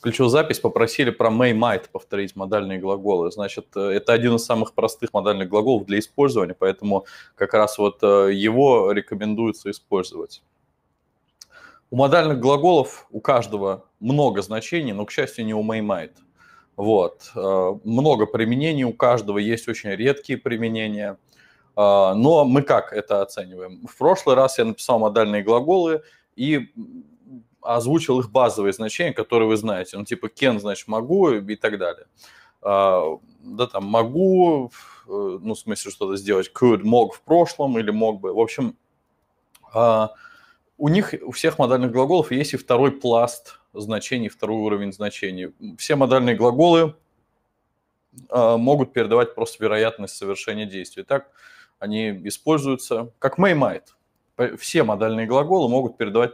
включил запись, попросили про may might повторить модальные глаголы. Значит, э, это один из самых простых модальных глаголов для использования, поэтому как раз вот э, его рекомендуется использовать. У модальных глаголов у каждого много значений, но, к счастью, не у may might. Вот. Э, много применений у каждого, есть очень редкие применения. А, но мы как это оцениваем? В прошлый раз я написал модальные глаголы, и озвучил их базовые значения, которые вы знаете. Ну, типа can, значит, могу и так далее. А, да, там, могу, э, ну, в смысле, что-то сделать, could, мог в прошлом или мог бы. В общем, а, у них, у всех модальных глаголов есть и второй пласт значений, второй уровень значений. Все модальные глаголы а, могут передавать просто вероятность совершения действий. Так они используются, как may might. Все модальные глаголы могут передавать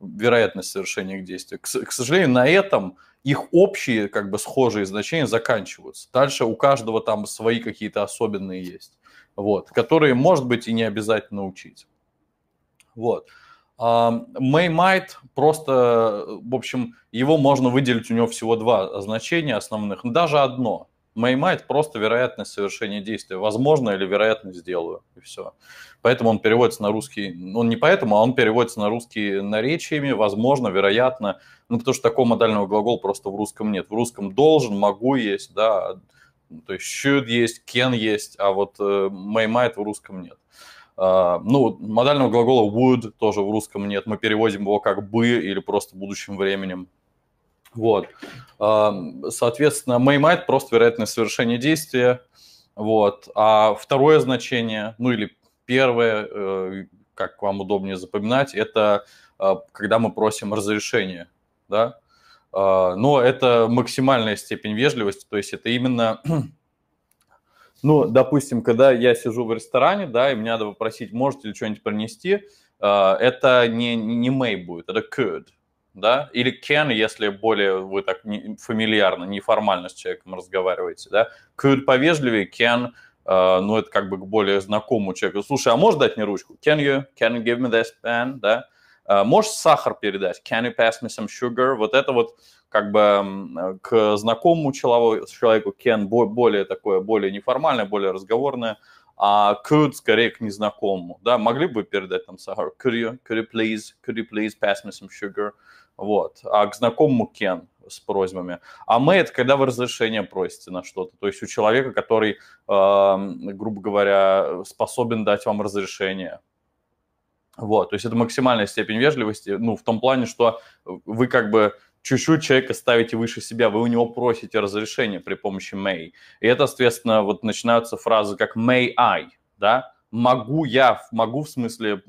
вероятность совершения их действий. К, к сожалению, на этом их общие, как бы схожие значения заканчиваются. Дальше у каждого там свои какие-то особенные есть, вот, которые, может быть, и не обязательно учить. Вот. А, May might просто, в общем, его можно выделить, у него всего два значения основных, ну, даже одно – Маймайт просто вероятность совершения действия. Возможно или вероятно сделаю, и все. Поэтому он переводится на русский, он не поэтому, а он переводится на русский наречиями, возможно, вероятно, ну потому что такого модального глагола просто в русском нет. В русском должен, могу есть, да, то есть should есть, can есть, а вот э, маймайт в русском нет. Uh, ну, модального глагола would тоже в русском нет. Мы переводим его как бы или просто будущим временем. Вот. Соответственно, may might просто вероятность совершения действия. Вот. А второе значение, ну или первое, э, как вам удобнее запоминать, это а, когда мы просим разрешения, да. А, но это максимальная степень вежливости, то есть это именно, ну, допустим, когда я сижу в ресторане, да, и мне надо попросить, можете ли что-нибудь принести, а, это не, не may будет, это could, да, или can, если более вы так не, фамильярно, неформально с человеком разговариваете, да, could повежливее, can, э, ну, это как бы к более знакомому человеку. Слушай, а можешь дать мне ручку? Can you, can you give me this pen, да, э, можешь сахар передать? Can you pass me some sugar? Вот это вот как бы к знакомому человеку can более такое, более неформальное, более разговорное, а could скорее к незнакомому, да, могли бы передать там сахар, could you, could you please, could you please pass me some sugar, вот, а к знакомому кен с просьбами. А may – это когда вы разрешение просите на что-то. То есть у человека, который, эм, грубо говоря, способен дать вам разрешение. Вот, то есть это максимальная степень вежливости, ну, в том плане, что вы как бы чуть-чуть человека ставите выше себя, вы у него просите разрешение при помощи may. И это, соответственно, вот начинаются фразы как may I, да, могу я, могу в смысле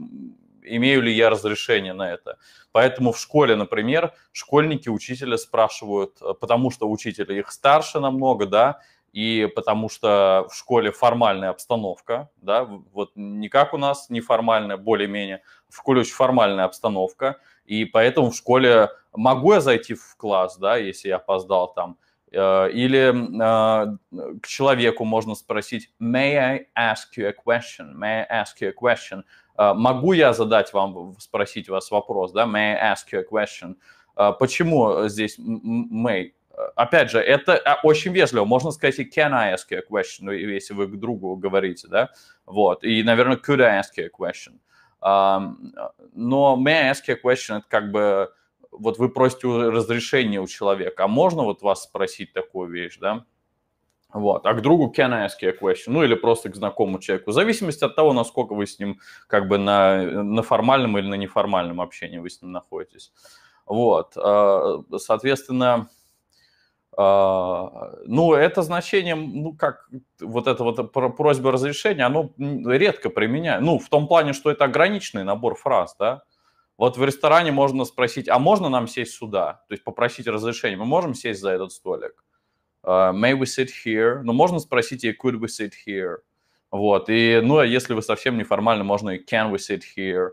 имею ли я разрешение на это. Поэтому в школе, например, школьники учителя спрашивают, э, потому что учитель их старше намного, да, и потому что в школе формальная обстановка, да, вот не как у нас неформальная, более-менее, в школе очень формальная обстановка, и поэтому в школе могу я зайти в класс, да, если я опоздал там, э, или э, к человеку можно спросить, may I ask you a question, may I ask you a question, а, могу я задать вам, спросить вас вопрос, да, may I ask you a question? А, почему здесь may? А, опять же, это очень вежливо. Можно сказать и can I ask you a question, ну, если вы к другу говорите, да? Вот. И, наверное, could I ask you a question? Но may I ask you a question, это как бы вот вы просите разрешение у человека, а можно вот вас спросить такую вещь, да? Вот. А к другу can I ask you a question? Ну, или просто к знакомому человеку. В зависимости от того, насколько вы с ним как бы на, на формальном или на неформальном общении вы с ним находитесь. Вот. А, соответственно, а, ну, это значение, ну, как вот эта вот просьба разрешения, оно редко применяется. Ну, в том плане, что это ограниченный набор фраз, да. Вот в ресторане можно спросить, а можно нам сесть сюда? То есть попросить разрешение, мы можем сесть за этот столик? uh, may we sit here, но ну, можно спросить и could we sit here, вот, и, ну, а если вы совсем неформально, можно и can we sit here,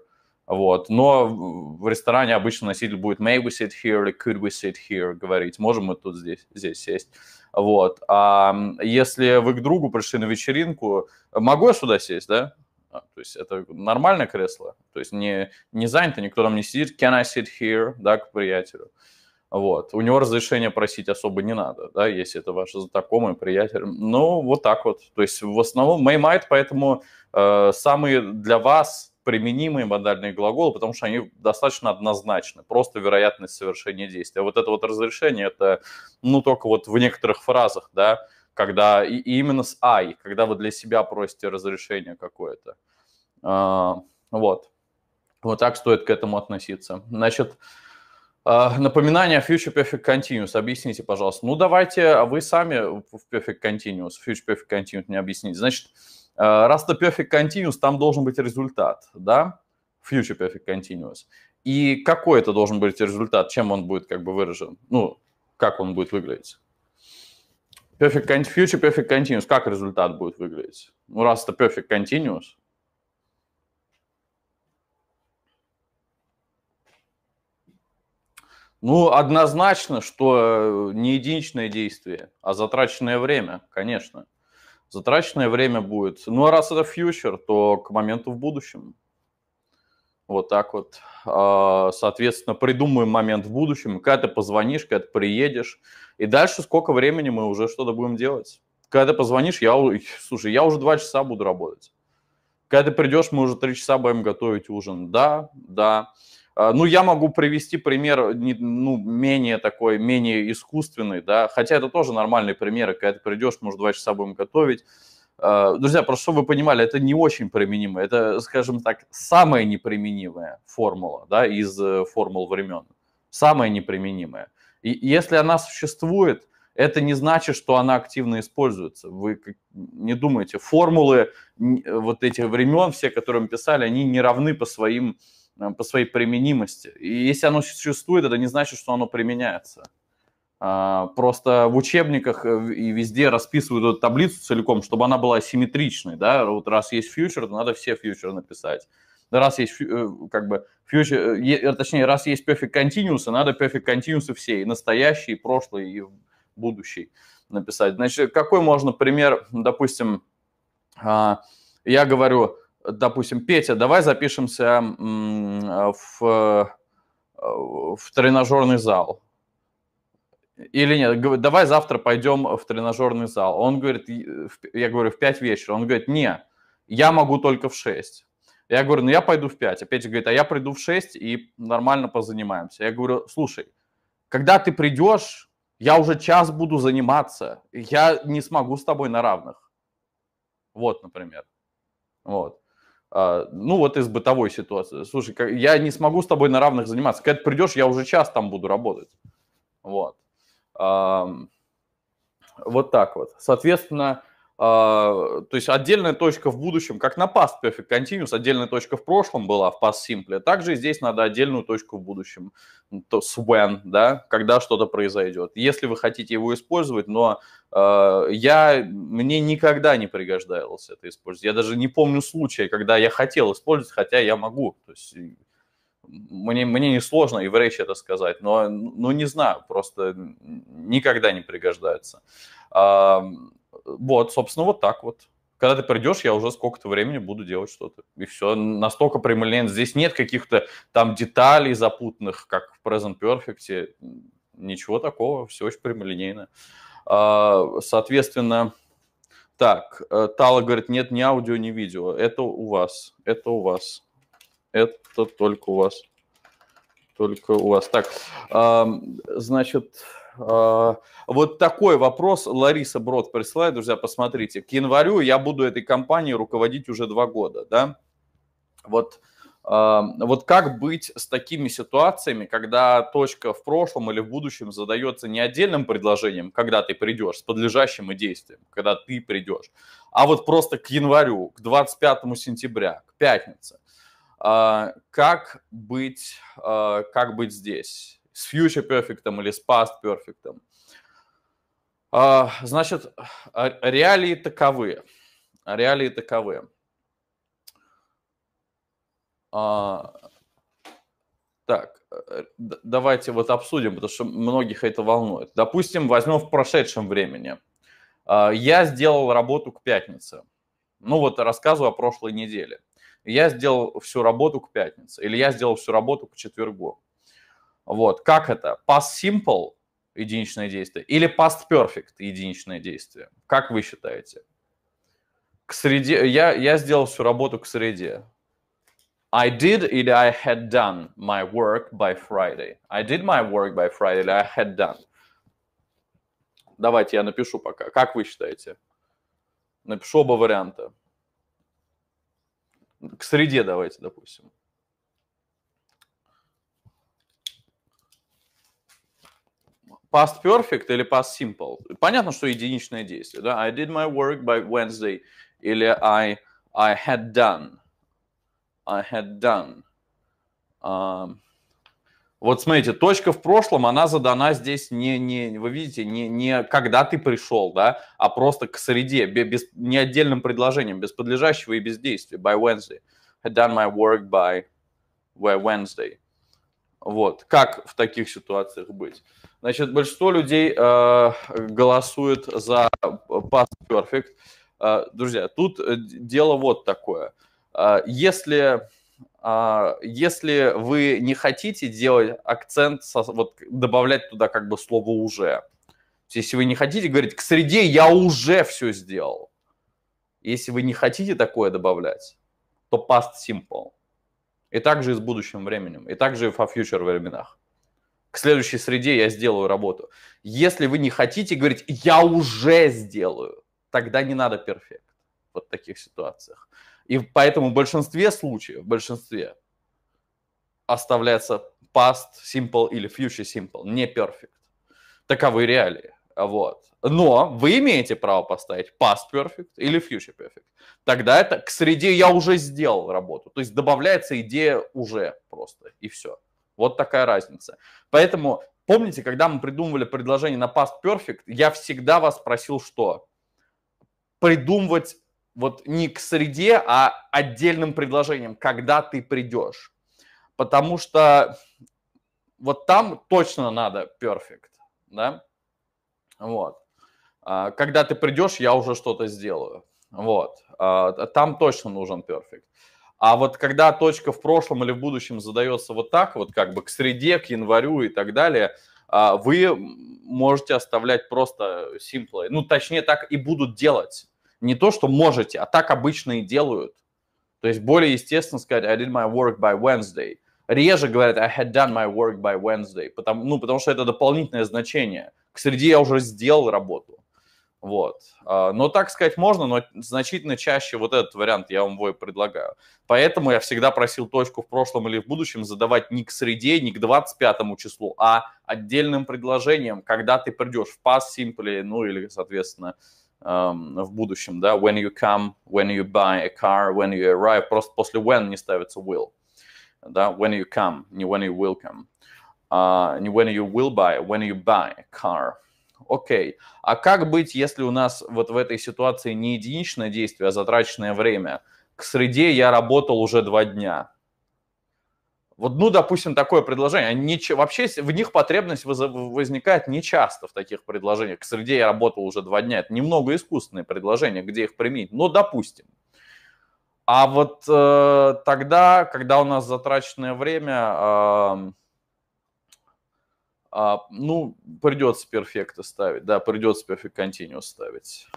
вот, но в ресторане обычно носитель будет may we sit here или could we sit here говорить, можем мы тут здесь, здесь сесть, вот, а если вы к другу пришли на вечеринку, могу я сюда сесть, да, а, то есть это нормальное кресло, то есть не, не занято, никто там не сидит, can I sit here, да, к приятелю, вот. У него разрешения просить особо не надо, да, если это ваш знакомый, приятель. Ну, вот так вот. То есть в основном MayMind, поэтому э, самые для вас применимые модальные глаголы, потому что они достаточно однозначны, просто вероятность совершения действия. Вот это вот разрешение, это, ну, только вот в некоторых фразах, да, когда, и, и именно с I, когда вы для себя просите разрешение какое-то. Э, вот. Вот так стоит к этому относиться. Значит, а, напоминание о Future Perfect Continuous. Объясните, пожалуйста. Ну, давайте а вы сами в Perfect Continuous, Future Perfect Continuous мне объясните. Значит, а, раз это Perfect Continuous, там должен быть результат, да? Future Perfect Continuous. И какой это должен быть результат? Чем он будет как бы выражен? Ну, как он будет выглядеть? Perfect, future Perfect Continuous, как результат будет выглядеть? Ну, раз это Perfect Continuous – Ну, однозначно, что э, не единичное действие, а затраченное время, конечно. Затраченное время будет. Ну, а раз это фьючер, то к моменту в будущем. Вот так вот. А, соответственно, придумаем момент в будущем, когда ты позвонишь, когда ты приедешь. И дальше сколько времени мы уже что-то будем делать. Когда ты позвонишь, я, слушай, я уже два часа буду работать. Когда ты придешь, мы уже три часа будем готовить ужин. Да, да. А, ну, я могу привести пример, э, ну, менее такой, менее искусственный, да, хотя это тоже нормальные примеры, когда ты придешь, может, два часа будем готовить. А, друзья, просто чтобы вы понимали, это не очень применимо, это, скажем так, самая неприменимая формула, да, из э, формул времен, самая неприменимая. И если она существует, это не значит, что она активно используется. Вы не думайте, формулы вот этих времен, все, которые мы писали, они не равны по своим Э, по своей применимости. И если оно существует, это не значит, что оно применяется. А, просто в учебниках э, и везде расписывают эту таблицу целиком, чтобы она была симметричной. Да? Вот раз есть фьючер, то надо все фьючеры написать. раз есть э, как бы фьючер, точнее, раз есть perfect continuous, надо perfect continuous все, и настоящий, и прошлый, и будущий написать. Значит, какой можно пример, допустим, а, я говорю, допустим, Петя, давай запишемся в, э, в тренажерный зал. Или нет, давай завтра пойдем в тренажерный зал. Он говорит, э, я говорю, в 5 вечера. Он говорит, не, я могу только в 6. Я говорю, ну я пойду в 5. А Петя говорит, а я приду в 6 и нормально позанимаемся. Я говорю, слушай, когда ты придешь, я уже час буду заниматься. Я не смогу с тобой на равных. Вот, например. Вот. А, ну вот из бытовой ситуации. Слушай, я не смогу с тобой на равных заниматься. Когда ты придешь, я уже час там буду работать. Вот. Вот так вот. Соответственно, а, то есть отдельная точка в будущем, как на Past Perfect Continuous, отдельная точка в прошлом была в Past Simple, также здесь надо отдельную точку в будущем, то с when, да, когда что-то произойдет. Если вы хотите его использовать, но э, я, мне никогда не пригождалось это использовать. Я даже не помню случая, когда я хотел использовать, хотя я могу. То есть мне, мне несложно и в речи это сказать, но, ну, не знаю, просто никогда не пригождается вот, собственно, вот так вот. Когда ты придешь, я уже сколько-то времени буду делать что-то. И все настолько прямолинейно. Здесь нет каких-то там деталей запутанных, как в Present Perfect. Ничего такого, все очень прямолинейно. А, соответственно, так, э, Тала говорит, нет ни аудио, ни видео. Это у вас, это у вас, это только у вас. Только у вас. Так, значит, а, вот такой вопрос Лариса Брод присылает, друзья, посмотрите. К январю я буду этой компанией руководить уже два года, да? Вот, а, вот как быть с такими ситуациями, когда точка в прошлом или в будущем задается не отдельным предложением, когда ты придешь, с подлежащим и действием, когда ты придешь, а вот просто к январю, к 25 сентября, к пятнице. А, как быть, как быть здесь? с Future Perfect или с Past Perfect. А, значит, а, реалии таковы. Реалии таковы. А, так, э, давайте вот обсудим, потому что многих это волнует. Допустим, возьмем в прошедшем времени. Я сделал работу к пятнице. Ну вот рассказываю о прошлой неделе. Я сделал всю работу к пятнице, или я сделал всю работу к четвергу. Вот, как это? Past simple – единичное действие или past perfect – единичное действие? Как вы считаете? К среде, я, я сделал всю работу к среде. I did или I had done my work by Friday. I did my work by Friday или I had done. Давайте я напишу пока. Как вы считаете? Напишу оба варианта. К среде давайте, допустим. past perfect или past simple. Понятно, что единичное действие. Да? I did my work by Wednesday или I, I had done. I had done. Uh, вот смотрите, точка в прошлом, она задана здесь не, не вы видите, не, не когда ты пришел, да, а просто к среде, без, не отдельным предложением, без подлежащего и без действия, by Wednesday. I had done my work by, by Wednesday. Вот, как в таких ситуациях быть? Значит, большинство людей э, голосует за Pass Perfect. Э, друзья, тут э, дело вот такое. Э, если, э, если вы не хотите делать акцент, со, вот добавлять туда как бы слово «уже», если вы не хотите говорить «к среде я уже все сделал», если вы не хотите такое добавлять, то past simple – и также и с будущим временем, и также и во фьючер временах. К следующей среде я сделаю работу. Если вы не хотите говорить, я уже сделаю, тогда не надо перфект вот в таких ситуациях. И поэтому в большинстве случаев, в большинстве оставляется past simple или future simple, не perfect. Таковы реалии. Вот. Но вы имеете право поставить past perfect или future perfect. Тогда это к среде я уже сделал работу. То есть добавляется идея уже просто, и все. Вот такая разница. Поэтому помните, когда мы придумывали предложение на past perfect, я всегда вас просил что? Придумывать вот не к среде, а отдельным предложением, когда ты придешь. Потому что вот там точно надо perfect, да? Вот. А, когда ты придешь, я уже что-то сделаю. Вот. А, там точно нужен перфект. А вот когда точка в прошлом или в будущем задается вот так, вот как бы к среде, к январю и так далее, а, вы можете оставлять просто симплы. Ну, точнее, так и будут делать. Не то, что можете, а так обычно и делают. То есть более естественно сказать, I did my work by Wednesday реже говорят I had done my work by Wednesday, потому, ну, потому что это дополнительное значение. К среде я уже сделал работу. Вот. А, но так сказать можно, но значительно чаще вот этот вариант я вам вой предлагаю. Поэтому я всегда просил точку в прошлом или в будущем задавать не к среде, не к 25 числу, а отдельным предложением, когда ты придешь в past simply, ну или, соответственно, эм, в будущем, да, when you come, when you buy a car, when you arrive, просто после when не ставится will да, when you come, не when you will come, а, не when you will buy, а when you buy car. Окей, okay. а как быть, если у нас вот в этой ситуации не единичное действие, а затраченное время? К среде я работал уже два дня. Вот, ну, допустим, такое предложение. Они, вообще в них потребность возникает нечасто в таких предложениях. К среде я работал уже два дня. Это немного искусственные предложения, где их применить. Но, допустим, а вот э, тогда, когда у нас затраченное время, э, э, ну, придется перфекты ставить, да, придется перфект continuous ставить.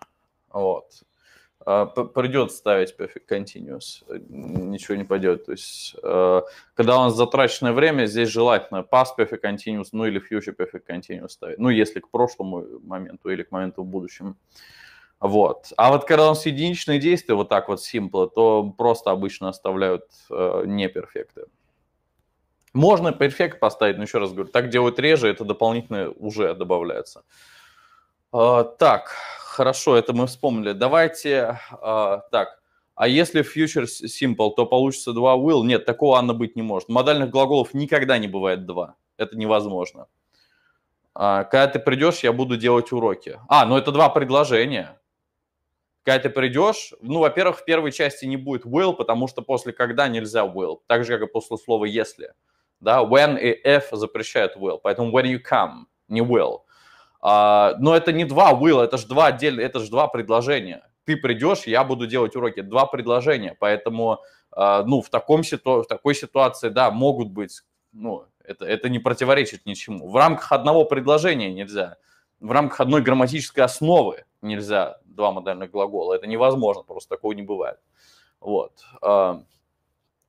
Вот. А, придется ставить perfect continuous, э, ничего не пойдет. То есть, э, когда у нас затраченное время, здесь желательно past perfect continuous, ну или future perfect continuous ставить. Ну, если к прошлому моменту или к моменту в будущем. Э, вот. А вот когда у нас единичные действия, вот так вот simple, то просто обычно оставляют э, не перфекты. Можно перфект поставить, но еще раз говорю, так делают реже, это дополнительно уже добавляется. Э, так, хорошо, это мы вспомнили. Давайте, э, так, а если фьючерс simple, то получится два will? Нет, такого Анна быть не может. Модальных глаголов никогда не бывает два. Это невозможно. А, когда ты придешь, я буду делать уроки. А, ну это два предложения когда ты придешь, ну, во-первых, в первой части не будет will, потому что после когда нельзя will, так же, как и после слова если. Да, when и if запрещают will, поэтому when you come, не will. А, но это не два will, это же два отдельно, это же два предложения. Ты придешь, я буду делать уроки. Два предложения, поэтому, а, ну, в, таком ситу, в такой ситуации, да, могут быть, ну, это, это не противоречит ничему. В рамках одного предложения нельзя в рамках одной грамматической основы нельзя два модальных глагола. Это невозможно, просто такого не бывает. Вот. А,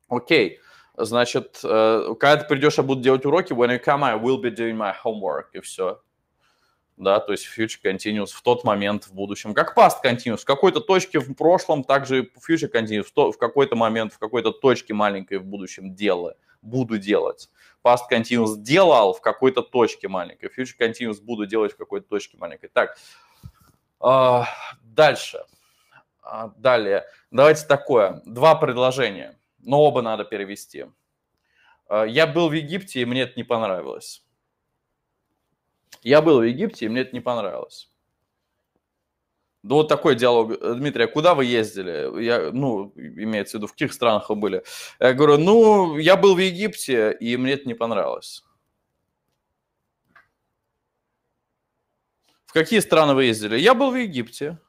окей. Okay. Значит, э, когда ты придешь, я буду делать уроки. When you come, I will be doing my homework. И все. Да, то есть future continuous в тот момент в будущем. Как past continuous. В какой-то точке в прошлом, также future continuous в, то, в какой-то момент, в какой-то точке маленькой в будущем дело. Буду делать past continuous делал в какой-то точке маленькой, future continuous буду делать в какой-то точке маленькой. Так, а, дальше. А, далее. Давайте такое. Два предложения, но оба надо перевести. А, я был в Египте, и мне это не понравилось. Я был в Египте, и мне это не понравилось. Да вот такой диалог. Э, Дмитрий, а куда вы ездили? Я, ну, имеется в виду, в каких странах вы были? Я говорю, ну, я был в Египте, и мне это не понравилось. В какие страны вы ездили? Я был в Египте.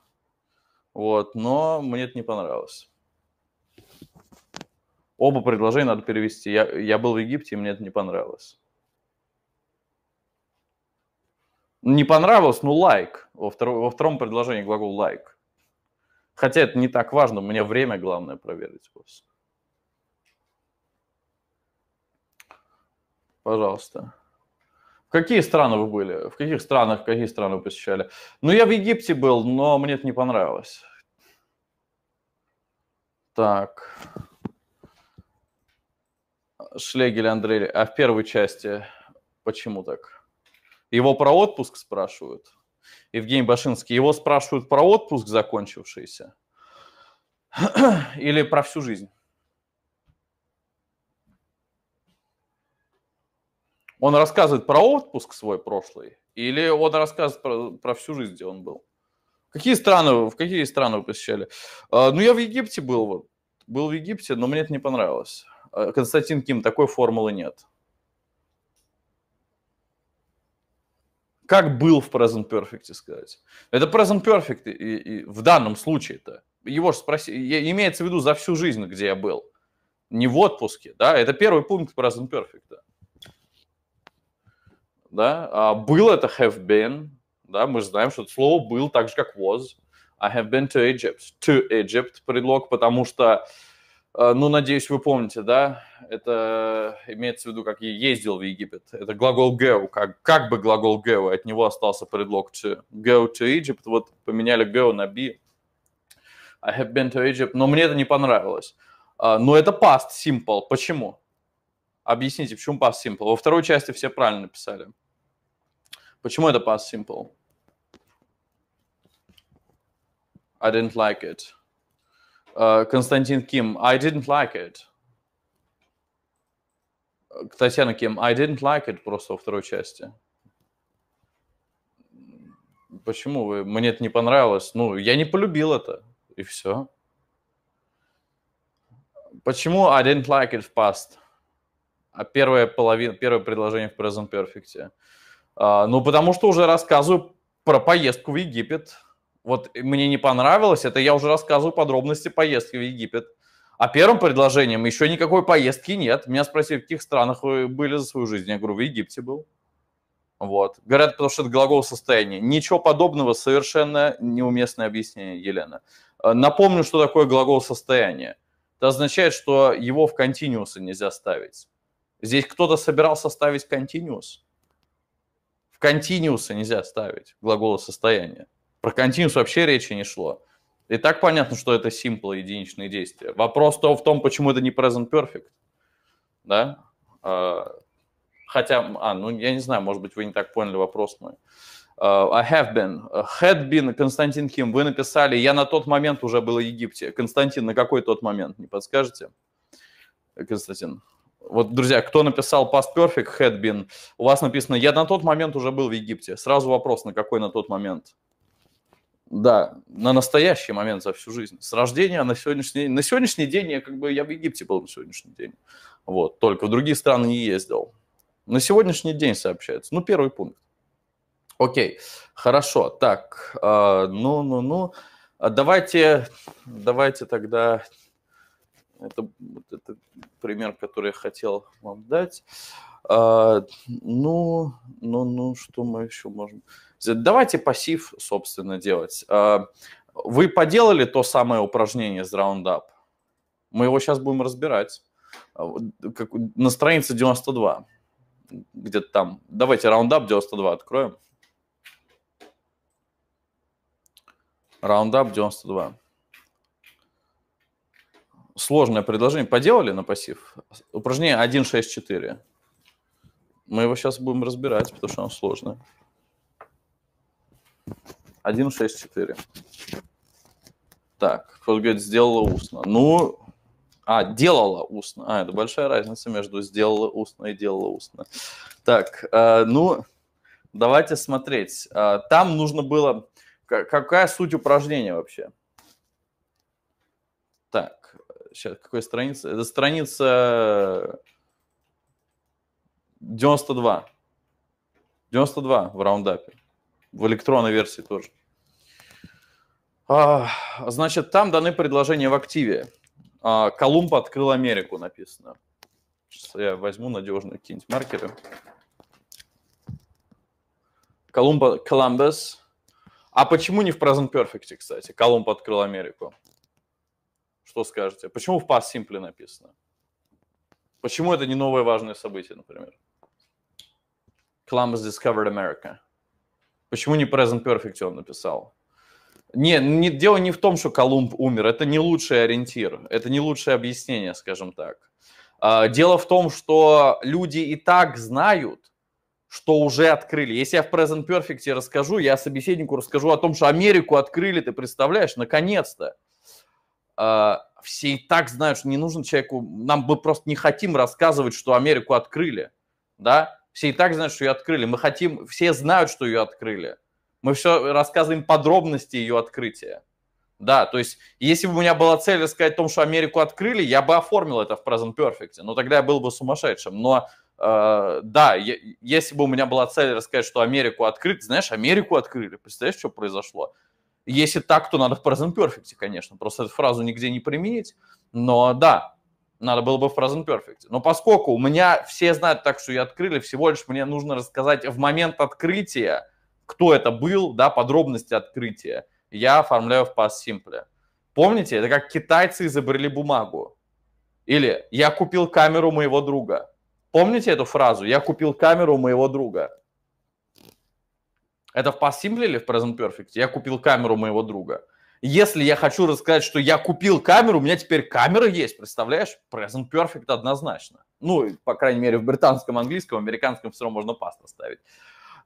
Вот, но мне это не понравилось. Оба предложения надо перевести. Я, я был в Египте, и мне это не понравилось. Не понравилось, ну лайк. Во, второ, во втором предложении глагол лайк. Хотя это не так важно, мне время главное проверить просто. Пожалуйста. В какие страны вы были? В каких странах, какие страны вы посещали? Ну, я в Египте был, но мне это не понравилось. Так. Шлегель Андрей, а в первой части почему так? Его про отпуск спрашивают. Евгений Башинский, его спрашивают про отпуск закончившийся или про всю жизнь? Он рассказывает про отпуск свой прошлый или он рассказывает про, про всю жизнь, где он был? Какие страны, в какие страны вы посещали? А, ну, я в Египте был, был в Египте, но мне это не понравилось. А, Константин Ким, такой формулы нет. как был в Present Perfect сказать. Это Present Perfect и, и в данном случае-то. Его же спросили, имеется в виду за всю жизнь, где я был. Не в отпуске, да, это первый пункт Present Perfect. Да, да? А был это have been, да, мы знаем, что это слово был так же, как was. I а have been to Egypt. To Egypt предлог, потому что э, Э, ну, надеюсь, вы помните, да, это имеется в виду, как я ездил в Египет. Это глагол go, как, как бы глагол go, от него остался предлог to. Go to Egypt, вот поменяли go на be. I have been to Egypt, но мне это не понравилось. А, но это past simple, почему? Объясните, почему past simple? Во второй части все правильно написали. Почему это past simple? I didn't like it. Э, Константин Ким, I didn't like it. Э, Татьяна Ким, I didn't like it просто во второй части. Почему вы? Мне это не понравилось. Ну, я не полюбил это. И все. Почему I didn't like it в past? А первая половина, первое предложение в present perfect. А, ну, потому что уже рассказываю про поездку в Египет вот мне не понравилось, это я уже рассказываю подробности поездки в Египет. А первым предложением еще никакой поездки нет. Меня спросили, в каких странах вы были за свою жизнь. Я говорю, в Египте был. Вот. Говорят, потому что это глагол состояния. Ничего подобного, совершенно неуместное объяснение, Елена. Э, напомню, что такое глагол состояния. Это означает, что его в континусы нельзя ставить. Здесь кто-то собирался ставить континуус. В континусы нельзя ставить глагола состояния. Про continuous вообще речи не шло. И так понятно, что это simple, единичные действия. Вопрос то в том, почему это не present perfect. Да? А, хотя, а, ну я не знаю, может быть, вы не так поняли вопрос мой. Uh, I have been, uh, had been, Константин Ким, вы написали, я на тот момент уже был в Египте. Константин, на какой тот момент, не подскажете? Э, Константин. Вот, друзья, кто написал past perfect, had been, у вас написано, я на тот момент уже был в Египте. Сразу вопрос, на какой на тот момент? Да, на настоящий момент за всю жизнь. С рождения на сегодняшний день. На сегодняшний день я как бы я в Египте был на сегодняшний день. Вот, только в другие страны не ездил. На сегодняшний день сообщается. Ну, первый пункт. Окей, хорошо. Так, э, ну, ну, ну. А давайте, давайте тогда... Это, это пример, который я хотел вам дать. А, ну, ну, ну, что мы еще можем? Давайте пассив, собственно, делать. А, вы поделали то самое упражнение с Roundup? Мы его сейчас будем разбирать. А, как, на странице 92. Где-то там. Давайте Roundup 92 откроем. Roundup 92. Сложное предложение. Поделали на пассив? Упражнение 164. Мы его сейчас будем разбирать, потому что он сложный. 1.6.4. Так, вот говорит, сделала устно. Ну, а, делала устно. А, это большая разница между сделала устно и делала устно. Так, э, ну, давайте смотреть. Э, там нужно было... Какая суть упражнения вообще? Так, сейчас, какой страница? Это страница 92. 92 в раундапе. В электронной версии тоже. А, значит, там даны предложения в активе. А, Колумб открыл Америку, написано. Сейчас я возьму надежные какие-нибудь маркеры. Колумба, Columbus. А почему не в Present Perfect, кстати? Колумб открыл Америку. Что скажете? Почему в Past Simple написано? Почему это не новое важное событие, например? Columbus discovered America. Почему не Present Perfect он написал? Не, не, дело не в том, что Колумб умер. Это не лучший ориентир. Это не лучшее объяснение, скажем так. А, дело в том, что люди и так знают, что уже открыли. Если я в Present Perfect расскажу, я собеседнику расскажу о том, что Америку открыли, ты представляешь, наконец-то. А, все и так знают, что не нужен человеку, нам бы просто не хотим рассказывать, что Америку открыли, да, все и так знают, что ее открыли. Мы хотим, все знают, что ее открыли. Мы все рассказываем подробности ее открытия. Да, то есть, если бы у меня была цель рассказать о том, что Америку открыли, я бы оформил это в Present Perfect, но тогда я был бы сумасшедшим. Но э, да, я, если бы у меня была цель рассказать, что Америку открыли, знаешь, Америку открыли, представляешь, что произошло? Если так, то надо в Present Perfect, конечно, просто эту фразу нигде не применить, но да, надо было бы в Frozen Perfect. Но поскольку у меня все знают так, что я открыли, всего лишь мне нужно рассказать в момент открытия, кто это был, да, подробности открытия, я оформляю в Pass Simple. Помните, это как китайцы изобрели бумагу. Или «я купил камеру моего друга». Помните эту фразу? «Я купил камеру моего друга». Это в Pass Simple или в Present Perfect? «Я купил камеру моего друга». Если я хочу рассказать, что я купил камеру, у меня теперь камера есть, представляешь? Present Perfect однозначно. Ну, по крайней мере, в британском, английском, американском все равно можно паст ставить.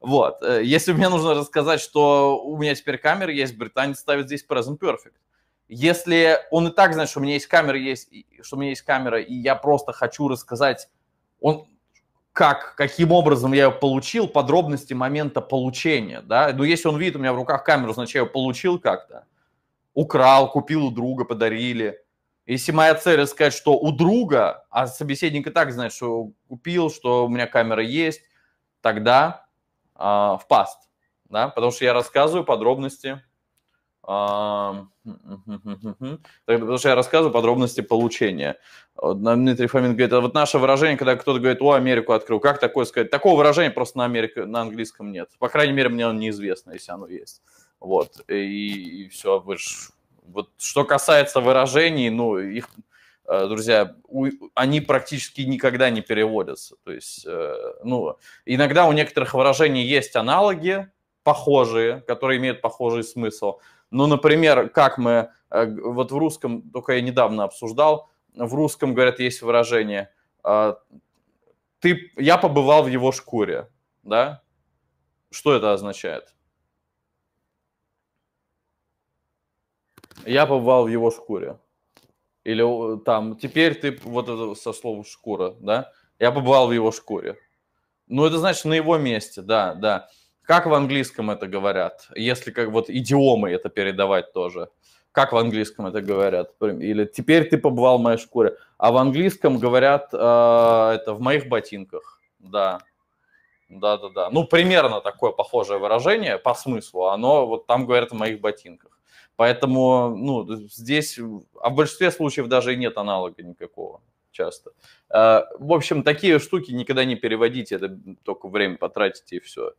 Вот. Э, если мне нужно рассказать, что у меня теперь камера есть, британец ставит здесь present perfect. Если он и так знает, что у меня есть камера, есть, что у меня есть камера, и я просто хочу рассказать, он как, каким образом я ее получил, подробности момента получения, да. Ну, если он видит у меня в руках камеру, значит, я ее получил как-то украл, купил у друга, подарили. Если моя цель сказать, что у друга, а собеседник и так знает, что купил, что у меня камера есть, тогда э, в паст, да, потому что я рассказываю подробности, э, потому что я рассказываю подробности получения. Дмитрий Фомин говорит, а вот наше выражение, когда кто-то говорит, о, Америку открыл, как такое сказать? Такого выражения просто на, Америке, на английском нет. По крайней мере, мне оно неизвестно, если оно есть. Вот, и, и все, вы ж... Вот что касается выражений, ну, их, э, друзья, у, они практически никогда не переводятся. То есть, э, ну, иногда у некоторых выражений есть аналоги похожие, которые имеют похожий смысл. Ну, например, как мы, э, вот в русском, только я недавно обсуждал, в русском, говорят, есть выражение «ты, «я побывал в его шкуре», да? Что это означает? Я побывал в его шкуре. Или э, там, теперь ты, вот это со словом шкура, да? Я побывал в его шкуре. Ну, это значит на его месте, да, да. Как в английском это говорят? Если как вот идиомы это передавать тоже. Как в английском это говорят? Или теперь ты побывал в моей шкуре. А в английском говорят э, это в моих ботинках. Да, да, да, да. Ну, примерно такое похожее выражение по смыслу. Оно вот там говорят в моих ботинках. Поэтому ну, здесь, а в большинстве случаев даже и нет аналога никакого часто. А, в общем, такие штуки никогда не переводите, это только время потратите и все.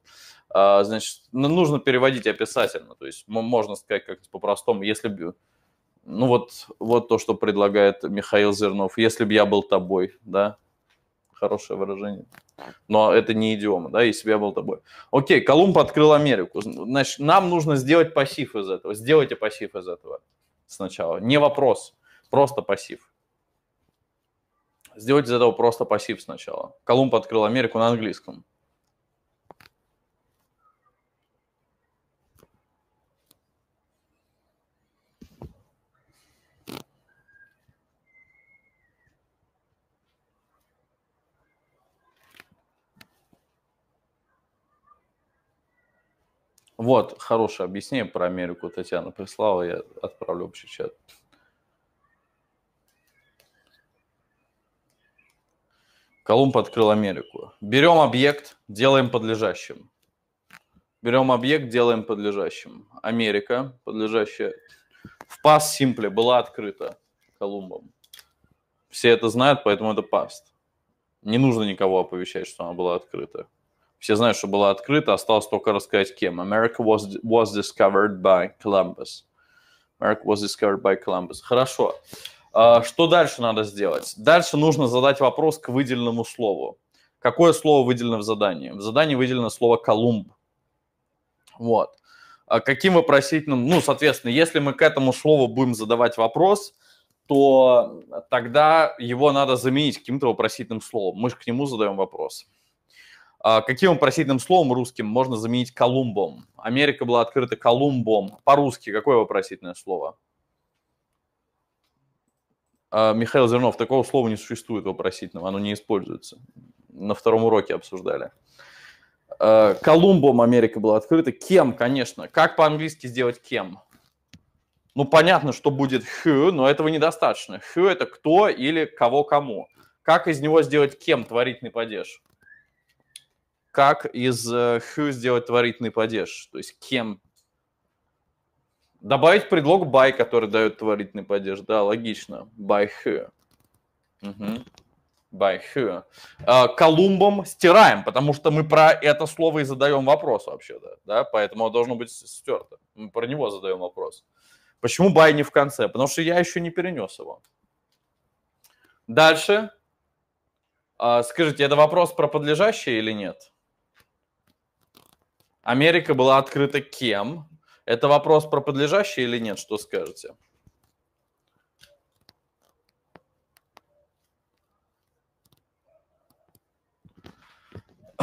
А, значит, нужно переводить описательно, то есть можно сказать как-то по-простому, если бы, ну вот, вот то, что предлагает Михаил Зернов, если бы я был тобой, да, хорошее выражение. Но это не идиома, да, если бы я был тобой. Окей, Колумб открыл Америку. Значит, нам нужно сделать пассив из этого. Сделайте пассив из этого сначала. Не вопрос, просто пассив. Сделайте из этого просто пассив сначала. Колумб открыл Америку на английском. Вот, хорошее объяснение про Америку Татьяна прислала, я отправлю общий чат. Колумб открыл Америку. Берем объект, делаем подлежащим. Берем объект, делаем подлежащим. Америка, подлежащая в пас симпле, была открыта Колумбом. Все это знают, поэтому это паст. Не нужно никого оповещать, что она была открыта. Все знают, что была открыта, осталось только рассказать кем. America was, was discovered by Columbus. America was discovered by Columbus. Хорошо. А, что дальше надо сделать? Дальше нужно задать вопрос к выделенному слову. Какое слово выделено в задании? В задании выделено слово «Колумб». Вот. А каким вопросительным... Ну, соответственно, если мы к этому слову будем задавать вопрос, то тогда его надо заменить каким-то вопросительным словом. Мы же к нему задаем вопрос. А, каким вопросительным словом русским можно заменить Колумбом? Америка была открыта Колумбом. По-русски какое вопросительное слово? А, Михаил Зернов, такого слова не существует вопросительного, оно не используется. На втором уроке обсуждали. А, Колумбом Америка была открыта. Кем, конечно. Как по-английски сделать кем? Ну, понятно, что будет who, но этого недостаточно. Who – это кто или кого кому. Как из него сделать кем творительный падеж? как из who э, сделать творительный падеж, то есть кем. Добавить предлог by, который дает творительный падеж, да, логично, by who. Угу. By who. Колумбом стираем, потому что мы про это слово и задаем вопрос вообще-то, да, поэтому должно быть стерто. Мы про него задаем вопрос. Почему by не в конце? Потому что я еще не перенес его. Дальше. А, скажите, это вопрос про подлежащее или нет? Америка была открыта кем? Это вопрос про подлежащее или нет? Что скажете?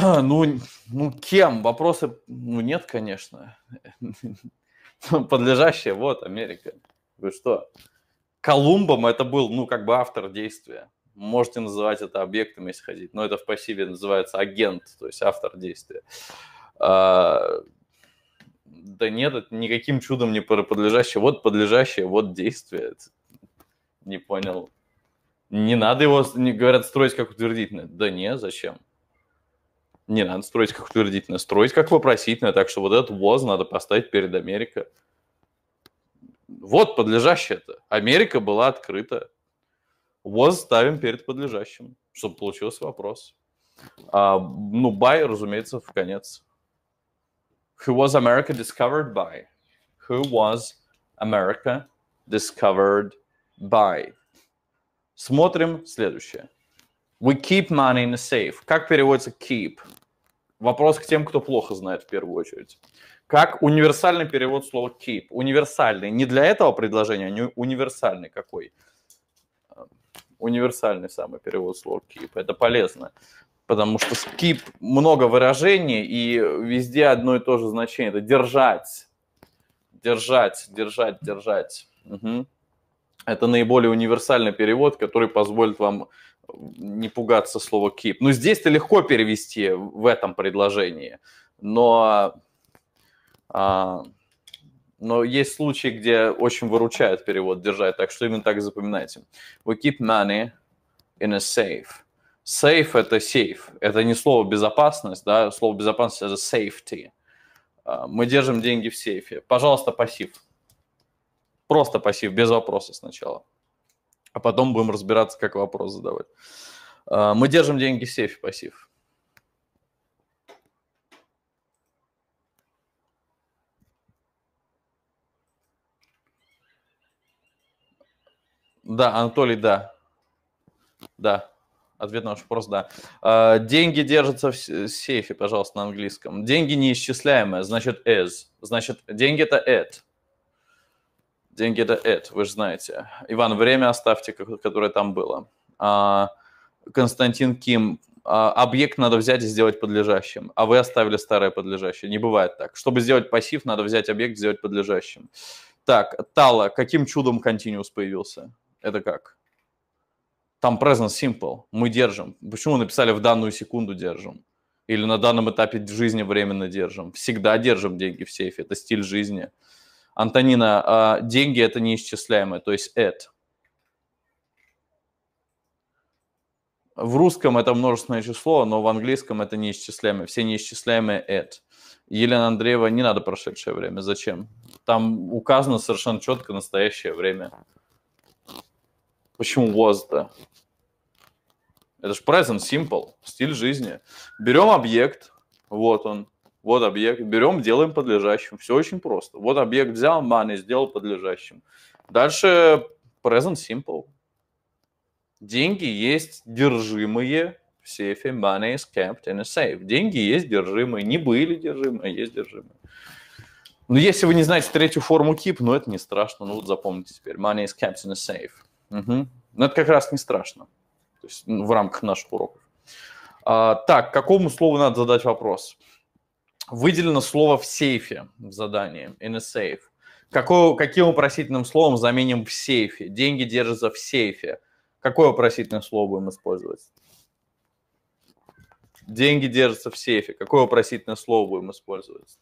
Ну, ну кем? Вопросы, ну нет, конечно. Ну, подлежащее, вот, Америка. Вы что? Колумбом это был, ну, как бы автор действия. Можете называть это объектом, если хотите, но это в пассиве называется агент, то есть автор действия. А, да нет, это никаким чудом не подлежащее. Вот подлежащее, вот действие. Не понял. Не надо его, говорят, строить как утвердительное. Да не, зачем? Не надо строить как утвердительное, строить как вопросительное. Так что вот этот ВОЗ надо поставить перед Америкой. Вот подлежащее это. Америка была открыта. ВОЗ ставим перед подлежащим, чтобы получился вопрос. А, ну, бай, разумеется, в конец. Who was America discovered by? Who was America discovered by? Смотрим следующее. We keep money in a safe. Как переводится keep? Вопрос к тем, кто плохо знает в первую очередь. Как универсальный перевод слова keep? Универсальный. Не для этого предложения, а универсальный какой? Э, универсальный самый перевод слова keep. Это полезно потому что скип много выражений и везде одно и то же значение. Это держать, держать, держать, держать. Угу. Это наиболее универсальный перевод, который позволит вам не пугаться слова keep. Ну, здесь-то легко перевести в этом предложении, но, а, но есть случаи, где очень выручает перевод держать, так что именно так и запоминайте. We keep money in a safe. Сейф – это сейф. Это не слово безопасность, да, слово безопасность – это safety. А, мы держим деньги в сейфе. Пожалуйста, пассив. Просто пассив, без вопроса сначала. А потом будем разбираться, как вопрос задавать. А, мы держим деньги в сейфе, пассив. Да, Анатолий, да. Да. Ответ на ваш вопрос – да. А, деньги держатся в сейфе, пожалуйста, на английском. Деньги неисчисляемые, значит as. Значит, деньги – это at. Деньги – это at, вы же знаете. Иван, время оставьте, которое там было. А, Константин Ким, а, объект надо взять и сделать подлежащим, а вы оставили старое подлежащее. Не бывает так. Чтобы сделать пассив, надо взять объект и сделать подлежащим. Так, Тала, каким чудом Continuous появился? Это как? Там present simple, мы держим. Почему написали в данную секунду держим? Или на данном этапе жизни временно держим? Всегда держим деньги в сейфе, это стиль жизни. Антонина, а, деньги – это неисчисляемое, то есть это. В русском это множественное число, но в английском это неисчисляемое. Все неисчисляемые at. Елена Андреева, не надо прошедшее время. Зачем? Там указано совершенно четко настоящее время. Почему was-то? Это же present simple, стиль жизни. Берем объект, вот он, вот объект, берем, делаем подлежащим. Все очень просто. Вот объект взял, money сделал подлежащим. Дальше present simple. Деньги есть держимые в сейфе. Money is kept in a safe. Деньги есть держимые. Не были держимые, а есть держимые. Но ну, если вы не знаете третью форму keep, ну это не страшно, ну вот запомните теперь. Money is kept in a safe. Угу. Ну, Но это как раз не страшно то есть, ну, в рамках наших уроков. А, так, какому слову надо задать вопрос? Выделено слово в сейфе в задании, in a safe. Какое, каким упросительным словом заменим в сейфе? Деньги держатся в сейфе. Какое упросительное слово будем использовать? Деньги держатся в сейфе. Какое упросительное слово будем использовать?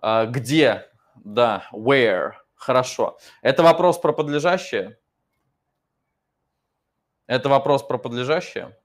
А, где? Да, where. Хорошо. Это вопрос про подлежащее? Это вопрос про подлежащее?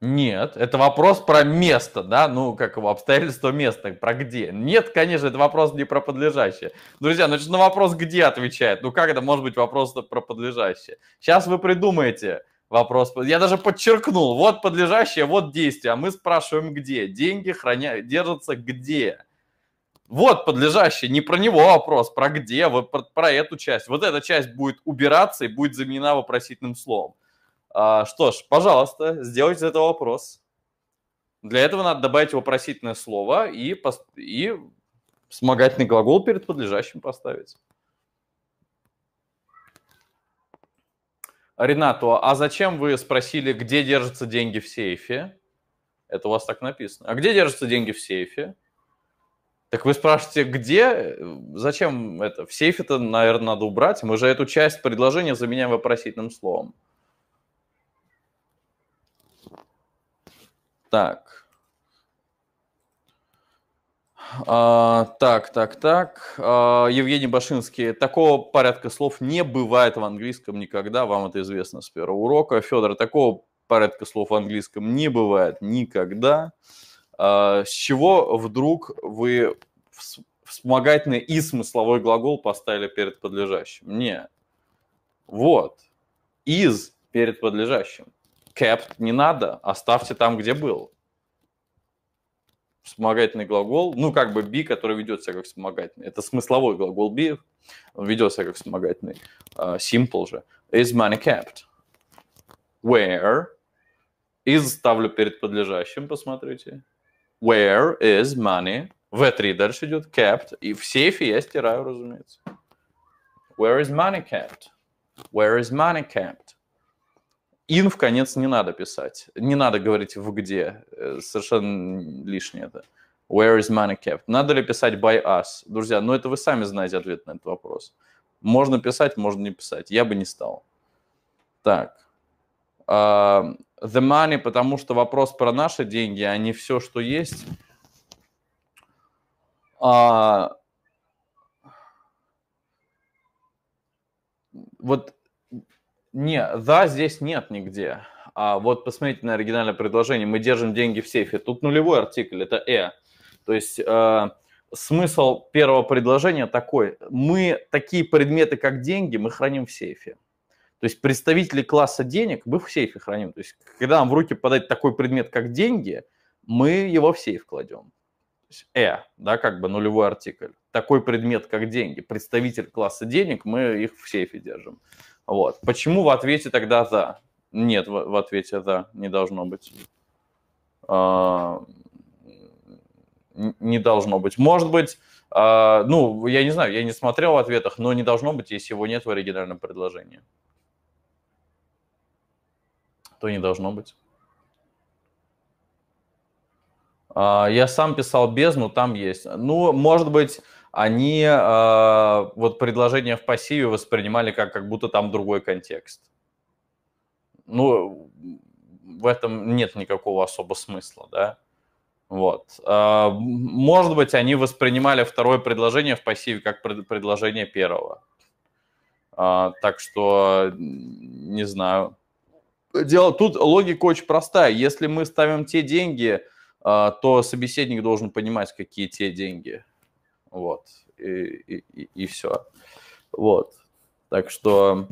Нет, это вопрос про место, да, ну, как его, обстоятельства места, про где. Нет, конечно, это вопрос не про подлежащее. Друзья, значит, на вопрос где отвечает? Ну, как это может быть вопрос про подлежащее? Сейчас вы придумаете, вопрос. Я даже подчеркнул, вот подлежащее, вот действие. А мы спрашиваем, где? Деньги храня... держатся где? Вот подлежащее, не про него вопрос, про где, вот про, про эту часть. Вот эта часть будет убираться и будет заменена вопросительным словом. А, что ж, пожалуйста, сделайте из этого вопрос. Для этого надо добавить вопросительное слово и, и вспомогательный глагол перед подлежащим поставить. Ренату, а зачем вы спросили, где держатся деньги в сейфе? Это у вас так написано. А где держатся деньги в сейфе? Так вы спрашиваете, где? Зачем это? В сейфе-то, наверное, надо убрать. Мы же эту часть предложения заменяем вопросительным словом. Так. А, так, так, так. А, Евгений Башинский. Такого порядка слов не бывает в английском никогда. Вам это известно с первого урока. Федор, такого порядка слов в английском не бывает никогда. А, с чего вдруг вы вспомогательный и смысловой глагол поставили перед подлежащим? Не. Вот. Из перед подлежащим. Kept не надо, оставьте там, где был вспомогательный глагол, ну, как бы be, который ведется как вспомогательный. Это смысловой глагол be, он ведется как вспомогательный. Uh, simple же. Is money kept? Where is, ставлю перед подлежащим, посмотрите. Where is money? в 3 дальше идет, kept. И в сейфе я стираю, разумеется. Where is money kept? Where is money kept? Ин в конец не надо писать. Не надо говорить в где. Э, совершенно лишнее это. Where is money kept? Надо ли писать by us? Друзья, ну это вы сами знаете ответ на этот вопрос. Можно писать, можно не писать. Я бы не стал. Так. Uh, the money, потому что вопрос про наши деньги, а не все, что есть. Uh, вот не, да, здесь нет нигде. А вот посмотрите на оригинальное предложение. Мы держим деньги в сейфе. Тут нулевой артикль, это «э». То есть э, смысл первого предложения такой. Мы такие предметы, как деньги, мы храним в сейфе. То есть представители класса денег мы в сейфе храним. То есть когда нам в руки подать такой предмет, как деньги, мы его в сейф кладем. То есть «э», да, как бы нулевой артикль. Такой предмет, как деньги. Представитель класса денег, мы их в сейфе держим. Вот. Почему в ответе тогда «за»? Нет, в, в ответе «за» не должно быть. А, не должно быть. Может быть, а, ну, я не знаю, я не смотрел в ответах, но не должно быть, если его нет в оригинальном предложении. То не должно быть. А, я сам писал без, но там есть. Ну, может быть, они э, вот предложение в пассиве воспринимали как, как будто там другой контекст. Ну, в этом нет никакого особо смысла, да. Вот. Э, может быть, они воспринимали второе предложение в пассиве как пред, предложение первого. Э, так что, не знаю. Дело, тут логика очень простая. Если мы ставим те деньги, э, то собеседник должен понимать, какие те деньги вот, и, и, и, все. Вот, так что...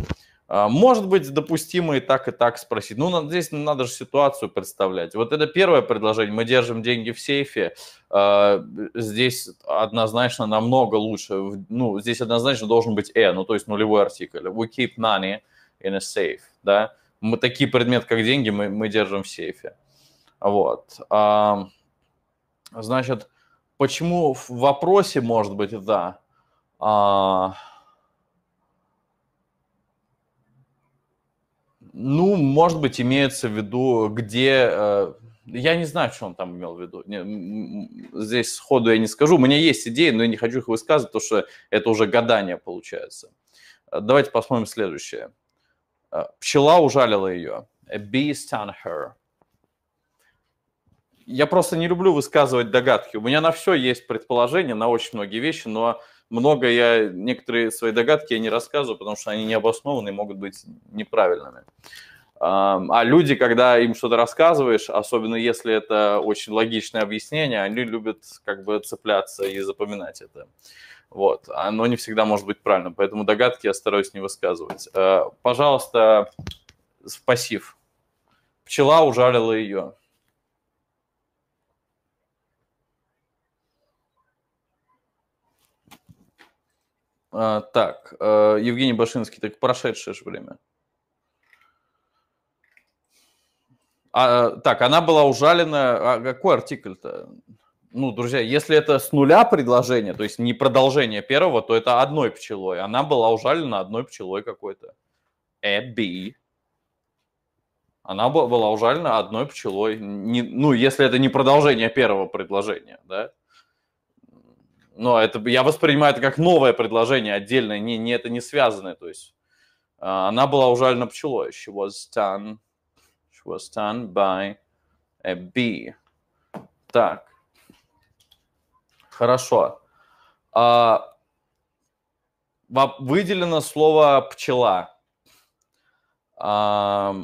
А, может быть, допустимо и так, и так спросить. Ну, здесь надо же ситуацию представлять. Вот это первое предложение. Мы держим деньги в сейфе. А, здесь однозначно намного лучше. Ну, здесь однозначно должен быть «э», ну, то есть нулевой артикль. We keep money in a safe, да. Мы такие предметы, как деньги, мы, мы держим в сейфе. Вот. А, значит, Почему в вопросе, может быть, да. А... Ну, может быть, имеется в виду, где... Э, я не знаю, что он там имел в виду. Здесь сходу я не скажу. У меня есть идеи, но я не хочу их высказывать, потому что это уже гадание получается. Э, давайте посмотрим следующее. Э, пчела ужалила ее. A bee stung her я просто не люблю высказывать догадки. У меня на все есть предположения, на очень многие вещи, но много я, некоторые свои догадки я не рассказываю, потому что они необоснованы и могут быть неправильными. А люди, когда им что-то рассказываешь, особенно если это очень логичное объяснение, они любят как бы цепляться и запоминать это. Вот. Оно не всегда может быть правильно, поэтому догадки я стараюсь не высказывать. Э, пожалуйста, спасив, Пчела ужалила ее. А, так, э, Евгений Башинский, так прошедшее же время. А, э, так, она была ужалена. А какой артикль-то? Ну, друзья, если это с нуля предложение, то есть не продолжение первого, то это одной пчелой. Она была ужалена одной пчелой какой-то. Эбби. Она была ужалена одной пчелой. Не, ну, если это не продолжение первого предложения, да? Но это, я воспринимаю это как новое предложение, отдельное, не, не это не связанное. То есть а, она была ужалена пчелой. She was stung. She was stung by a bee. Так. Хорошо. А, выделено слово пчела. А,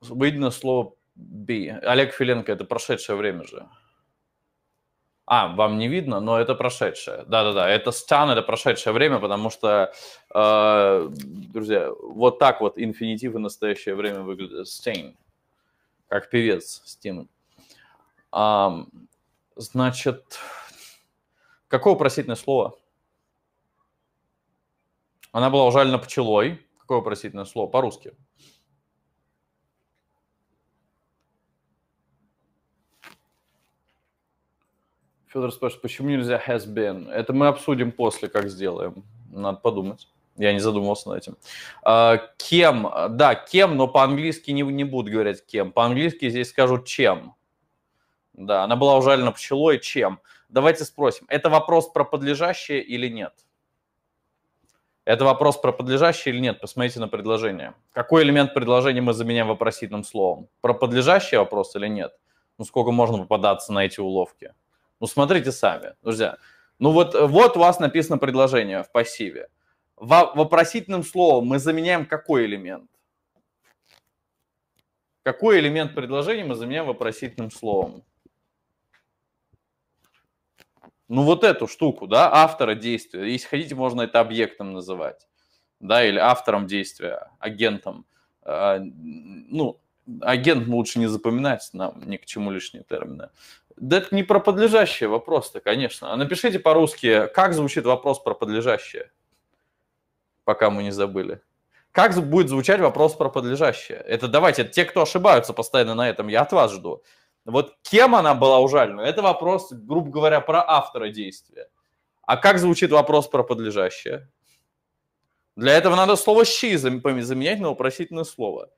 выделено слово bee. Олег Филенко, это прошедшее время же. А, вам не видно, но это прошедшее. Да-да-да, это стан, это прошедшее время, потому что, э, друзья, вот так вот инфинитив и настоящее время выглядят Stain, как певец Steam. А значит, какое просительное слово? Она была ужалена пчелой. Какое просительное слово по-русски? Федор спрашивает, почему нельзя has been? Это мы обсудим после, как сделаем. Надо подумать. Я не задумывался над этим. А, кем? Да, кем, но по-английски не, не будут говорить кем. По-английски здесь скажут чем. Да, она была ужалена пчелой, чем? Давайте спросим, это вопрос про подлежащее или нет? Это вопрос про подлежащее или нет? Посмотрите на предложение. Какой элемент предложения мы заменяем вопросительным словом? Про подлежащий вопрос или нет? Ну, сколько можно попадаться на эти уловки? Ну, смотрите сами, друзья. Ну, вот, вот у вас написано предложение в пассиве. Во вопросительным словом мы заменяем какой элемент? Какой элемент предложения мы заменяем вопросительным словом? Ну, вот эту штуку, да, автора действия. Если хотите, можно это объектом называть, да, или автором действия, агентом. А, ну, агент лучше не запоминать, нам ни к чему лишние термины. Да это не про подлежащее вопрос-то, конечно. А напишите по-русски, как звучит вопрос про подлежащее, пока мы не забыли. Как будет звучать вопрос про подлежащее? Это давайте, те, кто ошибаются постоянно на этом, я от вас жду. Вот кем она была ужалена, это вопрос, грубо говоря, про автора действия. А как звучит вопрос про подлежащее? Для этого надо слово «щи» заменять на вопросительное слово.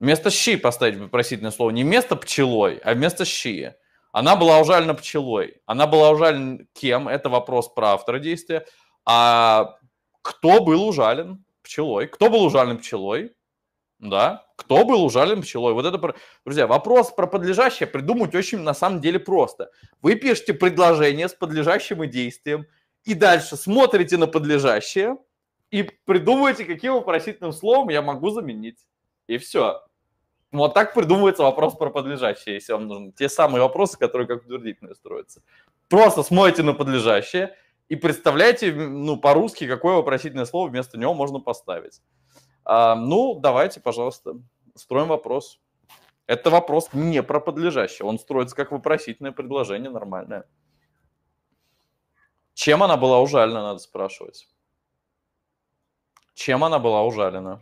Вместо щи поставить вопросительное слово. Не вместо пчелой, а вместо щи. Она была ужалена пчелой. Она была ужалена кем? Это вопрос про автора действия. А кто был ужален пчелой? Кто был ужален пчелой? Да. Кто был ужален пчелой? Вот это, про... друзья, вопрос про подлежащее придумать очень на самом деле просто. Вы пишете предложение с подлежащим и действием, и дальше смотрите на подлежащее и придумываете, каким вопросительным словом я могу заменить и все. Вот так придумывается вопрос про подлежащее, если вам нужны. Те самые вопросы, которые как утвердительные строятся. Просто смотрите на подлежащее и представляете, ну, по-русски, какое вопросительное слово вместо него можно поставить. А, ну, давайте, пожалуйста, строим вопрос. Это вопрос не про подлежащее. Он строится как вопросительное предложение нормальное. Чем она была ужалена, надо спрашивать. Чем она была ужалена?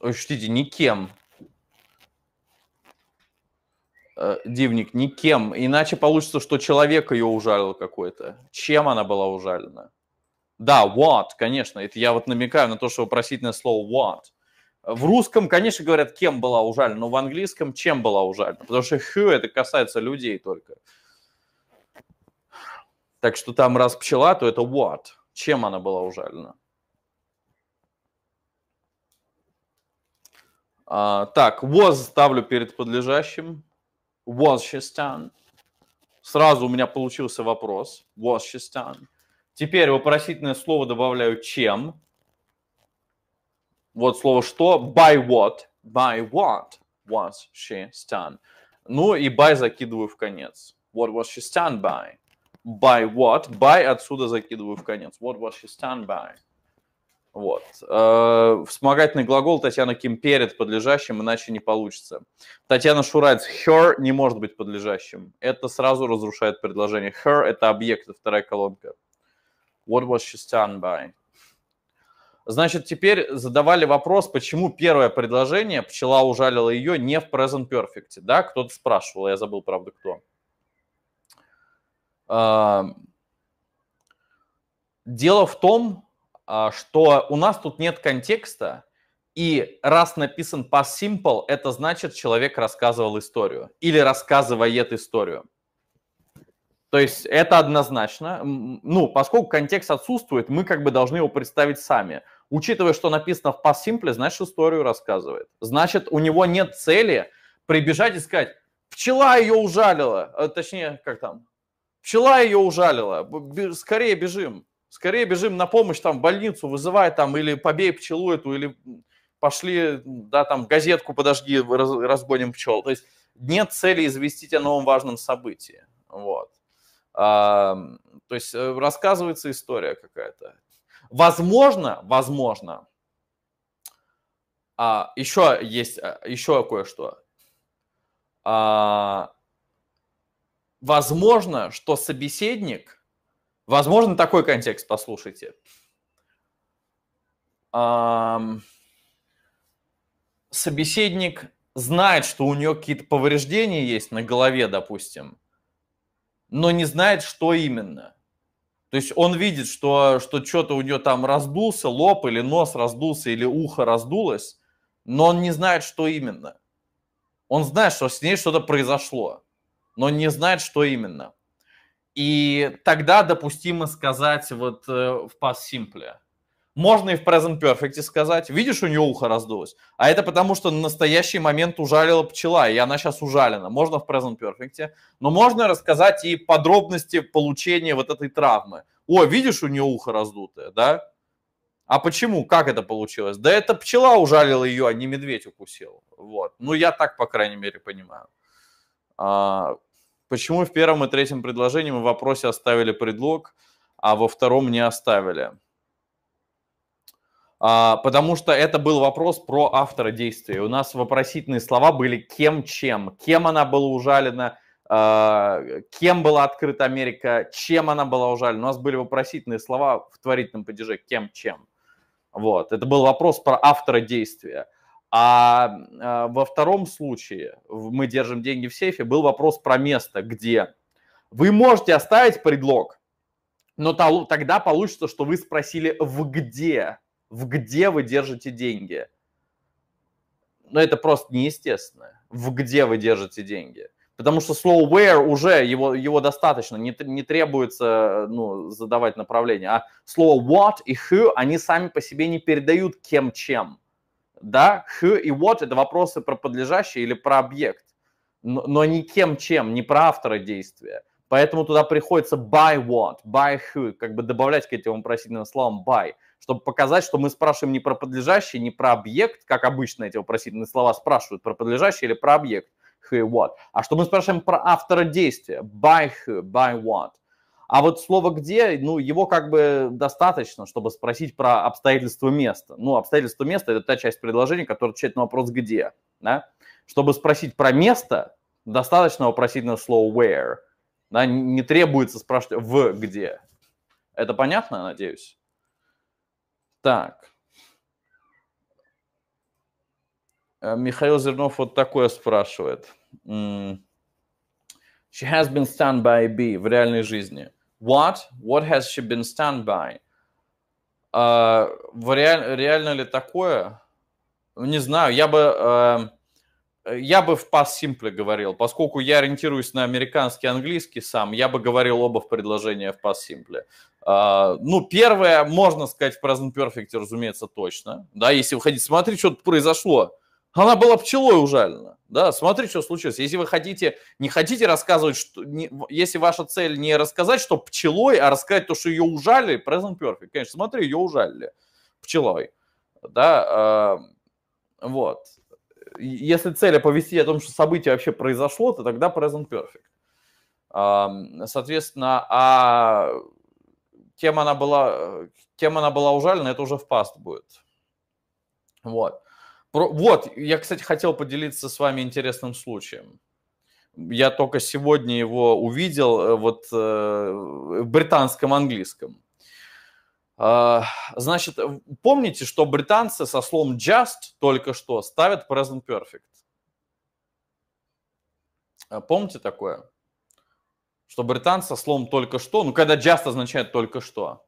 Учтите, никем. Э, дивник, никем. Иначе получится, что человек ее ужалил какой-то. Чем она была ужалена? Да, what, конечно. Это я вот намекаю на то, что вопросительное слово what. В русском, конечно, говорят, кем была ужалена, но в английском чем была ужалена. Потому что who это касается людей только. Так что там раз пчела, то это what. Чем она была ужалена? А, так, was ставлю перед подлежащим. Was she stand. Сразу у меня получился вопрос. Was she stand. Теперь вопросительное слово добавляю чем. Вот слово что. By what. By what was she stand. Ну и by закидываю в конец. What was she stand by? By what? By отсюда закидываю в конец. What was she stand by? Вот. Э, вспомогательный глагол Татьяна Ким перед подлежащим, иначе не получится. Татьяна Шурайц, her не может быть подлежащим. Это сразу разрушает предложение. Her – это объект, вторая колонка. What was she stunned by? Значит, теперь задавали вопрос, почему первое предложение «пчела ужалила ее» не в present perfect. Да, кто-то спрашивал, я забыл, правда, кто. Э, дело в том, а, что у нас тут нет контекста, и раз написан past simple, это значит, человек рассказывал историю или рассказывает историю. То есть это однозначно. Ну, поскольку контекст отсутствует, мы как бы должны его представить сами. Учитывая, что написано в past simple, значит, историю рассказывает. Значит, у него нет цели прибежать и сказать, пчела ее ужалила. Э, точнее, как там? Пчела ее ужалила. Скорее бежим. Скорее бежим на помощь, там, в больницу вызывай, там, или побей пчелу эту, или пошли, да, там, газетку подожги, разгоним пчел. То есть нет цели известить о новом важном событии, вот. А, то есть э, рассказывается история какая-то. Возможно, возможно, а, еще есть, а, еще кое-что. А, возможно, что собеседник – Возможно, такой контекст послушайте. Собеседник знает, что у нее какие-то повреждения есть на голове, допустим, но не знает, что именно. То есть он видит, что, что что-то у нее там раздулся, лоб или нос раздулся, или ухо раздулось, но он не знает, что именно. Он знает, что с ней что-то произошло, но не знает, что именно. И тогда допустимо сказать вот э, в past Simple. Можно и в Present Perfect сказать. Видишь, у нее ухо раздулось. А это потому, что на настоящий момент ужалила пчела, и она сейчас ужалена. Можно в Present Perfect. Но можно рассказать и подробности получения вот этой травмы. О, видишь, у нее ухо раздутое, да? А почему? Как это получилось? Да это пчела ужалила ее, а не медведь укусил. Вот. Ну, я так, по крайней мере, понимаю. А, Почему в первом и третьем предложении мы в вопросе оставили предлог, а во втором не оставили? А, потому что это был вопрос про автора действия. У нас вопросительные слова были кем, чем, кем она была ужалена, э, кем была открыта Америка, чем она была ужалена. У нас были вопросительные слова в творительном падеже кем, чем. Вот. Это был вопрос про автора действия. А, а во втором случае, мы держим деньги в сейфе, был вопрос про место, где. Вы можете оставить предлог, но тогда получится, что вы спросили в где, в где вы держите деньги. Но это просто неестественно, в где вы держите деньги. Потому что слово where уже его, его достаточно, не, не требуется ну, задавать направление. А слово what и who, они сами по себе не передают кем-чем да, who и what это вопросы про подлежащее или про объект, но, но не кем чем, не про автора действия. Поэтому туда приходится by what, by who, как бы добавлять к этим вопросительным словам by, чтобы показать, что мы спрашиваем не про подлежащее, не про объект, как обычно эти вопросительные слова спрашивают, про подлежащее или про объект, who и what, а что мы спрашиваем про автора действия, by who, by what. А вот слово «где», ну, его как бы достаточно, чтобы спросить про обстоятельства места. Ну, обстоятельства места – это та часть предложения, которая отвечает на вопрос «где». Да? Чтобы спросить про место, достаточно вопросительного слово «where». Да? Не требуется спрашивать «в где». Это понятно, надеюсь? Так. Э, Михаил Зернов вот такое спрашивает. She has been stand by a в реальной жизни. What? What has she been stand by? Uh, реаль, реально ли такое? Не знаю. Я бы, uh, я бы в past simple говорил. Поскольку я ориентируюсь на американский английский сам, я бы говорил оба в предложении в past simple. Uh, ну, первое, можно сказать, в present perfect, разумеется, точно. Да, если выходить, смотри, что-то произошло. Она была пчелой ужалена. Да, смотри, что случилось. Если вы хотите, не хотите рассказывать, что, не, если ваша цель не рассказать, что пчелой, а рассказать то, что ее ужали, present perfect. Конечно, смотри, ее ужали пчелой. Да, э, вот. Если цель оповестить о том, что событие вообще произошло, то тогда present perfect. Э, соответственно, а кем она была, кем она была ужалена, это уже в паст будет. Вот. Про... Вот, я, кстати, хотел поделиться с вами интересным случаем. Я только сегодня его увидел э, вот э, в британском английском. Э, значит, помните, что британцы со словом just только что ставят present perfect? А помните такое? Что британцы со словом только что, ну когда just означает только что,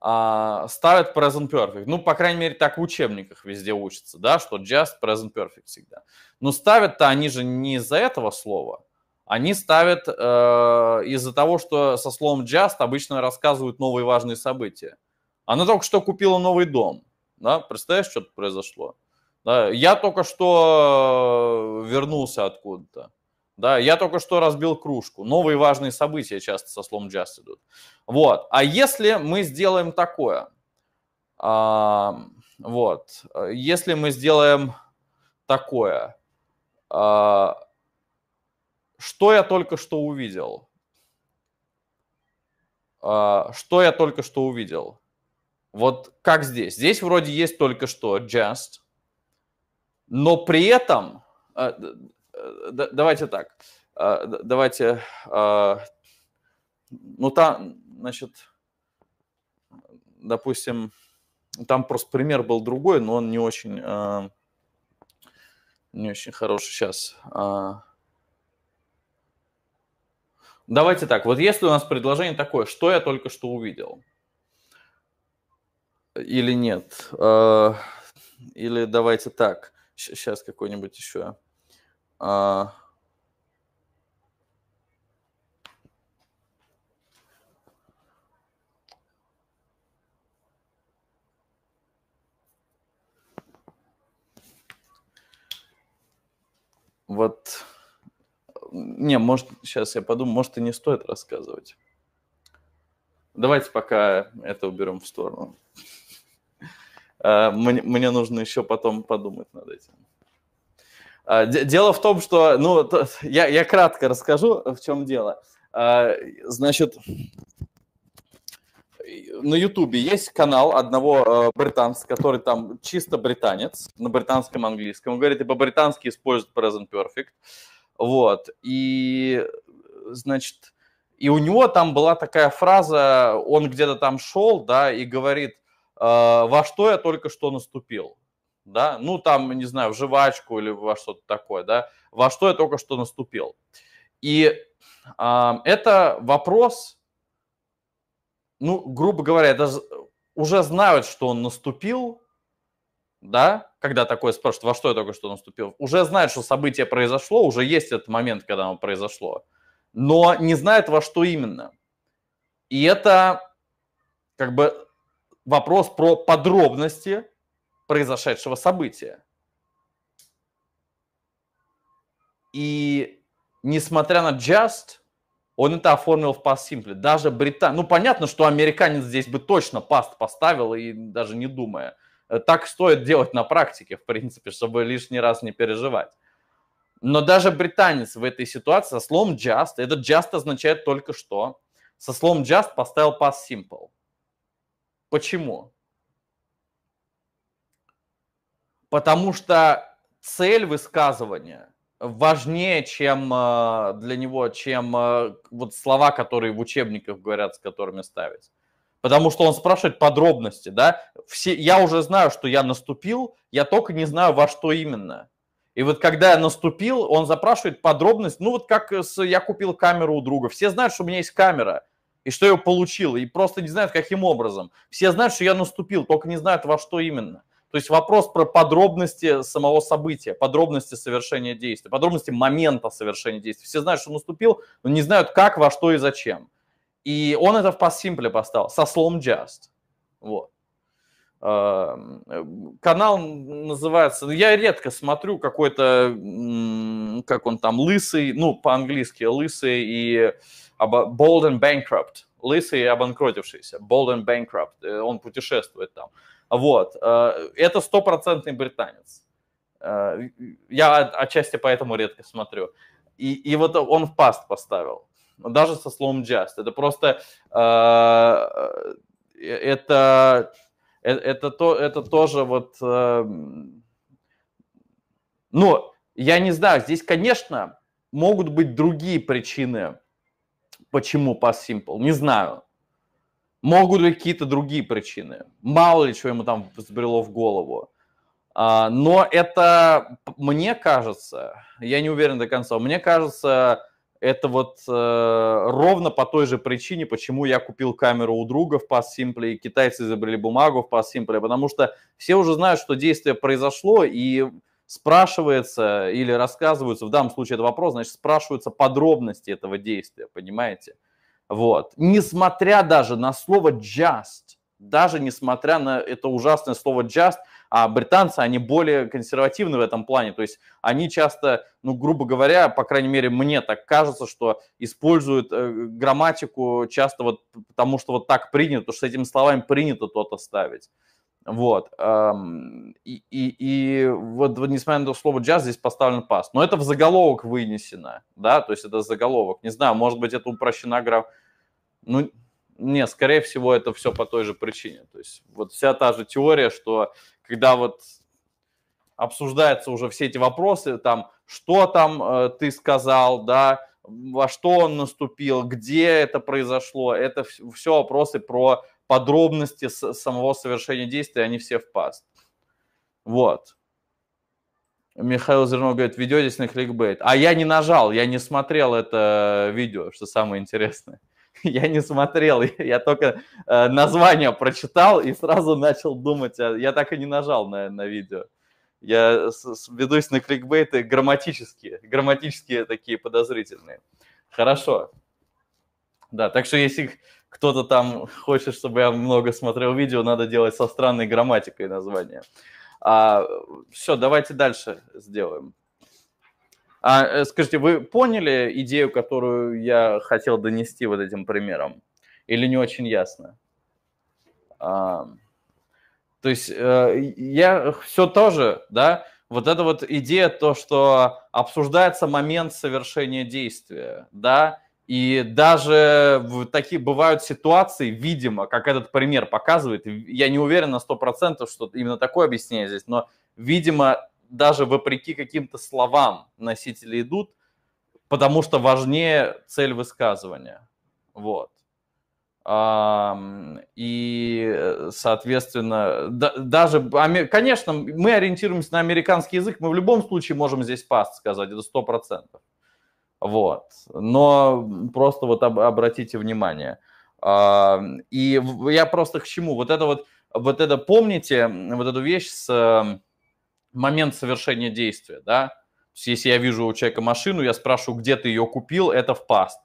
а, ставят present perfect. Ну, по крайней мере, так в учебниках везде учатся, да, что just present perfect всегда. Но ставят-то они же не из-за этого слова. Они ставят э, из-за того, что со словом just обычно рассказывают новые важные события. Она только что купила новый дом. Да? Представляешь, что-то произошло? Да? Я только что вернулся откуда-то. Да, я только что разбил кружку. Новые важные события часто со слом just идут. Вот. А если мы сделаем такое, а, вот, если мы сделаем такое, а, что я только что увидел? А, что я только что увидел? Вот как здесь? Здесь вроде есть только что just, но при этом э, Э, да, давайте так, э, давайте, э, ну там, значит, допустим, там просто пример был другой, но он не очень, не очень хороший сейчас. Давайте так, вот если у нас предложение такое, что я только что увидел, или нет, или давайте так, сейчас какой-нибудь еще. А... Вот, не, может, сейчас я подумаю, может, и не стоит рассказывать. Давайте пока это уберем в сторону. А, мне, мне нужно еще потом подумать над этим. А, дело в том, что, ну, я, я кратко расскажу, в чем дело. А, значит, на Ютубе есть канал одного а, британца, который там чисто британец, на британском английском. Он говорит и по-британски использует present perfect. Вот. И, значит, и у него там была такая фраза, он где-то там шел, да, и говорит, во что я только что наступил да, ну там, не знаю, в жвачку или во что-то такое, да, во что я только что наступил. И э, это вопрос, ну, грубо говоря, это уже знают, что он наступил, да, когда такое спрашивают, во что я только что наступил, уже знают, что событие произошло, уже есть этот момент, когда оно произошло, но не знают, во что именно. И это как бы вопрос про подробности, произошедшего события. И несмотря на just, он это оформил в past simple. Даже британ... Ну, понятно, что американец здесь бы точно past поставил, и даже не думая. Так стоит делать на практике, в принципе, чтобы лишний раз не переживать. Но даже британец в этой ситуации со словом just, этот just означает только что, со словом just поставил past simple. Почему? потому что цель высказывания важнее, чем э, для него, чем э, вот слова, которые в учебниках говорят, с которыми ставить. Потому что он спрашивает подробности, да? Все, я уже знаю, что я наступил, я только не знаю, во что именно. И вот когда я наступил, он запрашивает подробность. Ну вот как с, я купил камеру у друга. Все знают, что у меня есть камера и что я ее получил, и просто не знают, каким образом. Все знают, что я наступил, только не знают, во что именно. То есть вопрос про подробности самого события, подробности совершения действия, подробности момента совершения действия. Все знают, что наступил, но не знают как, во что и зачем. И он это в пассимпле поставил, со слом just. Вот. Эм, канал называется, ну, я редко смотрю какой-то, как он там, лысый, ну, по-английски, лысый и bold and bankrupt, лысый и обанкротившийся, bold and bankrupt, э, он путешествует там. Вот. Э, это стопроцентный британец. Э, я отчасти поэтому редко смотрю. И, и вот он в паст поставил. Даже со словом just. Это просто... Э, это... Это, то, это тоже вот... Ну, я не знаю, здесь, конечно, могут быть другие причины, почему пас simple, не знаю. Могут быть какие-то другие причины. Мало ли чего ему там взбрело в голову. А, но это, мне кажется, я не уверен до конца, мне кажется, это вот э, ровно по той же причине, почему я купил камеру у друга в PassSimple, и китайцы изобрели бумагу в PassSimple, потому что все уже знают, что действие произошло, и спрашивается или рассказывается в данном случае это вопрос, значит, спрашиваются подробности этого действия, понимаете? Вот. Несмотря даже на слово just, даже несмотря на это ужасное слово just, а британцы, они более консервативны в этом плане. То есть они часто, ну, грубо говоря, по крайней мере, мне так кажется, что используют э, грамматику часто вот потому, что вот так принято, что с этими словами принято то-то ставить. Вот. И, и, и вот, несмотря на то, слово джаз, здесь поставлен пас. Но это в заголовок вынесено, да, то есть это заголовок. Не знаю, может быть, это упрощена граф... Ну, не, скорее всего, это все по той же причине. То есть вот вся та же теория, что когда вот обсуждаются уже все эти вопросы, там, что там э, ты сказал, да, во что он наступил, где это произошло, это все вопросы про подробности самого совершения действия, они все в паст. Вот. Михаил Зернов говорит, ведетесь на кликбейт. А я не нажал, я не смотрел это э, видео, что самое интересное. Я не смотрел, я только э, название прочитал и сразу начал думать. А я так и не нажал на, на видео. Я ведусь на кликбейты грамматические, грамматические такие подозрительные. Хорошо. Да, так что если кто-то там хочет, чтобы я много смотрел видео, надо делать со странной грамматикой название. А, все, давайте дальше сделаем. А, э, скажите, вы поняли идею, которую я хотел донести вот этим примером? Или не очень ясно? А, то есть э, я все тоже, да, вот эта вот идея, то, что обсуждается момент совершения действия, да, и даже в такие бывают ситуации, видимо, как этот пример показывает, я не уверен на 100%, что именно такое объяснение здесь, но, видимо, даже вопреки каким-то словам носители идут, потому что важнее цель высказывания. Вот. И, э, соответственно, да, даже, конечно, мы ориентируемся на американский язык, мы в любом случае можем здесь паст сказать, это сто процентов. Вот. Но просто вот об, обратите внимание. А, и я просто к чему? Вот это вот, вот это, помните, вот эту вещь с момент совершения действия, да? То есть, если я вижу у человека машину, я спрашиваю, где ты ее купил, это в паст.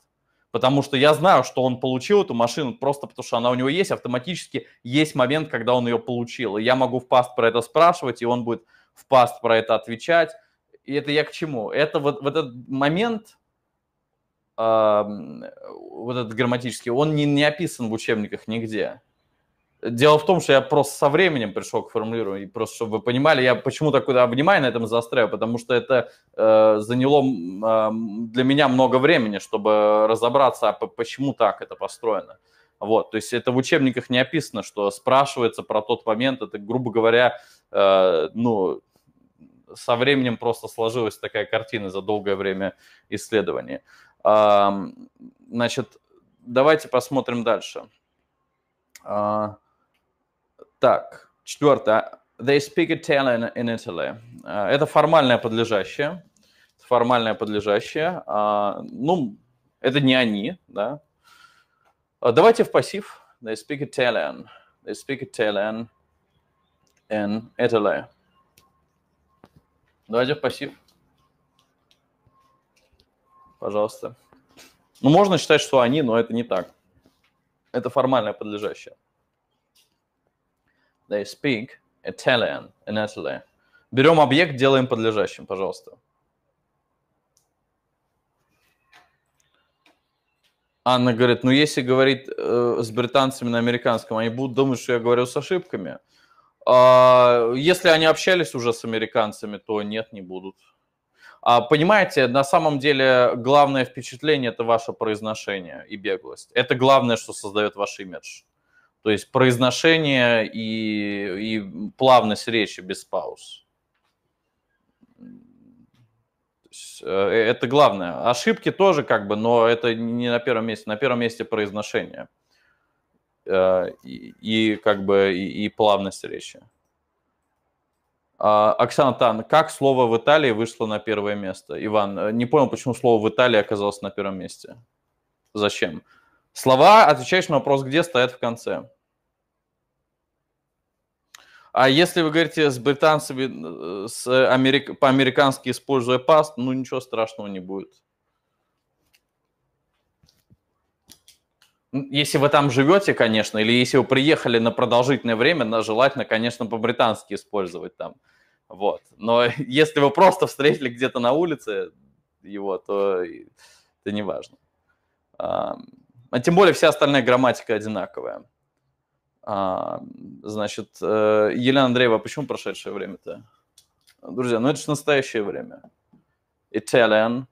Потому что я знаю, что он получил эту машину просто потому, что она у него есть, автоматически есть момент, когда он ее получил. И я могу в паст про это спрашивать, и он будет в паст про это отвечать. И это я к чему? Это вот, вот этот момент, вот этот грамматический, он не, не описан в учебниках нигде. Дело в том, что я просто со временем пришел к формулированию, и просто чтобы вы понимали, я почему такое внимание на этом заостряю, потому что это э, заняло э, для меня много времени, чтобы разобраться, а почему так это построено. Вот, то есть это в учебниках не описано, что спрашивается про тот момент, это, грубо говоря, э, ну, со временем просто сложилась такая картина за долгое время исследования. Значит, давайте посмотрим дальше. А, так, четвертое. They speak Italian in Italy. А, это формальное подлежащее. Формальное подлежащее. А, ну, это не они, да. Давайте в пассив. They speak Italian. They speak Italian in Italy. Давайте в пассив. Пожалуйста. Ну, можно считать, что они, но это не так. Это формальное подлежащее. They speak Italian in Italy. Берем объект, делаем подлежащим, пожалуйста. Анна говорит, ну если говорить э, с британцами на американском, они будут думать, что я говорю с ошибками. А, если они общались уже с американцами, то нет, не будут. А, понимаете, на самом деле главное впечатление – это ваше произношение и беглость. Это главное, что создает ваш имидж. То есть произношение и, и плавность речи без пауз. Э, это главное. Ошибки тоже как бы, но это не на первом месте. На первом месте произношение э, и, и как бы и, и плавность речи. А, Оксана Тан, как слово в Италии вышло на первое место? Иван, э, не понял, почему слово в Италии оказалось на первом месте. Зачем? Слова, отвечаешь на вопрос, где стоят в конце. А если вы говорите с британцами э, с америк... по-американски, используя паст, ну ничего страшного не будет. если вы там живете, конечно, или если вы приехали на продолжительное время, на, желательно, конечно, по-британски использовать там. Вот. Но если вы просто встретили где-то на улице его, то это не важно. А, тем более вся остальная грамматика одинаковая. А, значит, э, Елена Андреева, почему прошедшее время-то? Друзья, ну это же настоящее время. Italian.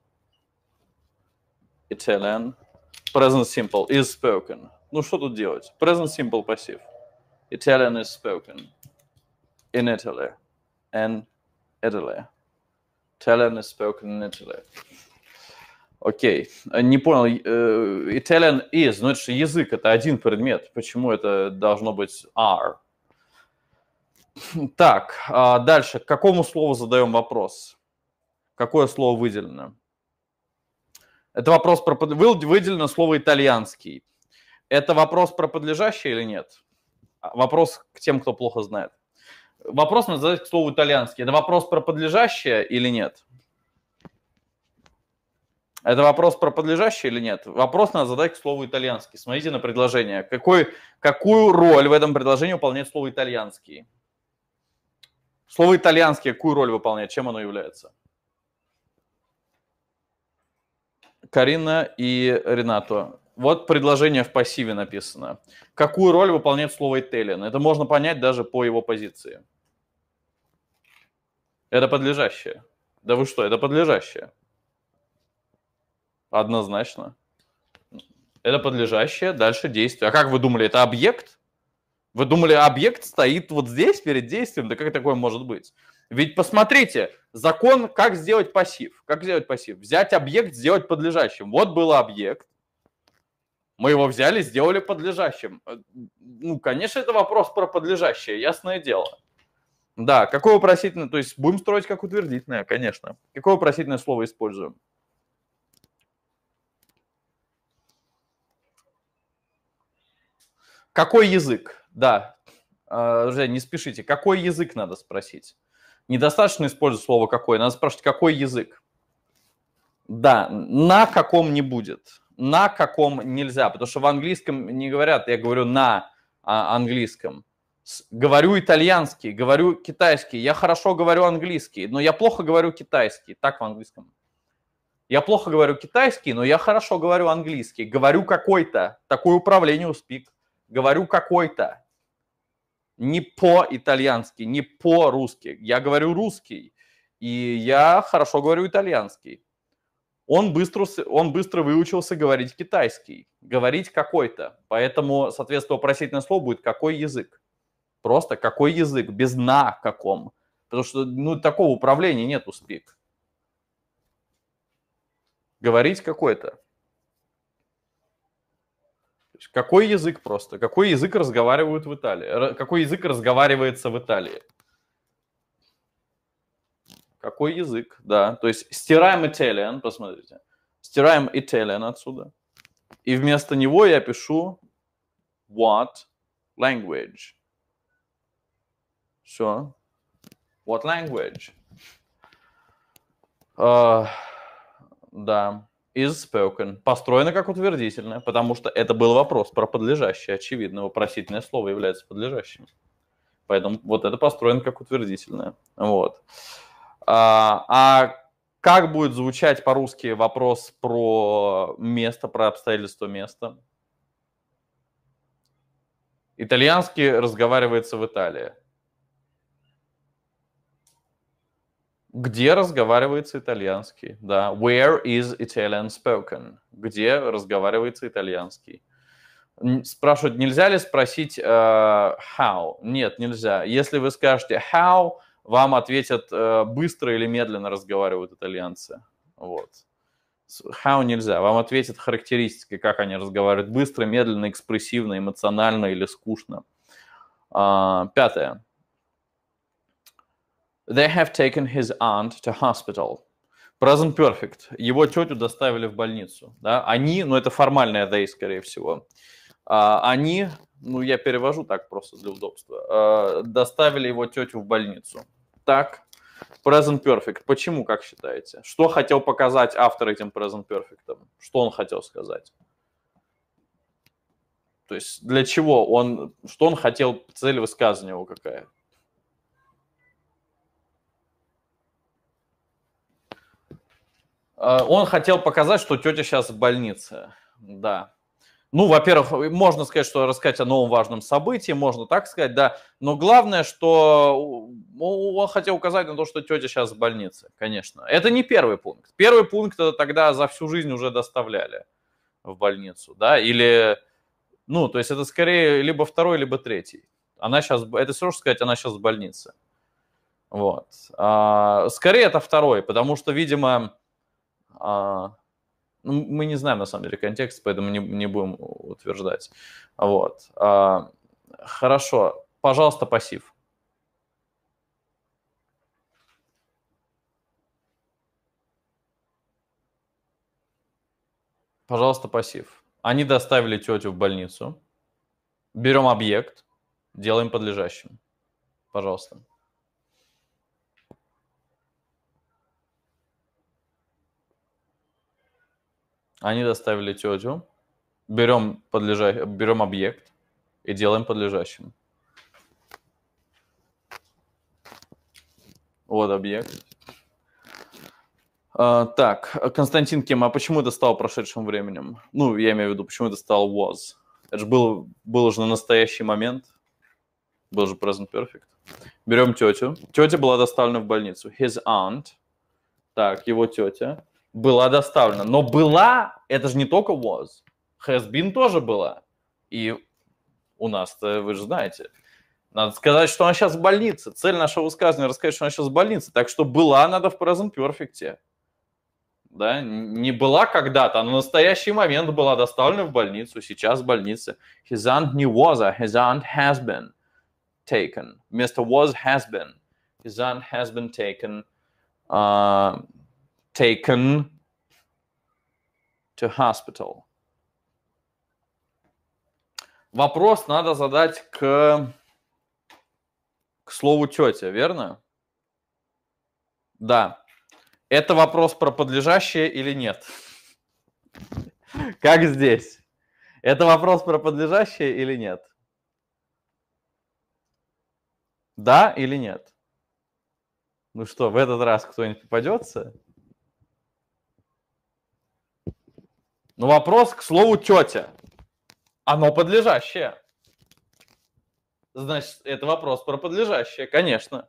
Italian. Present simple is spoken. Ну что тут делать? Present simple passive. Italian is spoken. In Italy. and Italy. Italian is spoken in Italy. Окей. Okay. Не понял. Э, Italian is. Ну, это же язык, это один предмет. Почему это должно быть are? Так, а дальше. К какому слову задаем вопрос? Какое слово выделено? Это вопрос про... Выделено слово «итальянский». Это вопрос про подлежащее или нет? А, вопрос к тем, кто плохо знает. Вопрос надо задать к слову «итальянский». Это вопрос про подлежащее или нет? Это вопрос про подлежащее или нет? Вопрос надо задать к слову «итальянский». Смотрите на предложение. Какой, какую роль в этом предложении выполняет слово «итальянский»? Слово «итальянский» какую роль выполняет? Чем оно является? Карина и Ренато. Вот предложение в пассиве написано. Какую роль выполняет слово «Italian»? Это можно понять даже по его позиции. Это подлежащее. Да вы что, это подлежащее. Однозначно. Это подлежащее, дальше действие. А как вы думали, это объект? Вы думали, объект стоит вот здесь перед действием? Да как такое может быть? Ведь посмотрите, закон, как сделать пассив. Как сделать пассив? Взять объект, сделать подлежащим. Вот был объект. Мы его взяли, сделали подлежащим. Э, ну, конечно, это вопрос про подлежащее, ясное дело. Да, какое вопросительное, то есть будем строить как утвердительное, конечно. Какое вопросительное слово используем? Какой язык? Да, друзья, э, не спешите. Какой язык надо спросить? недостаточно использовать слово «какой», надо спрашивать, какой язык. Да, на каком не будет, на каком нельзя, потому что в английском не говорят, я говорю на а, английском. Говорю итальянский, говорю китайский, я хорошо говорю английский, но я плохо говорю китайский, так в английском. Я плохо говорю китайский, но я хорошо говорю английский. Говорю какой-то, такое управление успик. Говорю какой-то, не по-итальянски, не по-русски. Я говорю русский, и я хорошо говорю итальянский. Он быстро, он быстро выучился говорить китайский, говорить какой-то. Поэтому, соответственно, вопросительное слово будет «какой язык?». Просто «какой язык?», без «на каком?». Потому что ну, такого управления нет у Спик. Говорить какой-то. Иванович, какой язык просто? Какой язык разговаривают в Италии? Какой язык разговаривается в Италии? Какой язык, да. То есть стираем Italian, посмотрите. Стираем Italian отсюда. И вместо него я пишу what language. Все. What language? Uh, да is spoken. Построено как утвердительное, потому что это был вопрос про подлежащее. Очевидно, вопросительное слово является подлежащим. Поэтому вот это построено как утвердительное. Вот. А, а как будет звучать по-русски вопрос про место, про обстоятельство места? Итальянский разговаривается в Италии. где разговаривается итальянский, да, where is Italian spoken, где разговаривается итальянский. Спрашивают, нельзя ли спросить э, how? Нет, нельзя. Если вы скажете how, вам ответят э, быстро или медленно разговаривают итальянцы. Вот. How нельзя. Вам ответят характеристики, как они разговаривают быстро, медленно, экспрессивно, эмоционально или скучно. Э, пятое. They have taken his aunt to hospital. Present perfect. Его тетю доставили в больницу. Да? Они, ну это формальное they, скорее всего. А, они, ну я перевожу так просто для удобства, а, доставили его тетю в больницу. Так, present perfect. Почему, как считаете? Что хотел показать автор этим present perfect? Что он хотел сказать? То есть для чего он, что он хотел, цель высказывания его какая? Э, он хотел показать, что тетя сейчас в больнице. Да. Ну, во-первых, можно сказать, что рассказать о новом важном событии, можно так сказать, да. Но главное, что он хотел указать на то, что тетя сейчас в больнице, конечно. Это не первый пункт. Первый пункт это тогда за всю жизнь уже доставляли в больницу, да, или, ну, то есть это скорее либо второй, либо третий. Она сейчас, это все же сказать, она сейчас в больнице. Вот. А, скорее это второй, потому что, видимо, а, ну, мы не знаем, на самом деле, контекст, поэтому не, не будем утверждать. Вот. А, хорошо. Пожалуйста, пассив. Пожалуйста, пассив. Они доставили тетю в больницу. Берем объект, делаем подлежащим. Пожалуйста. Они доставили тетю. Берем, подлежа... берем объект и делаем подлежащим. Вот объект. А, так, Константин Ким, а почему это стало прошедшим временем? Ну, я имею в виду, почему это стало was? Это же был, был же на настоящий момент. Был же present perfect. Берем тетю. Тетя была доставлена в больницу. His aunt. Так, его тетя была доставлена. Но была, это же не только was. Has been тоже была. И у нас-то, вы же знаете, надо сказать, что она сейчас в больнице. Цель нашего высказывания рассказать, что она сейчас в больнице. Так что была надо в present perfect. Да, не была когда-то, а на настоящий момент была доставлена в больницу, сейчас в больнице. His aunt не was, а his aunt has been taken. Вместо was has been. His aunt has been taken. Uh, taken to hospital. Вопрос надо задать к, к слову тетя, верно? Да. Это вопрос про подлежащее или нет? Как здесь? Это вопрос про подлежащее или нет? Да или нет? Ну что, в этот раз кто-нибудь попадется? Но вопрос, к слову, тетя. Оно подлежащее. Значит, это вопрос про подлежащее, конечно.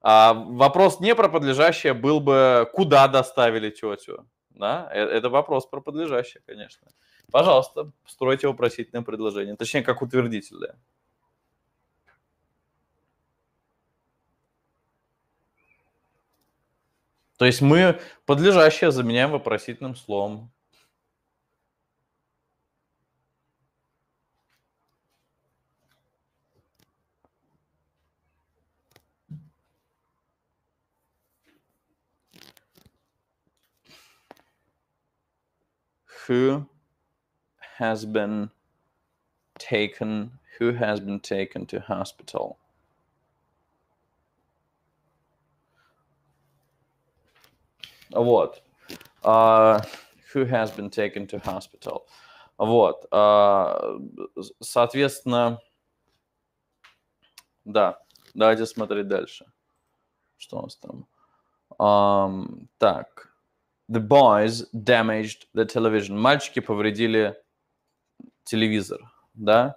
А вопрос не про подлежащее был бы, куда доставили тетю. Да? Э, это вопрос про подлежащее, конечно. Пожалуйста, стройте вопросительное предложение. Точнее, как утвердительное. То есть мы подлежащее заменяем вопросительным словом. who has been taken who has been taken to hospital What? uh, who has been taken to hospital вот uh, соответственно да давайте смотреть дальше что у нас там um, так The boys damaged the television. Мальчики повредили телевизор, да?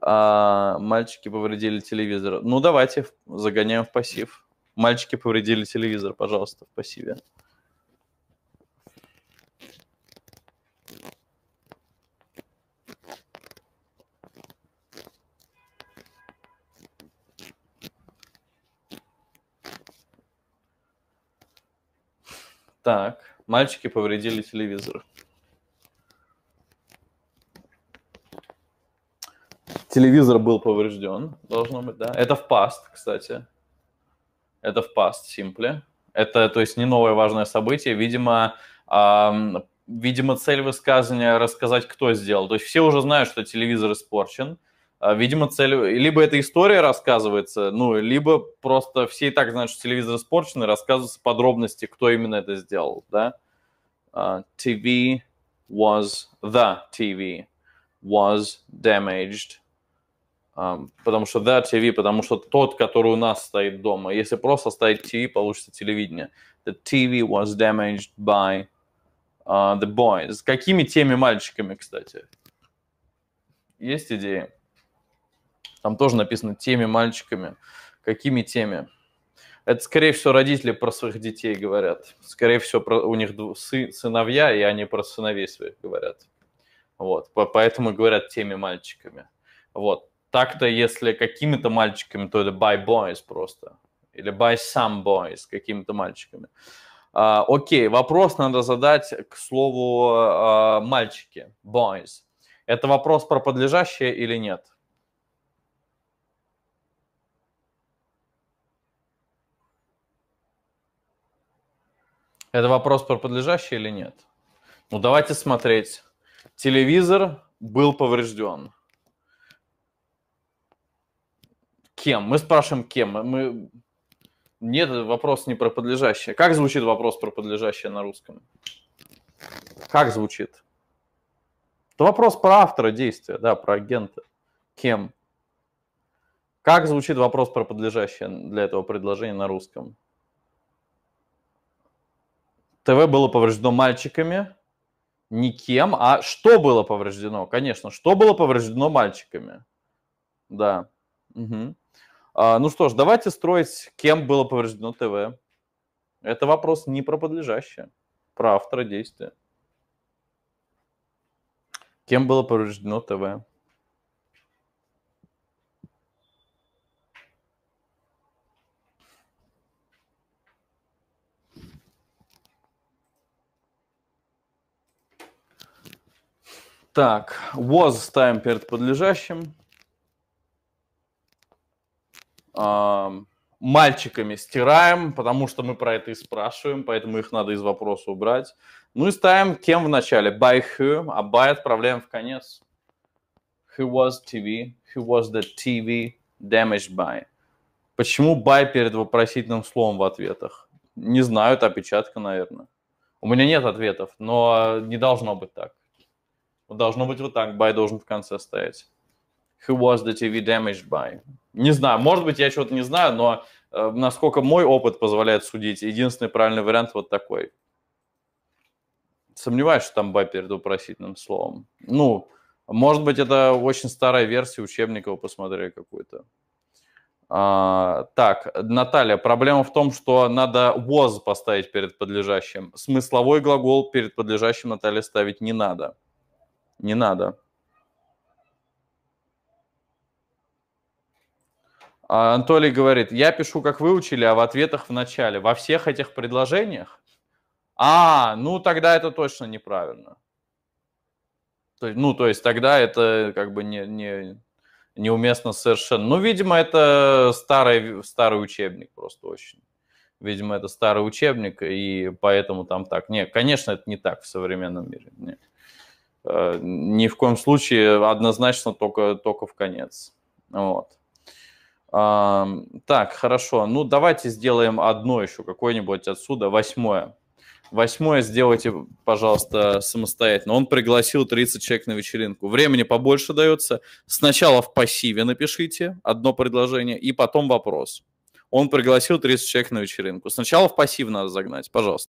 А, мальчики повредили телевизор. Ну, давайте загоняем в пассив. Мальчики повредили телевизор, пожалуйста, в пассиве. Так. Мальчики повредили телевизор. Телевизор был поврежден, должно быть, да. Это в past, кстати. Это в past simple. Это, то есть, не новое важное событие. Видимо, эм, видимо, цель высказывания рассказать, кто сделал. То есть все уже знают, что телевизор испорчен. А, видимо, цель... Либо эта история рассказывается, ну, либо просто все и так знают, что телевизор испорчен, и рассказываются подробности, кто именно это сделал, да? Uh, а, TV was... The TV was damaged. Um, потому что the TV, потому что тот, который у нас стоит дома. Если просто ставить TV, получится телевидение. The TV was damaged by uh, the boys. Какими теми мальчиками, кстати? Есть идея? Там тоже написано теми мальчиками. Какими теми? Это, скорее всего, родители про своих детей говорят. Скорее всего, про, у них сы, сыновья, и они про сыновей своих говорят. Вот, поэтому говорят теми мальчиками. Вот, так-то, если какими-то мальчиками, то это by boys просто. Или by some boys, какими-то мальчиками. А, окей, вопрос надо задать к слову а, мальчики, boys. Это вопрос про подлежащее или нет? Это вопрос про подлежащее или нет? Ну, давайте смотреть. Телевизор был поврежден. Кем? Мы спрашиваем, кем? Мы... Нет, вопрос не про подлежащее. Как звучит вопрос про подлежащее на русском? Как звучит? Это вопрос про автора действия, да, про агента. Кем? Как звучит вопрос про подлежащее для этого предложения на русском? ТВ было повреждено мальчиками, никем, а что было повреждено? Конечно, что было повреждено мальчиками? Да. Угу. А, ну что ж, давайте строить, кем было повреждено ТВ. Это вопрос не про подлежащее, про автора действия. Кем было повреждено ТВ? Так, was ставим перед подлежащим. А, мальчиками стираем, потому что мы про это и спрашиваем, поэтому их надо из вопроса убрать. Ну и ставим кем в начале? By who, а by отправляем в конец. Who was TV? Who was the TV damaged by? Почему by перед вопросительным словом в ответах? Не знаю, это опечатка, наверное. У меня нет ответов, но не должно быть так. Должно быть вот так. By должен в конце стоять. Who was the TV damaged by? Не знаю, может быть, я что то не знаю, но э, насколько мой опыт позволяет судить, единственный правильный вариант вот такой. Сомневаюсь, что там by перед вопросительным словом. Ну, может быть, это очень старая версия учебника, вы посмотрели какую-то. А, так, Наталья, проблема в том, что надо was поставить перед подлежащим. Смысловой глагол перед подлежащим, Наталья, ставить не надо не надо. А Анатолий говорит, я пишу, как выучили, а в ответах в начале. Во всех этих предложениях? А, ну тогда это точно неправильно. То, ну, то есть тогда это как бы не, не, неуместно совершенно. Ну, видимо, это старый, старый учебник просто очень. Видимо, это старый учебник, и поэтому там так. Нет, конечно, это не так в современном мире. Нет. Э, ни в коем случае однозначно только, только в конец. Вот. Так, хорошо. Ну, давайте сделаем одно еще, какое-нибудь отсюда, восьмое. Восьмое сделайте, пожалуйста, самостоятельно. Он пригласил 30 человек на вечеринку. Времени побольше дается. Сначала в пассиве напишите одно предложение и потом вопрос. Он пригласил 30 человек на вечеринку. Сначала в пассив надо загнать, пожалуйста.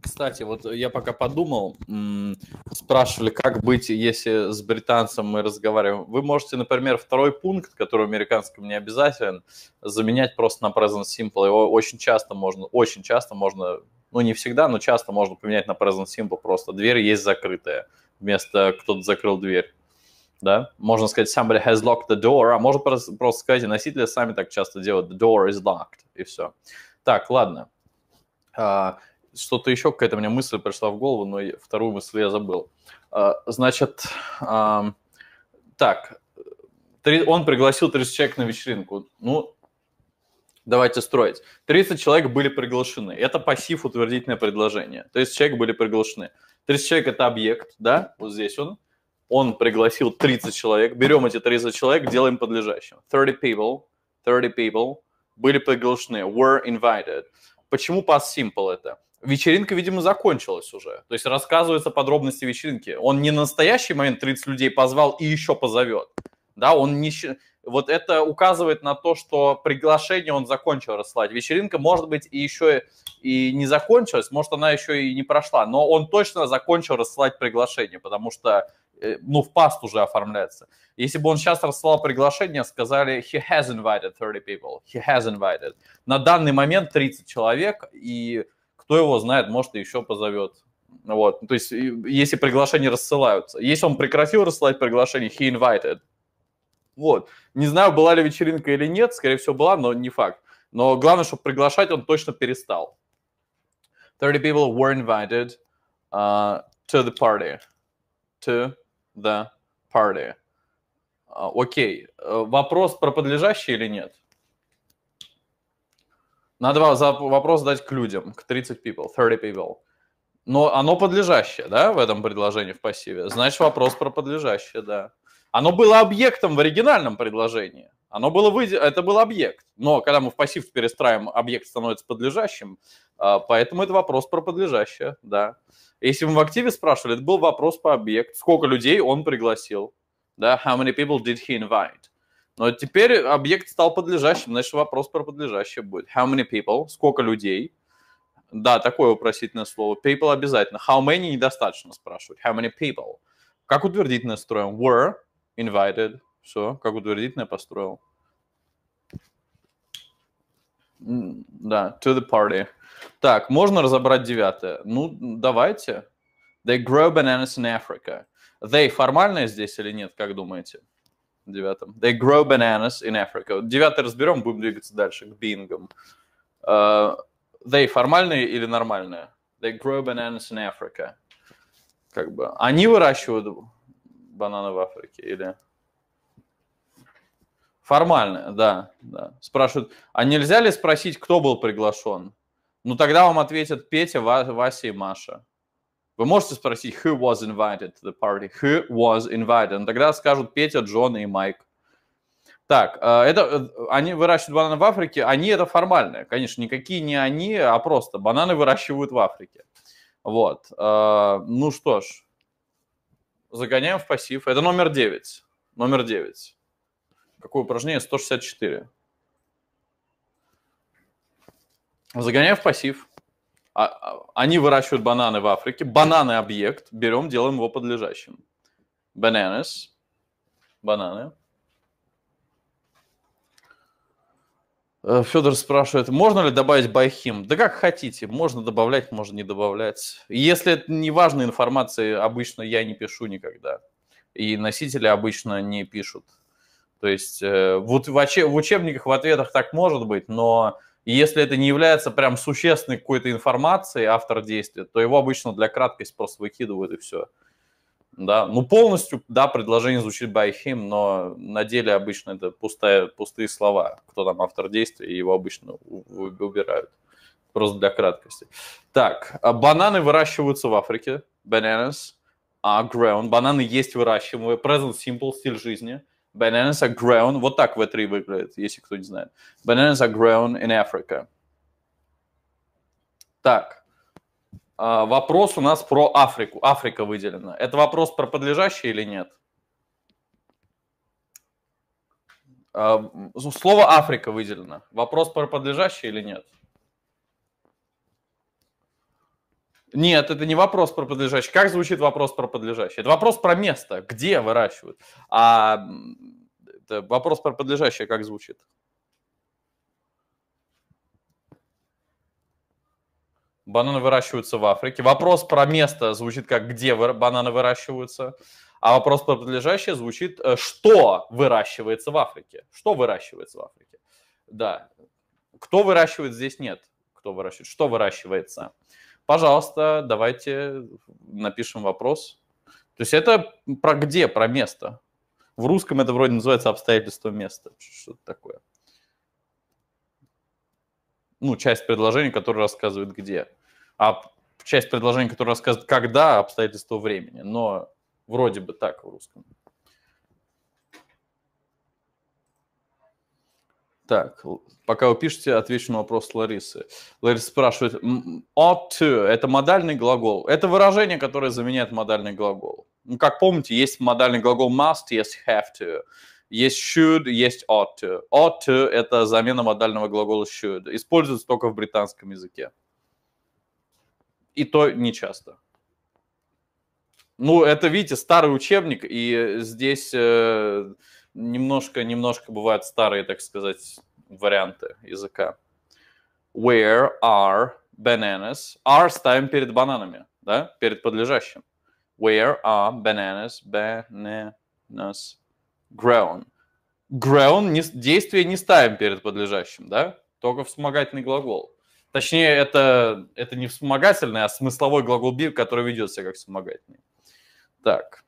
Кстати, вот я пока подумал, спрашивали, как быть, если с британцем мы разговариваем. Вы можете, например, второй пункт, который в американском не обязателен, заменять просто на present simple. Его очень часто можно, очень часто можно, ну не всегда, но часто можно поменять на present simple просто. Дверь есть закрытая вместо кто-то закрыл дверь. Да? Можно сказать somebody has locked the door, а можно просто, просто сказать, носители сами так часто делают the door is locked, и все. Так, ладно. А, что-то еще какая-то мне мысль пришла в голову, но вторую мысль я забыл. А, значит, так, он пригласил 30 человек на вечеринку. Ну, давайте строить. 30 человек были приглашены. Это пассив утвердительное предложение. 30 человек были приглашены. 30 человек – это объект, да, вот здесь он. Он пригласил 30 человек. Берем эти 30 человек, делаем подлежащим. 30 people, 30 people были приглашены, were invited. Почему past simple это? вечеринка, видимо, закончилась уже. То есть рассказываются подробности вечеринки. Он не настоящий момент 30 людей позвал и еще позовет. Да, он не... Вот это указывает на то, что приглашение он закончил рассылать. Вечеринка, может быть, и еще и не закончилась, может, она еще и не прошла, но он точно закончил рассылать приглашение, потому что э, ну, в паст уже оформляется. Если бы он сейчас рассылал приглашение, сказали he has invited 30 people, he has invited. На данный момент 30 человек, и кто его знает, может, и еще позовет. Вот, то есть, если приглашения рассылаются. Если он прекратил рассылать приглашение, he invited. Вот. Не знаю, была ли вечеринка или нет, скорее всего, была, но не факт. Но главное, чтобы приглашать он точно перестал. 30 people were invited uh, to the party. To the party. Uh, окей. Uh, okay. Uh, вопрос про подлежащие или нет? Надо вопрос дать к людям, к 30 people, 30 people. Но оно подлежащее, да, в этом предложении в пассиве. Значит, вопрос про подлежащее, да. Оно было объектом в оригинальном предложении. Оно было выде, Это был объект. Но когда мы в пассив перестраиваем, объект становится подлежащим. А, поэтому это вопрос про подлежащее, да. Если мы в активе спрашивали, это был вопрос по объект. Сколько людей он пригласил? Да, how many people did he invite? Но теперь объект стал подлежащим, значит, вопрос про подлежащее будет. How many people? Сколько людей? Да, такое вопросительное слово. People обязательно. How many недостаточно спрашивать. How many people? Как утвердительное строим? Were invited. Все, как утвердительное построил. Да, to the party. Так, можно разобрать девятое? Ну, давайте. They grow bananas in Africa. They формальное здесь или нет, как думаете? девятом. They grow bananas in Africa. Девятый разберем, будем двигаться дальше к бингам. Uh, they формальные или нормальные? They grow bananas in Africa. Как бы они выращивают бананы в Африке или формальные, да, да. Спрашивают, а нельзя ли спросить, кто был приглашен? Ну тогда вам ответят Петя, Ва, Вася и Маша. Вы можете спросить, who was invited to the party? Who was invited? Но ну, тогда скажут Петя, Джон и Майк. Так, э, это, э, они выращивают бананы в Африке, они это формальные, конечно, никакие не они, а просто бананы выращивают в Африке. Вот, э, ну что ж, загоняем в пассив. Это номер 9, номер 9. Какое упражнение? 164. Загоняем в пассив. А, а, они выращивают бананы в Африке. Бананы объект. Берем, делаем его подлежащим. Bananas. Бананы. Э, Федор спрашивает, можно ли добавить байхим? Да как хотите, можно добавлять, можно не добавлять. Если это не важная информация, обычно я не пишу никогда. И носители обычно не пишут. То есть э, вот в учебниках в ответах так может быть, но и если это не является прям существенной какой-то информацией, автор действия, то его обычно для краткости просто выкидывают и все. Да, ну полностью, да, предложение звучит by him, но на деле обычно это пустая, пустые слова. Кто там автор действия, его обычно убирают. Просто для краткости. Так, а бананы выращиваются в Африке. Bananas are grown. Бананы есть выращиваемые. Present simple, стиль жизни – Bananas are grown. Вот так в 3 e выглядит, если кто не знает. Bananas are grown in Africa. Так. А, вопрос у нас про Африку. Африка выделена. Это вопрос про подлежащее или нет? А, ну, слово Африка выделено. Вопрос про подлежащее или нет? Нет, это не вопрос про подлежащий. Как звучит вопрос про подлежащий? Это вопрос про место, где выращивают. А это вопрос про подлежащее как звучит? Бананы выращиваются в Африке. Вопрос про место звучит как где бананы выращиваются. А вопрос про подлежащее звучит, э, что выращивается в Африке. Что выращивается в Африке? Да. Кто выращивает, здесь нет. Кто выращивает, что выращивается пожалуйста, давайте напишем вопрос. То есть это про где, про место. В русском это вроде называется обстоятельство места, что-то такое. Ну, часть предложения, которая рассказывает где. А часть предложения, которая рассказывает когда, обстоятельство времени. Но вроде бы так в русском. Так, пока вы пишете, отвечу на вопрос Ларисы. Лариса спрашивает, ought to – это модальный глагол. Это выражение, которое заменяет модальный глагол. Ну, как помните, есть модальный глагол must, есть have to, есть should, есть ought to. Ought to – это замена модального глагола should. Используется только в британском языке. И то не часто. Ну, это, видите, старый учебник, и здесь... Э, немножко, немножко бывают старые, так сказать, варианты языка. Where are bananas? Are ставим перед бананами, да, перед подлежащим. Where are bananas? Bananas grown. Grown не, действие не ставим перед подлежащим, да, только вспомогательный глагол. Точнее, это, это не вспомогательный, а смысловой глагол be, который ведет себя как вспомогательный. Так.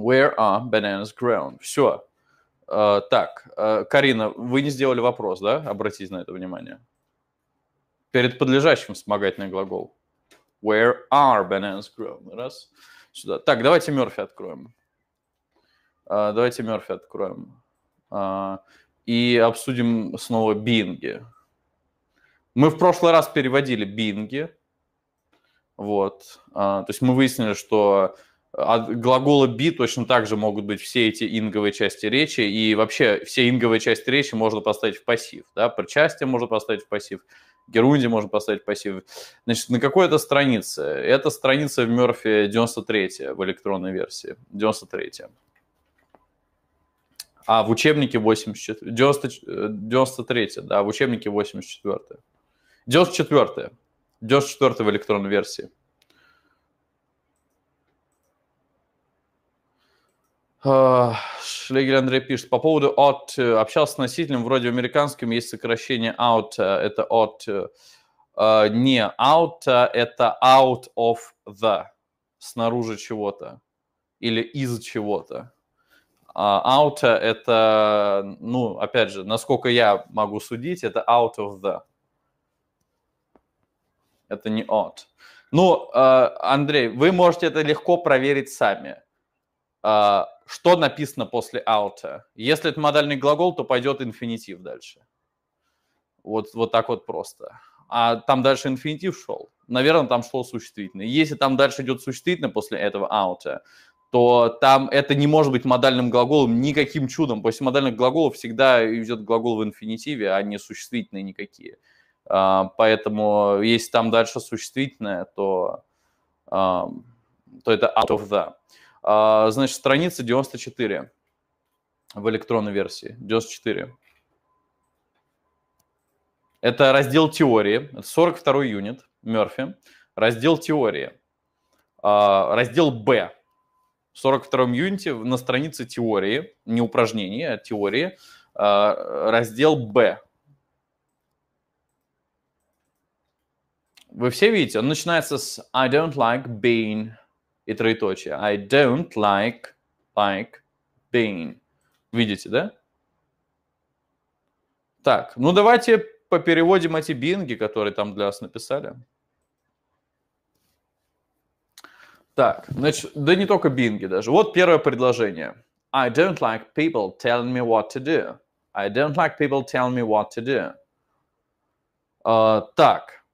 Where are bananas grown? Все. Э, так, э, Карина, вы не сделали вопрос, да? Обратите на это внимание. Перед подлежащим вспомогательный глагол. Where are bananas grown? Раз. Сюда. Так, давайте Мерфи откроем. Э, давайте Мерфи откроем. И обсудим снова бинги. Мы в прошлый раз переводили бинги. Вот. То есть мы выяснили, что от глагола be точно так же могут быть все эти инговые части речи, и вообще все инговые части речи можно поставить в пассив, да, причастие можно поставить в пассив, герунди можно поставить в пассив. Значит, на какой это странице? Это страница в Мерфи 93 в электронной версии, 93 а в учебнике 84, 90, 93, да, в учебнике 84. 94. 94 в электронной версии. А, Шлегель Андрей пишет, по поводу от, э, общался с носителем вроде американским, есть сокращение out, э, это от, э, а, не out, а это out of the, снаружи чего-то или из чего-то. Out – это, ну, опять же, насколько я могу судить, это out of the. Это не от. Ну, Андрей, вы можете это легко проверить сами. А, что написано после out. Если это модальный глагол, то пойдет инфинитив дальше. Вот, вот так вот просто. А там дальше инфинитив шел. Наверное, там шло существительное. Если там дальше идет существительное после этого out, то там это не может быть модальным глаголом никаким чудом. После модальных глаголов всегда идет глагол в инфинитиве, а не существительные никакие. А, поэтому если там дальше существительное, то, то это out of the. А, значит, страница 94 в электронной версии. 94. Это раздел теории, 42 юнит, Мерфи. Раздел теории. А, раздел Б. В 42 юните на странице теории, не упражнений, а теории, а, раздел Б. Вы все видите, он начинается с I don't like being и троеточие. I don't like, like being. Видите, да? Так, ну давайте попереводим эти бинги, которые там для вас написали. Так, значит, да не только бинги даже. Вот первое предложение. I don't like people telling me what to do. I don't like people telling me what to do. Uh, так,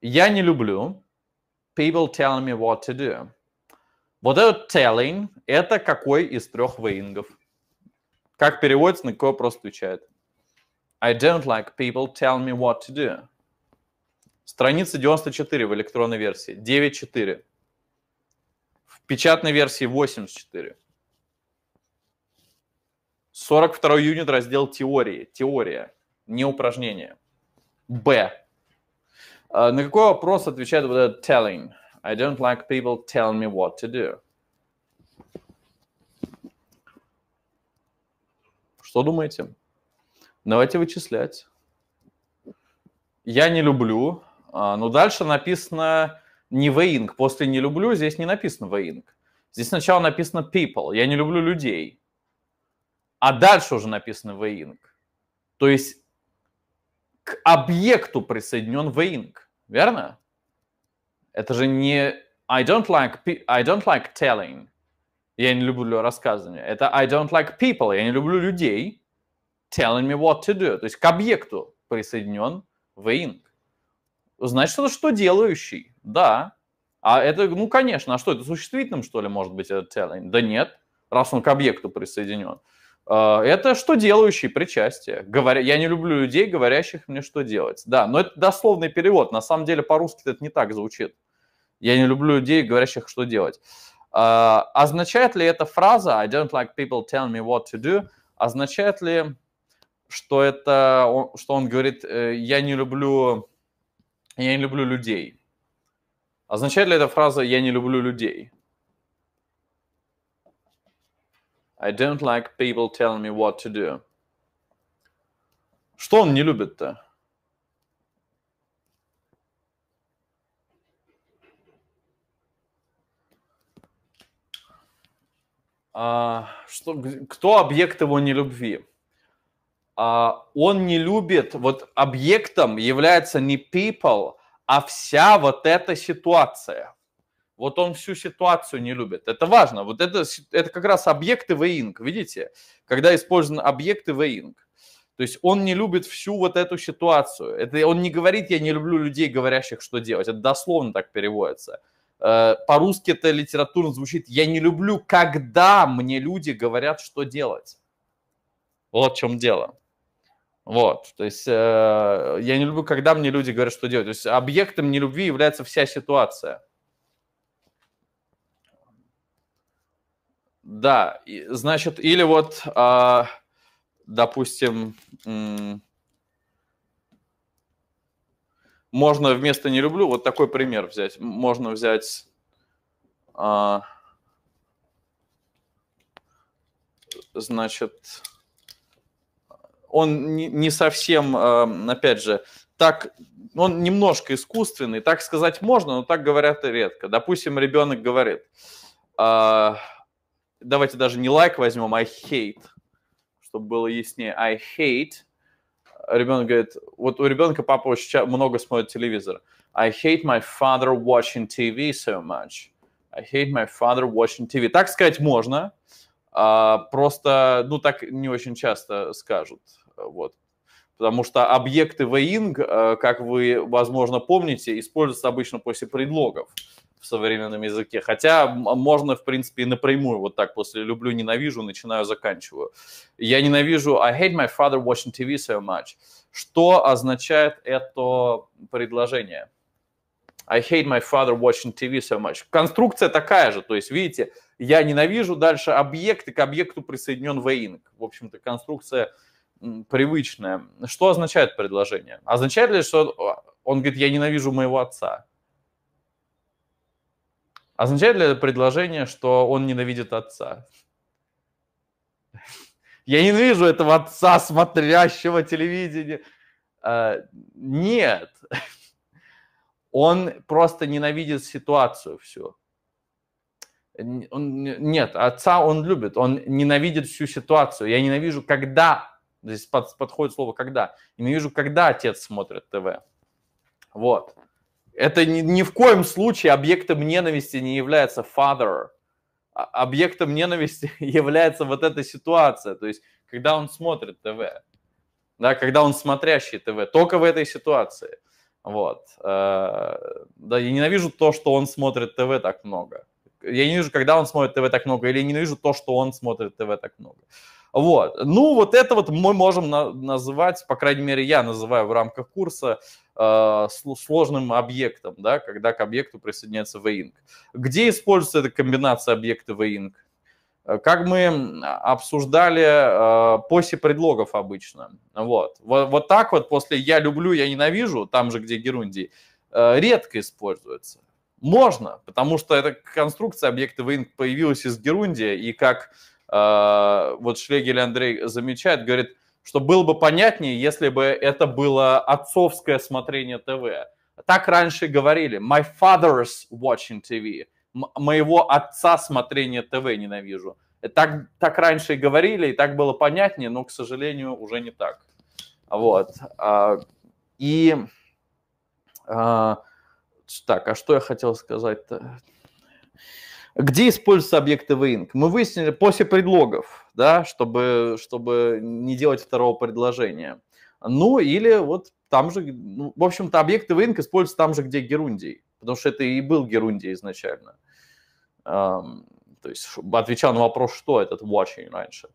я не люблю people telling me what to do. Вот этот telling – это какой из трех вейнгов? Как переводится, на какой вопрос отвечает? I don't like people tell me what to do. Страница 94 в электронной версии, 9.4. В печатной версии 84. 42 юнит раздел теории. Теория, не упражнение. Б. А, на какой вопрос отвечает вот этот telling? I don't like people tell me what to do. Что думаете? Давайте вычислять. Я не люблю. А, но дальше написано не вейнг. После не люблю здесь не написано вейнг. Здесь сначала написано people. Я не люблю людей. А дальше уже написано вейнг. То есть к объекту присоединен вейнг, Верно? Это же не I don't like, I don't like telling. Я не люблю рассказывание. Это I don't like people. Я не люблю людей. Telling me what to do. То есть к объекту присоединен being. Значит, это что делающий? Да. А это, ну, конечно. А что, это существительным, что ли, может быть, это telling? Да нет, раз он к объекту присоединен. А, это что делающий причастие. Говоря... Я не люблю людей, говорящих мне, что делать. Да, но это дословный перевод. На самом деле по-русски это не так звучит. Я не люблю людей, говорящих, что делать. Uh, означает ли эта фраза «I don't like people telling me what to do» означает ли, что это, что он говорит э, «я не люблю, я не люблю людей»? Означает ли эта фраза «я не люблю людей»? I don't like people telling me what to do. Что он не любит-то? А, что, кто объект его нелюбви? А, он не любит, вот объектом является не people, а вся вот эта ситуация. Вот он всю ситуацию не любит. Это важно. Вот это, это как раз объекты в видите? Когда использованы объекты в То есть он не любит всю вот эту ситуацию. Это он не говорит, я не люблю людей, говорящих, что делать. Это дословно так переводится. Э, по-русски это литературно звучит. Я не люблю, когда мне люди говорят, что делать. Вот в чем дело. Вот, то есть э, я не люблю, когда мне люди говорят, что делать. То есть объектом нелюбви является вся ситуация. Да, и, значит, или вот, э, допустим, м- Можно вместо «не люблю» вот такой пример взять. Можно взять... А, значит, он не совсем, а, опять же, так, он немножко искусственный, так сказать можно, но так говорят и редко. Допустим, ребенок говорит, а, давайте даже не лайк возьмем, I hate, чтобы было яснее, I hate ребенок говорит, вот у ребенка папа очень много смотрит телевизор. I hate my father watching TV so much. I hate my father watching TV. Так сказать можно, а, просто, ну, так не очень часто скажут, вот. Потому что объекты weighing, э, как вы, возможно, помните, используются обычно после предлогов современном языке. Хотя можно, в принципе, и напрямую вот так после «люблю, ненавижу», начинаю, заканчиваю. Я ненавижу «I hate my father watching TV so much». Что означает это предложение? I hate my father watching TV so much. Конструкция такая же, то есть, видите, я ненавижу, дальше объект, и к объекту присоединен вейнг. В общем-то, конструкция привычная. Что означает предложение? Означает ли, что он а, говорит, я ненавижу моего отца? Означает ли это предложение, что он ненавидит отца? Я ненавижу этого отца, смотрящего телевидение. А, нет. Он просто ненавидит ситуацию всю. Он, нет, отца он любит, он ненавидит всю ситуацию. Я ненавижу, когда, здесь под, подходит слово «когда», ненавижу, когда отец смотрит ТВ. Вот. Это ни, ни в коем случае объектом ненависти не является father. А, объектом ненависти является вот эта ситуация, то есть когда он смотрит ТВ, да, когда он смотрящий ТВ, только в этой ситуации. Вот. Э, да, я ненавижу то, что он смотрит ТВ так много. Я не вижу, когда он смотрит ТВ так много, или я ненавижу то, что он смотрит ТВ так много. Вот. Ну, вот это вот мы можем на- называть, по крайней мере, я называю в рамках курса э, сложным объектом, да, когда к объекту присоединяется v-inc. Где используется эта комбинация объекта v-inc? Э, как мы обсуждали а, после предлогов обычно. Вот. вот. Вот так вот после «я люблю», «я ненавижу», там же, где Герундий, э, редко используется. Можно, потому что эта конструкция объекта v-inc появилась из Герундия, и как а, вот Шлегель Андрей замечает, говорит – что было бы понятнее, если бы это было отцовское смотрение ТВ. Так раньше говорили. My father's watching TV. М- моего отца смотрение ТВ ненавижу. Э, так, так раньше и говорили, и так было понятнее, но, к сожалению, уже не так. Вот. А, и... А, так, а что я хотел сказать где используются объекты винг? Мы выяснили после предлогов, да, чтобы, чтобы не делать второго предложения. Ну, или вот там же, ну, в общем-то, объекты винг используются там же, где герундий, потому что это и был герундий изначально. Um, то есть отвечал на вопрос, что этот watching раньше.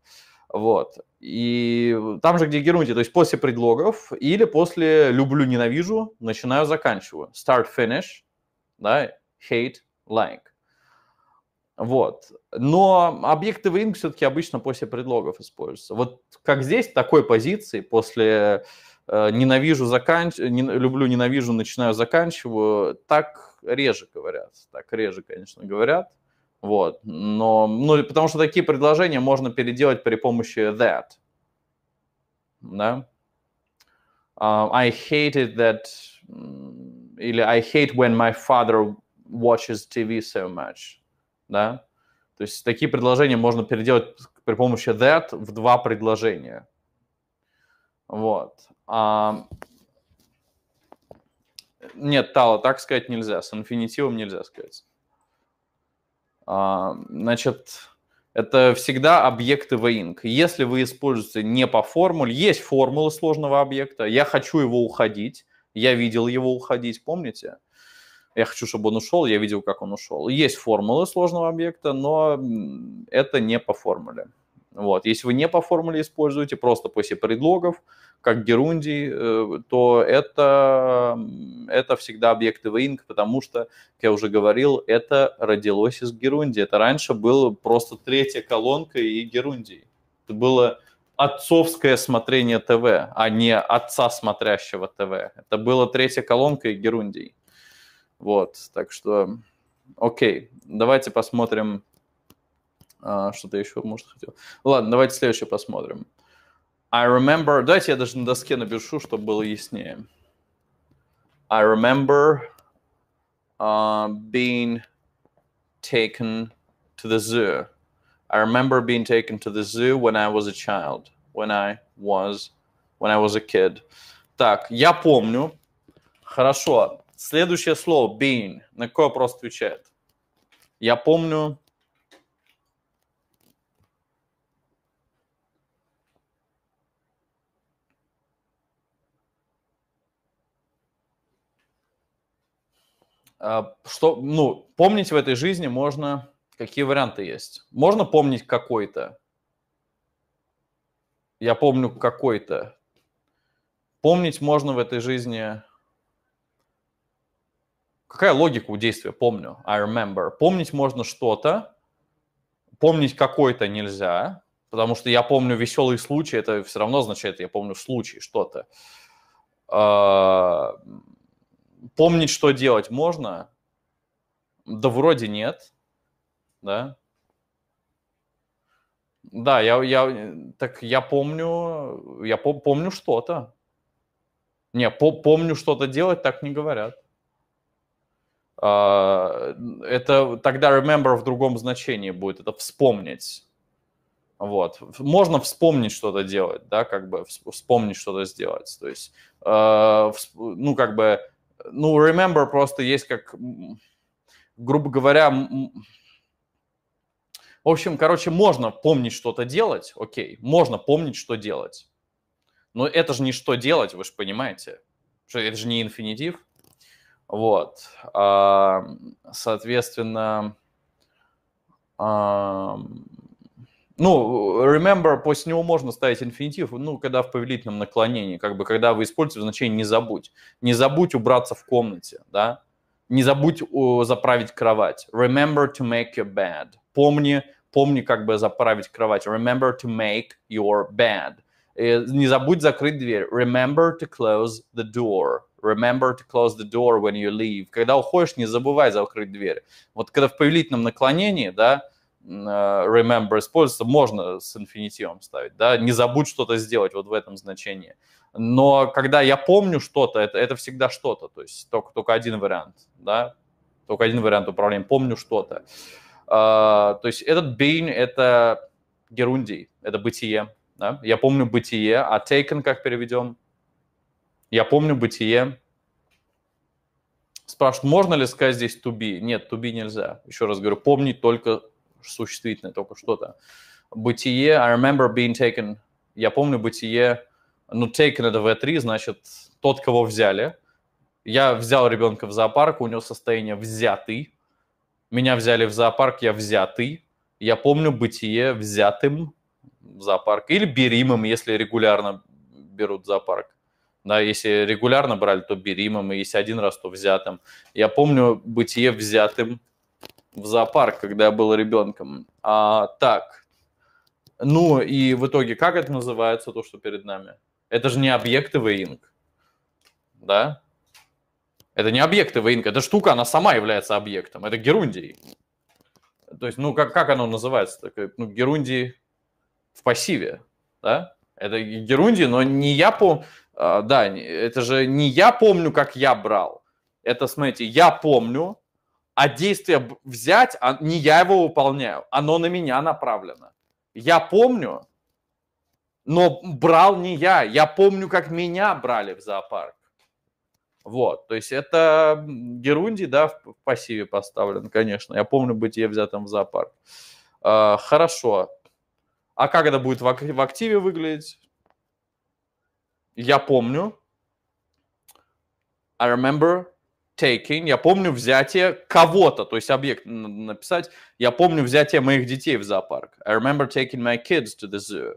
Вот. И там же, где герундий, то есть после предлогов или после люблю, ненавижу, начинаю, заканчиваю. Start, finish, да, hate, like. Вот. Но объекты в ринг все-таки обычно после предлогов используются. Вот как здесь, такой позиции, после э, ненавижу, заканч э, не, люблю, ненавижу, начинаю, заканчиваю, так реже говорят. Так реже, конечно, говорят. Вот. Но, ну, потому что такие предложения можно переделать при помощи that. Да? Uh, I hated that... Или I hate when my father watches TV so much да. То есть такие предложения можно переделать при помощи that в два предложения. Вот. А... Нет, Тала, так сказать нельзя. С инфинитивом нельзя сказать. А, значит, это всегда объекты в inc Если вы используете не по формуле, есть формула сложного объекта, я хочу его уходить, я видел его уходить, помните? я хочу, чтобы он ушел, я видел, как он ушел. Есть формулы сложного объекта, но это не по формуле. Вот. Если вы не по формуле используете, просто после предлогов, как герундий, э, то это, это всегда объекты в wing, потому что, как я уже говорил, это родилось из герундии. Это раньше было просто третья колонка и герундий. Это было отцовское смотрение ТВ, а не отца смотрящего ТВ. Это было третья колонка и герундий. Вот, так что, окей, давайте посмотрим, а, что-то еще, может, хотел. Ладно, давайте следующее посмотрим. I remember... Давайте я даже на доске напишу, чтобы было яснее. I remember uh, being taken to the zoo. I remember being taken to the zoo when I was a child. When I was... When I was a kid. Так, я помню. Хорошо. Следующее слово being. На какой вопрос отвечает? Я помню... А, что, ну, помнить в этой жизни можно... Какие варианты есть? Можно помнить какой-то. Я помню какой-то. Помнить можно в этой жизни Какая логика у действия? Помню. I remember. Помнить можно что-то, помнить какой-то нельзя, потому что я помню веселый случай, это все равно означает, я помню случай, что-то. А, помнить, что делать можно? Да вроде нет, да. Да, я, я, так я помню, я пом, помню что-то. Не, по, помню что-то делать, так не говорят. А, это тогда remember в другом значении будет, это вспомнить. Вот. Можно вспомнить что-то делать, да, как бы вспомнить что-то сделать. То есть, а, ну, как бы, ну, remember просто есть как, грубо говоря, в общем, короче, можно помнить что-то делать, окей, можно помнить, что делать. Но это же не что делать, вы же понимаете. Это же не инфинитив. Вот. Соответственно, ну, э, remember, после него можно ставить инфинитив, ну, когда в повелительном наклонении, как бы, когда вы используете значение «не забудь». Не забудь убраться в комнате, да? Не забудь заправить кровать. Remember to make your bed. Помни, помни, как бы заправить кровать. Remember to make your bed. И э, не забудь закрыть дверь. Remember to close the door. Remember to close the door when you leave. Когда уходишь, не забывай закрыть двери. Вот когда в повелительном наклонении, да, э, remember используется, можно с инфинитивом ставить, да, не забудь что-то сделать вот в этом значении. Но когда я помню что-то, это, это всегда что-то, то есть только, только один вариант, да, только один вариант управления, помню что-то. Uh, то есть этот being – это герундий, это бытие, да? я помню бытие, а taken, как переведем, я помню бытие. Спрашивают, можно ли сказать здесь to be? Нет, to be нельзя. Еще раз говорю, помнить только существительное, только что-то. Бытие, I remember being taken. Я помню бытие, ну, taken это V3, значит, тот, кого взяли. Я взял ребенка в зоопарк, у него состояние взятый. Меня взяли в зоопарк, я взятый. Я помню бытие взятым в зоопарк. Или беримым, если регулярно берут в зоопарк. Да, если регулярно брали, то беримым, и если один раз, то взятым. Я помню бытие взятым в зоопарк, когда я был ребенком. А, так, ну и в итоге, как это называется, то, что перед нами? Это же не объектовый инк, да? Это не объектовый инк, эта штука, она сама является объектом, это герундий. То есть, ну, как, как оно называется? Так, э, ну, герундий в пассиве, да? Это герундий, но не я помню, а, да, это же не я помню, как я брал. Это, смотрите, я помню, а действие взять, а не я его выполняю, оно на меня направлено. Я помню, но брал не я. Я помню, как меня брали в зоопарк. Вот, то есть это Герунди, да, в пассиве поставлен, конечно. Я помню бытие взятым в зоопарк. Э, хорошо. А как это будет в активе выглядеть? я помню, I remember taking, я помню взятие кого-то, то есть объект написать, я помню взятие моих детей в зоопарк. I remember taking my kids to the zoo.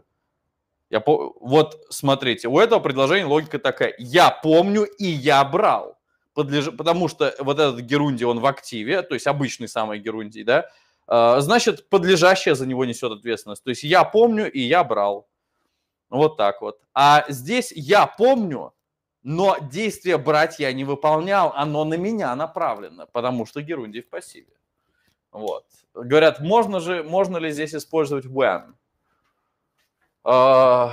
Я по... Вот, смотрите, у этого предложения логика такая. Я помню и я брал. Подлеж... Потому что вот этот герундий он в активе, то есть обычный самый герундий, да? А, значит, подлежащее за него несет ответственность. То есть я помню и я брал. Вот так вот. А здесь я помню, но действие брать я не выполнял, оно на меня направлено, потому что Герундий в пассиве. Вот. Говорят, можно же, можно ли здесь использовать when? Uh,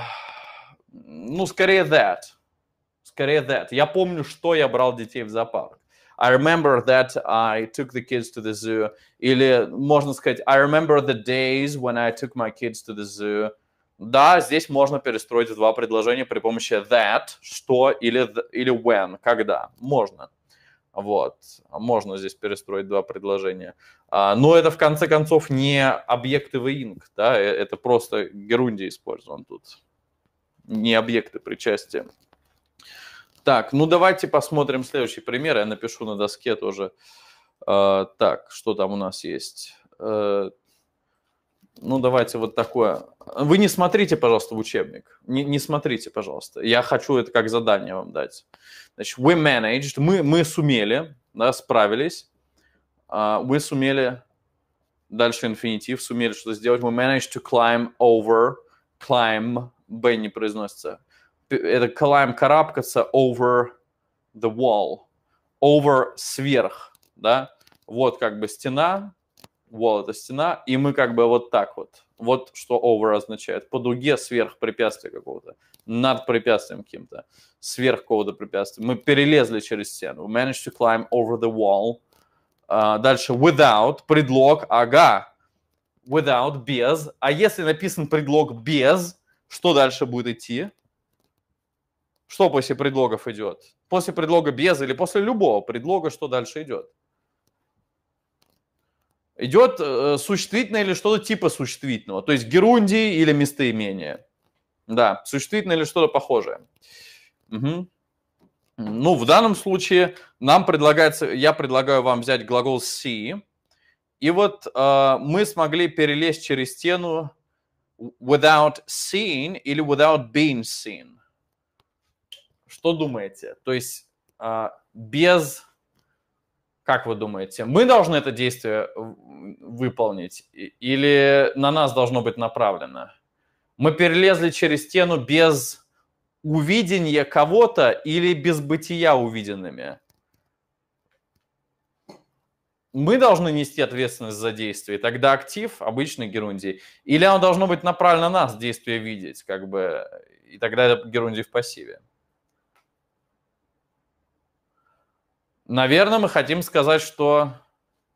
ну, скорее that. Скорее that. Я помню, что я брал детей в зоопарк. I remember that I took the kids to the zoo. Или можно сказать, I remember the days when I took my kids to the zoo. Да, здесь можно перестроить два предложения при помощи that, что или, или when, когда. Можно. Вот. Можно здесь перестроить два предложения. А, но это, в конце концов, не объекты инк, да, э, это просто герунди использован тут. Не объекты причастия. Так, ну давайте посмотрим следующий пример. Я напишу на доске тоже. А, так, что там у нас есть? Э, ну давайте вот такое. Вы не смотрите, пожалуйста, в учебник. Не, не смотрите, пожалуйста. Я хочу это как задание вам дать. Значит, we managed, мы, мы сумели, да, справились. Uh, сумели, дальше инфинитив, сумели что-то сделать. We managed to climb over, climb, b не произносится. Это climb, карабкаться over the wall. Over, сверх, да. Вот как бы стена, wall это стена, и мы как бы вот так вот. Вот что over означает. По дуге сверх препятствия какого-то, над препятствием каким-то, сверх какого-то препятствия. Мы перелезли через стену. We managed to climb over the wall. Uh, дальше without, предлог, ага. Without, без. А если написан предлог без, что дальше будет идти? Что после предлогов идет? После предлога без или после любого предлога, что дальше идет? идет э, существительное или что-то типа существительного, то есть герундии или местоимение. Да, существительное или что-то похожее. Угу. Ну, в данном случае нам предлагается, я предлагаю вам взять глагол see, и вот э, мы смогли перелезть через стену without seeing или without being seen. Что думаете? То есть э, без как вы думаете, мы должны это действие выполнить или на нас должно быть направлено? Мы перелезли через стену без увидения кого-то или без бытия увиденными? Мы должны нести ответственность за действие, тогда актив обычный Герундий. Или оно должно быть направлено на нас, действие видеть, как бы, и тогда это Герундий в пассиве. Наверное, мы хотим сказать, что...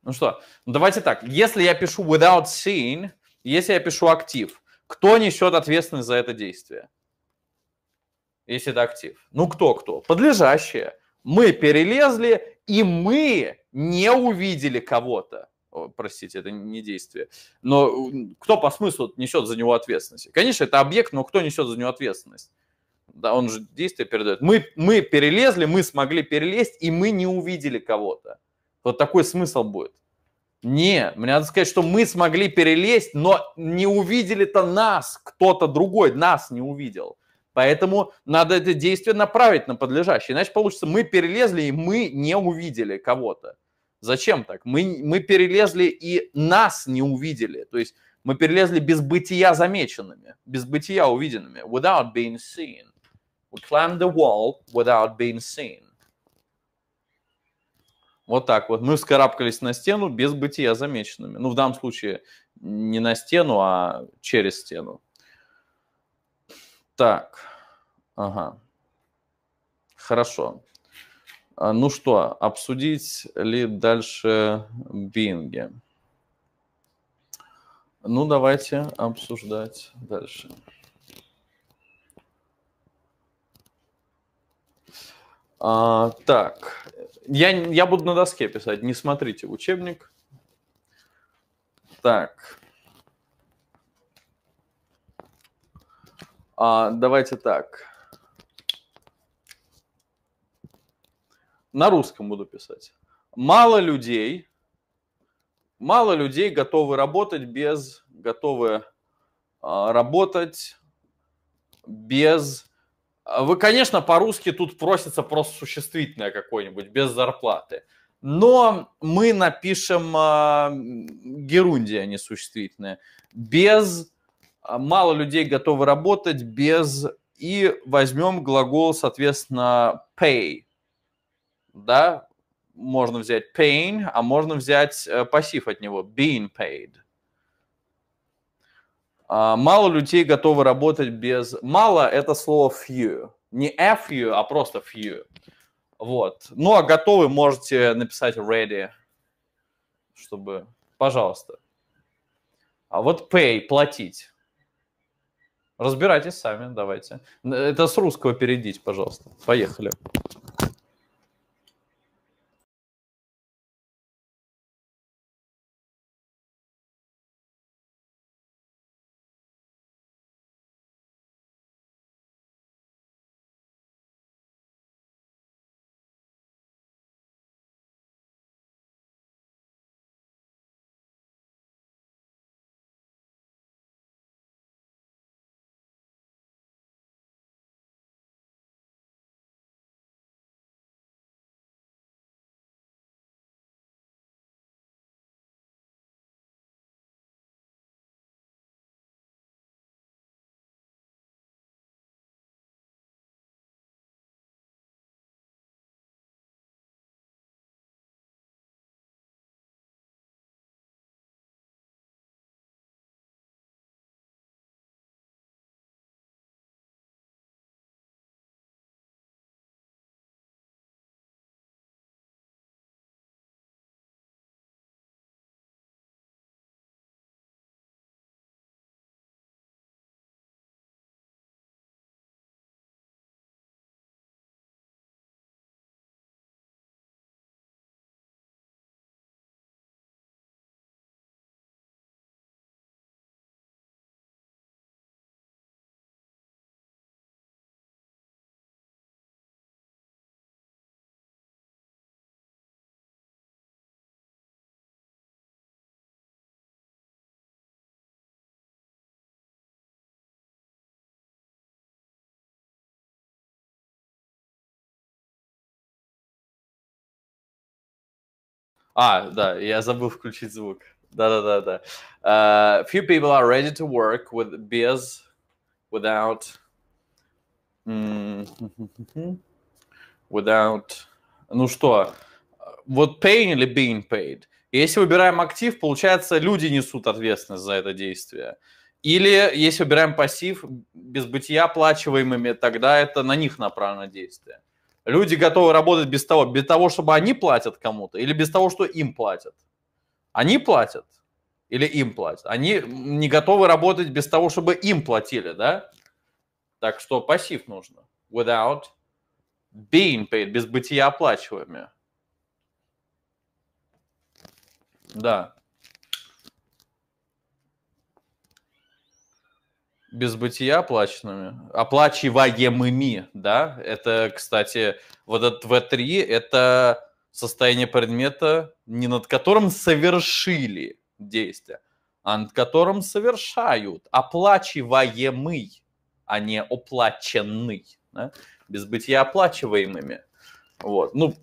Ну что, ну давайте так. Если я пишу without seeing, если я пишу актив, кто несет ответственность за это действие? Если это актив. Ну кто-кто? Подлежащее. Мы перелезли, и мы не увидели кого-то. простите, это не действие. Но кто по смыслу несет за него ответственность? Конечно, это объект, но кто несет за него ответственность? да, он же действие передает. Мы, мы перелезли, мы смогли перелезть, и мы не увидели кого-то. Вот такой смысл будет. Не, мне надо сказать, что мы смогли перелезть, но не увидели-то нас, кто-то другой нас не увидел. Поэтому надо это действие направить на подлежащее. Иначе получится, мы перелезли, и мы не увидели кого-то. Зачем так? Мы, мы перелезли, и нас не увидели. То есть мы перелезли без бытия замеченными, без бытия увиденными, without being seen. We climbed the wall without being seen. Вот так вот. Мы вскарабкались на стену без бытия замеченными. Ну, в данном случае не на стену, а через стену. Так. Ага. Хорошо. А, ну что, обсудить ли дальше бинги? Ну, давайте обсуждать дальше. А, так, я, я буду на доске писать, не смотрите в учебник. Так. А, давайте так. На русском буду писать. Мало людей, мало людей готовы работать без, готовы а, работать без а вы, конечно, по-русски тут просится просто существительное какое-нибудь, без зарплаты. Но мы напишем э, а, герундия, а не существительное. Без мало людей готовы работать без и возьмем глагол, соответственно, pay. Да, можно взять paying, а можно взять э, пассив от него, being paid – а, мало людей готовы работать без... Мало – это слово few. Не few, а просто few. Вот. Ну, а готовы можете написать ready, чтобы... Пожалуйста. А вот pay – платить. Разбирайтесь сами, давайте. Это с русского перейдите, пожалуйста. Поехали. А, да, я забыл включить звук. Да-да-да-да. Uh, few people are ready to work with beers without... Without... Ну что, вот paying или being paid? Если выбираем актив, получается, люди несут ответственность за это действие. Или если выбираем пассив, без бытия оплачиваемыми, тогда это на них направлено действие. Люди готовы работать без того, без того, чтобы они платят кому-то, или без того, что им платят. Они платят или им платят. Они не готовы работать без того, чтобы им платили, да? Так что пассив нужно. Without being paid, без бытия оплачиваемыми. Да. без бытия оплаченными, оплачиваемыми, да, это, кстати, вот этот V3, это состояние предмета, не над которым совершили действие, а над которым совершают, оплачиваемый, а не оплаченный, да? без бытия оплачиваемыми. Вот, ну,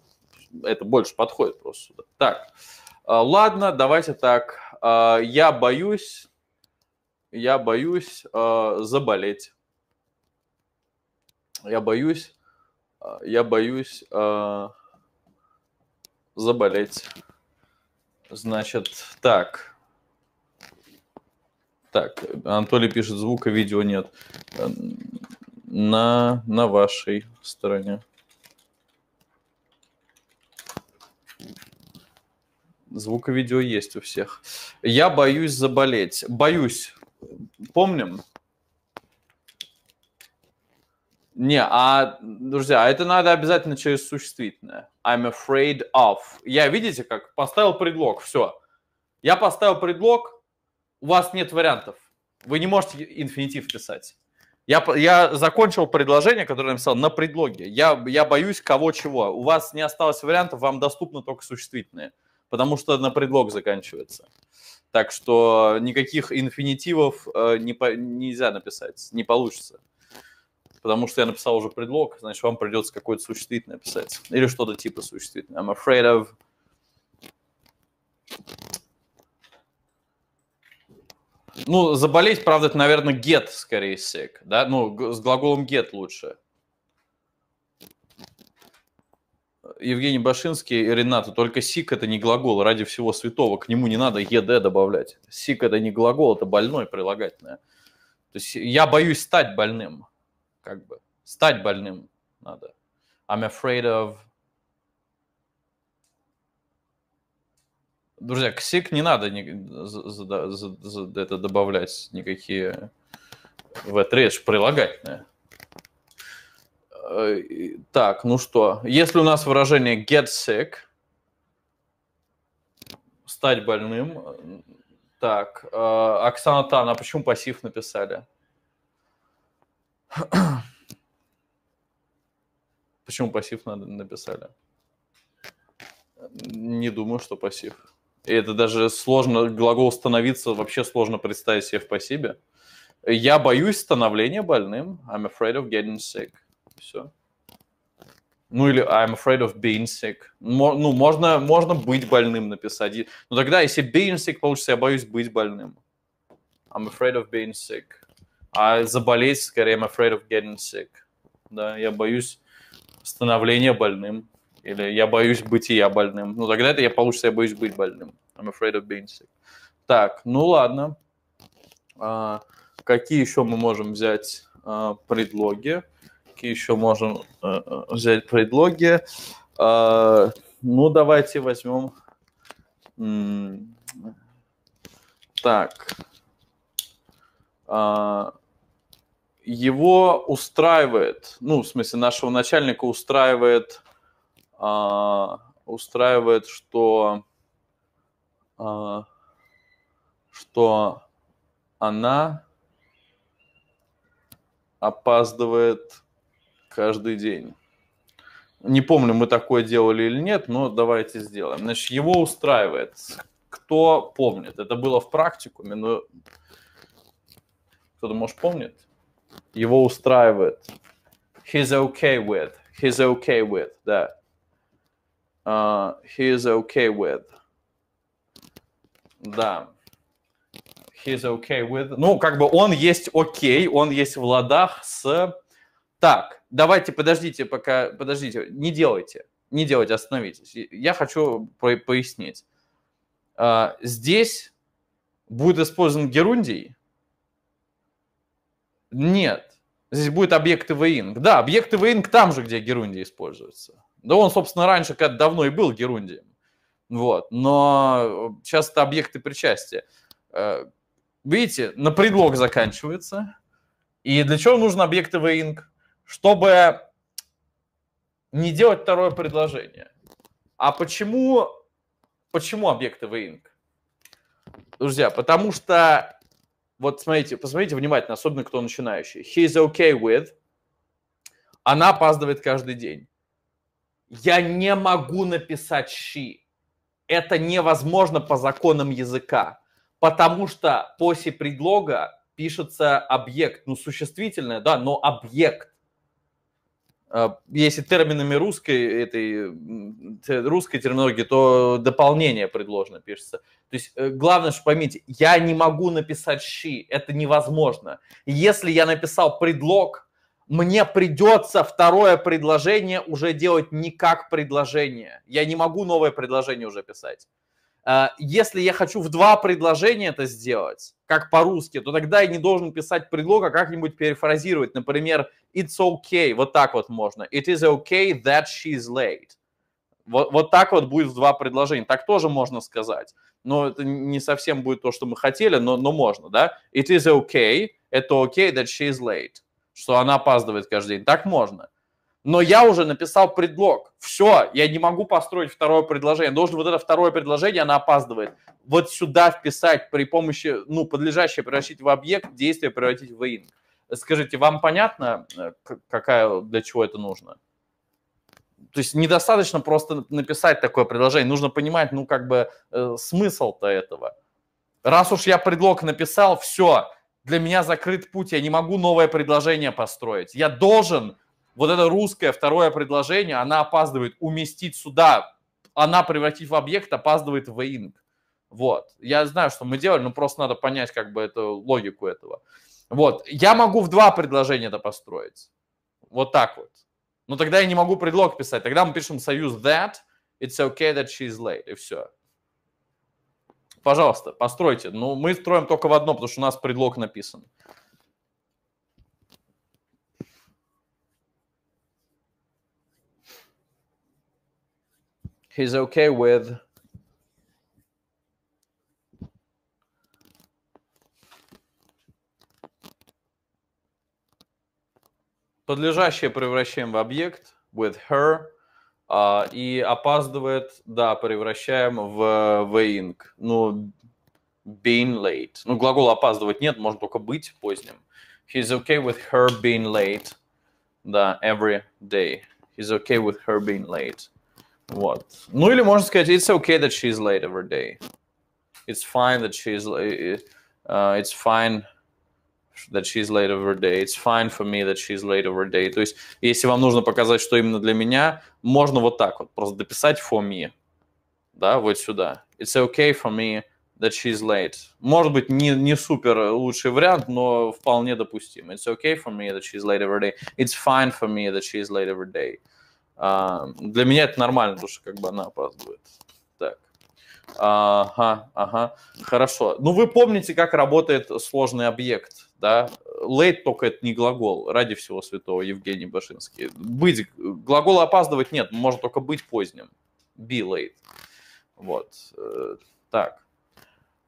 это больше подходит просто сюда. Так, а, ладно, давайте так, а, я боюсь я боюсь э, заболеть. Я боюсь, а, я боюсь э, заболеть. Значит, так. Так, Анатолий пишет, звука, видео нет. На, на вашей стороне. Звука, видео есть у всех. Я боюсь заболеть. Боюсь помним. Не, а, друзья, а это надо обязательно через существительное. I'm afraid of. Я, видите, как поставил предлог, все. Я поставил предлог, у вас нет вариантов. Вы не можете инфинитив писать. Я, я закончил предложение, которое написал на предлоге. Я, я боюсь кого-чего. У вас не осталось вариантов, вам доступно только существительные, потому что на предлог заканчивается. Так что никаких инфинитивов э, не по- нельзя написать, не получится. Потому что я написал уже предлог, значит, вам придется какой-то существительное писать Или что-то типа существительное. I'm afraid of... Ну, заболеть, правда, это, наверное, get, скорее, sick, да? Ну, с глаголом get лучше. Евгений Башинский и Рената, только сик это не глагол, ради всего святого, к нему не надо ед добавлять. Сик это не глагол, это больной прилагательное. То есть я боюсь стать больным, как бы. Стать больным надо. I'm afraid of... Друзья, к сик не надо это добавлять никакие в это речь прилагательное. Э, так, ну что, если у нас выражение get sick, стать больным, так, э, Оксана Тан, а почему пассив написали? Почему пассив написали? Не думаю, что пассив. И это даже сложно, глагол становиться вообще сложно представить себе в пассиве. Я боюсь становления больным. I'm afraid of getting sick. Все. Ну или I'm afraid of being sick. Ну, можно, можно быть больным написать. Но ну, тогда, если being sick получится, я боюсь быть больным. I'm afraid of being sick. А заболеть, скорее, I'm afraid of getting sick. Да, я боюсь становления больным. Или я боюсь бытия больным. Ну, тогда это я получится, я боюсь быть больным. I'm afraid of being sick. Так, ну ладно. А, какие еще мы можем взять а, предлоги? какие еще можем э, э, взять предлоги? А, ну, давайте возьмем... Так. А, его устраивает, ну, в смысле, нашего начальника устраивает, а, устраивает, что, что она опаздывает каждый день. Не помню, мы такое делали или нет, но давайте сделаем. Значит, его устраивает. Кто помнит? Это было в практикуме, но кто-то, может, помнит? Его устраивает. He's okay with. He's okay with, да. Uh, he's okay with. Да. He's okay with. Ну, как бы он есть окей, okay, он есть в ладах с... Так, давайте, подождите, пока, подождите, не делайте, не делайте, остановитесь. Я хочу пояснить. А, здесь будет использован герундий? Нет. Здесь будет объект ивеинг. Да, объект ивеинг там же, где герундий используется. Да он, собственно, раньше как давно и был герундием. Вот. Но сейчас это объекты причастия. А, видите, на предлог заканчивается. И для чего нужен объект ивеинг? чтобы не делать второе предложение. А почему, почему объекты v Друзья, потому что, вот смотрите, посмотрите внимательно, особенно кто начинающий. He is okay with. Она опаздывает каждый день. Я не могу написать she. Это невозможно по законам языка, потому что после предлога пишется объект, ну, существительное, да, но объект. А, если терминами русской, этой, русской терминологии, то дополнение предложено пишется. То есть э, главное, что поймите, я не могу написать щи, это невозможно. Если я написал предлог, мне придется второе предложение уже делать не как предложение. Я не могу новое предложение уже писать. Э, если я хочу в два предложения это сделать, как по-русски, то тогда я не должен писать предлог, а как-нибудь перефразировать. Например, it's okay, вот так вот можно. It is okay that she's late. Вот, вот так вот будет в два предложения. Так тоже можно сказать. Но это не совсем будет то, что мы хотели, но, но можно, да? It is okay, это okay that she's late. Что она опаздывает каждый день. Так можно но я уже написал предлог. Все, я не могу построить второе предложение. Должен вот это второе предложение, она опаздывает. Вот сюда вписать при помощи, ну, подлежащее превратить в объект, действие превратить в in. Скажите, вам понятно, э, какая, для чего это нужно? То есть недостаточно просто написать такое предложение, нужно понимать, ну, как бы, э, смысл-то этого. Раз уж я предлог написал, все, для меня закрыт путь, я не могу новое предложение построить. Я должен вот это русское второе предложение, она опаздывает уместить сюда, она превратив в объект, опаздывает в инг. Вот. Я знаю, что мы делали, но просто надо понять как бы эту логику этого. Вот. Я могу в два предложения это построить. Вот так вот. Но тогда я не могу предлог писать. Тогда мы пишем союз that, it's okay that she's late, и все. Пожалуйста, постройте. Ну, мы строим только в одно, потому что у нас предлог написан. he's okay with подлежащее превращаем в объект with her uh, и опаздывает, да, превращаем в being. Ну, being late. Ну, глагол опаздывать нет, можно только быть поздним. He's okay with her being late. Да, every day. He's okay with her being late. Вот. Ну или можно сказать, it's okay that she's late every day. It's fine that she's late. Uh, it's fine that she's late every day. It's fine for me that she's late every day. То есть, если вам нужно показать, что именно для меня, можно вот так вот просто дописать for me. Да, вот сюда. It's okay for me that she's late. Может быть, не, не супер лучший вариант, но вполне допустим. It's okay for me that she's late every day. It's fine for me that she's late every day. Uh, а, для меня это нормально, потому что как бы она опаздывает. Так. Ага, ага, хорошо. Ну, вы помните, как работает сложный объект, да? Late только это не глагол, ради всего святого, Евгений Башинский. Быть, глагола опаздывать нет, можно только быть поздним. Be late. Вот, э, так.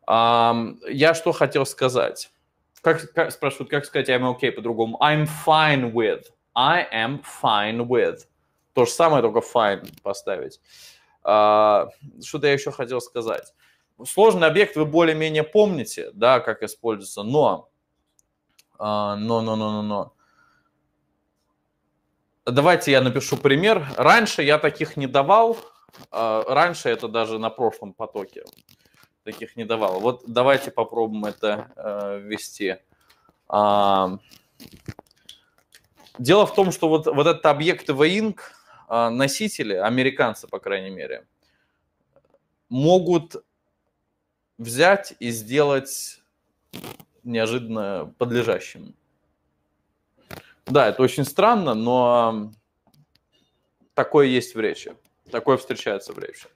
Я что хотел сказать? Как, как спрашивают, как сказать I'm okay по-другому? I'm fine with. I am fine with. То же самое, только fine поставить. А, что-то я еще хотел сказать. Сложный объект вы более-менее помните, да, как используется, но, а, но, но, но, но, но. Давайте я напишу пример. Раньше я таких не давал. А, раньше это даже на прошлом потоке таких не давал. Вот давайте попробуем это э, ввести. дело в том, что вот, вот этот объект vink, а, носители, американцы, по крайней мере, могут взять и сделать неожиданно подлежащим. Да, это очень странно, но такое есть в речи. Такое встречается в речи.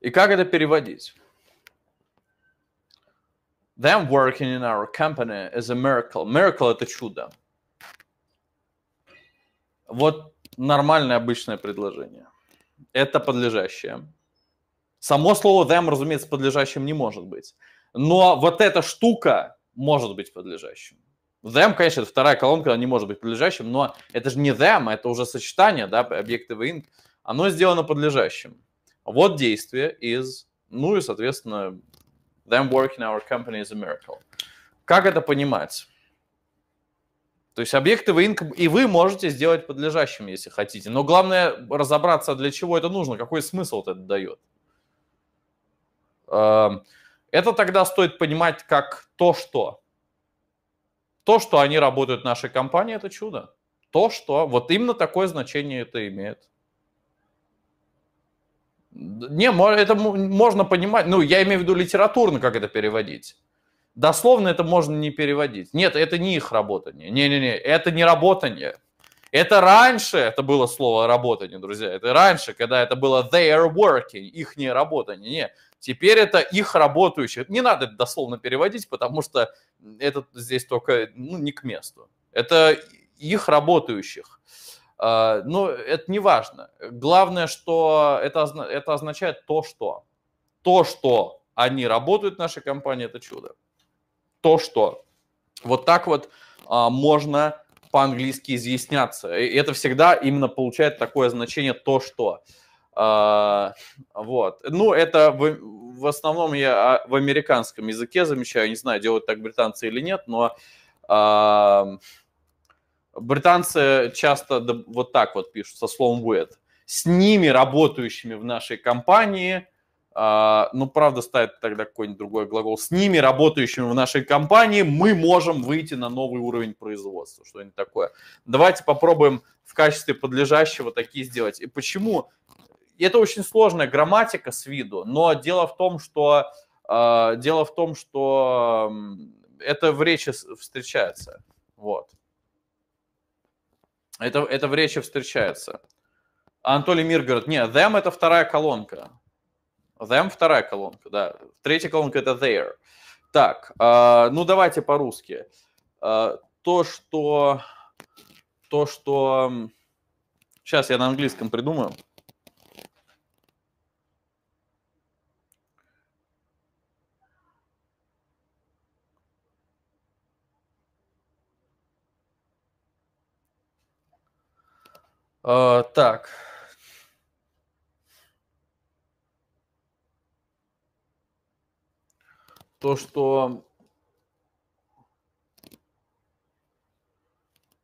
И как это переводить? Them working in our company is a miracle. Miracle – это чудо. Вот нормальное обычное предложение. Это подлежащее. Само слово them, разумеется, подлежащим не может быть. Но вот эта штука может быть подлежащим. Them, конечно, это вторая колонка, она не может быть подлежащим, но это же не them, это уже сочетание, да, объектов int. Оно сделано подлежащим. Вот действие из, ну и, соответственно, them working our company is a miracle. Как это понимать? То есть объекты вы инк... и вы можете сделать подлежащим если хотите. Но главное разобраться, для чего это нужно, какой смысл это дает. Эм, это тогда стоит понимать как то, что. То, что они работают в нашей компании, это чудо. То, что вот именно такое значение это имеет. Не, это можно понимать, ну, я имею в виду литературно, как это переводить. Дословно это можно не переводить. Нет, это не их работание. Не-не-не, это не работание. Это раньше, это было слово работание, друзья. Это раньше, когда это было they are working, их не работание. Нет, теперь это их работающие. Не надо это дословно переводить, потому что это здесь только ну, не к месту. Это их работающих. А, Но ну, это не важно. Главное, что это, это означает то, что. То, что они работают в нашей компании, это чудо то, что вот так вот а, можно по-английски изъясняться. И это всегда именно получает такое значение то, что. А, вот. Ну, это в, в основном я а, в американском языке замечаю, не знаю, делают так британцы или нет, но а, британцы часто вот так вот пишут со словом with. С ними, работающими в нашей компании, а, ну, правда, ставит тогда какой-нибудь другой глагол. С ними, работающими в нашей компании, мы можем выйти на новый уровень производства, что-нибудь такое. Давайте попробуем в качестве подлежащего такие сделать. И почему? Это очень сложная грамматика с виду, но дело в том, что э, дело в том, что это в речи встречается, вот. Это это в речи встречается. Анатолий Мир говорит, нет, them это вторая колонка. Them вторая колонка, да. Третья колонка это there. Так, э, ну давайте по-русски. Э, то, что... То, что... Сейчас я на английском придумаю. Э, так. то, что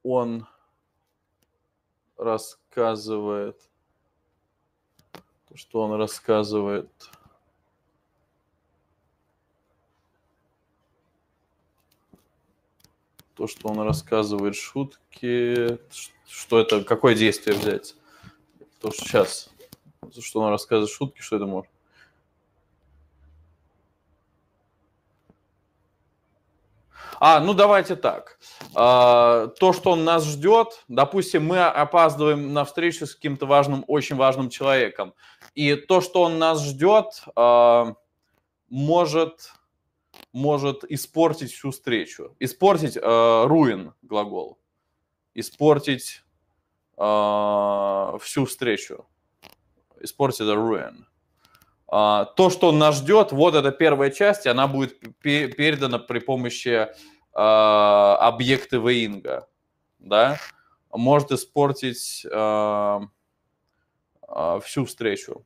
он рассказывает, то, что он рассказывает. То, что он рассказывает шутки, что это, какое действие взять? То, что сейчас, то что он рассказывает шутки, что это может? А, ну давайте так. А, то, что он нас ждет, допустим, мы опаздываем на встречу с каким-то важным, очень важным человеком. И то, что он нас ждет, а, может, может испортить всю встречу. Испортить а, руин глагол. Испортить а, всю встречу. Испортить the ruin. А, то, что нас ждет, вот эта первая часть, она будет передана при помощи а, объекта вейнга, да, может испортить а, всю встречу.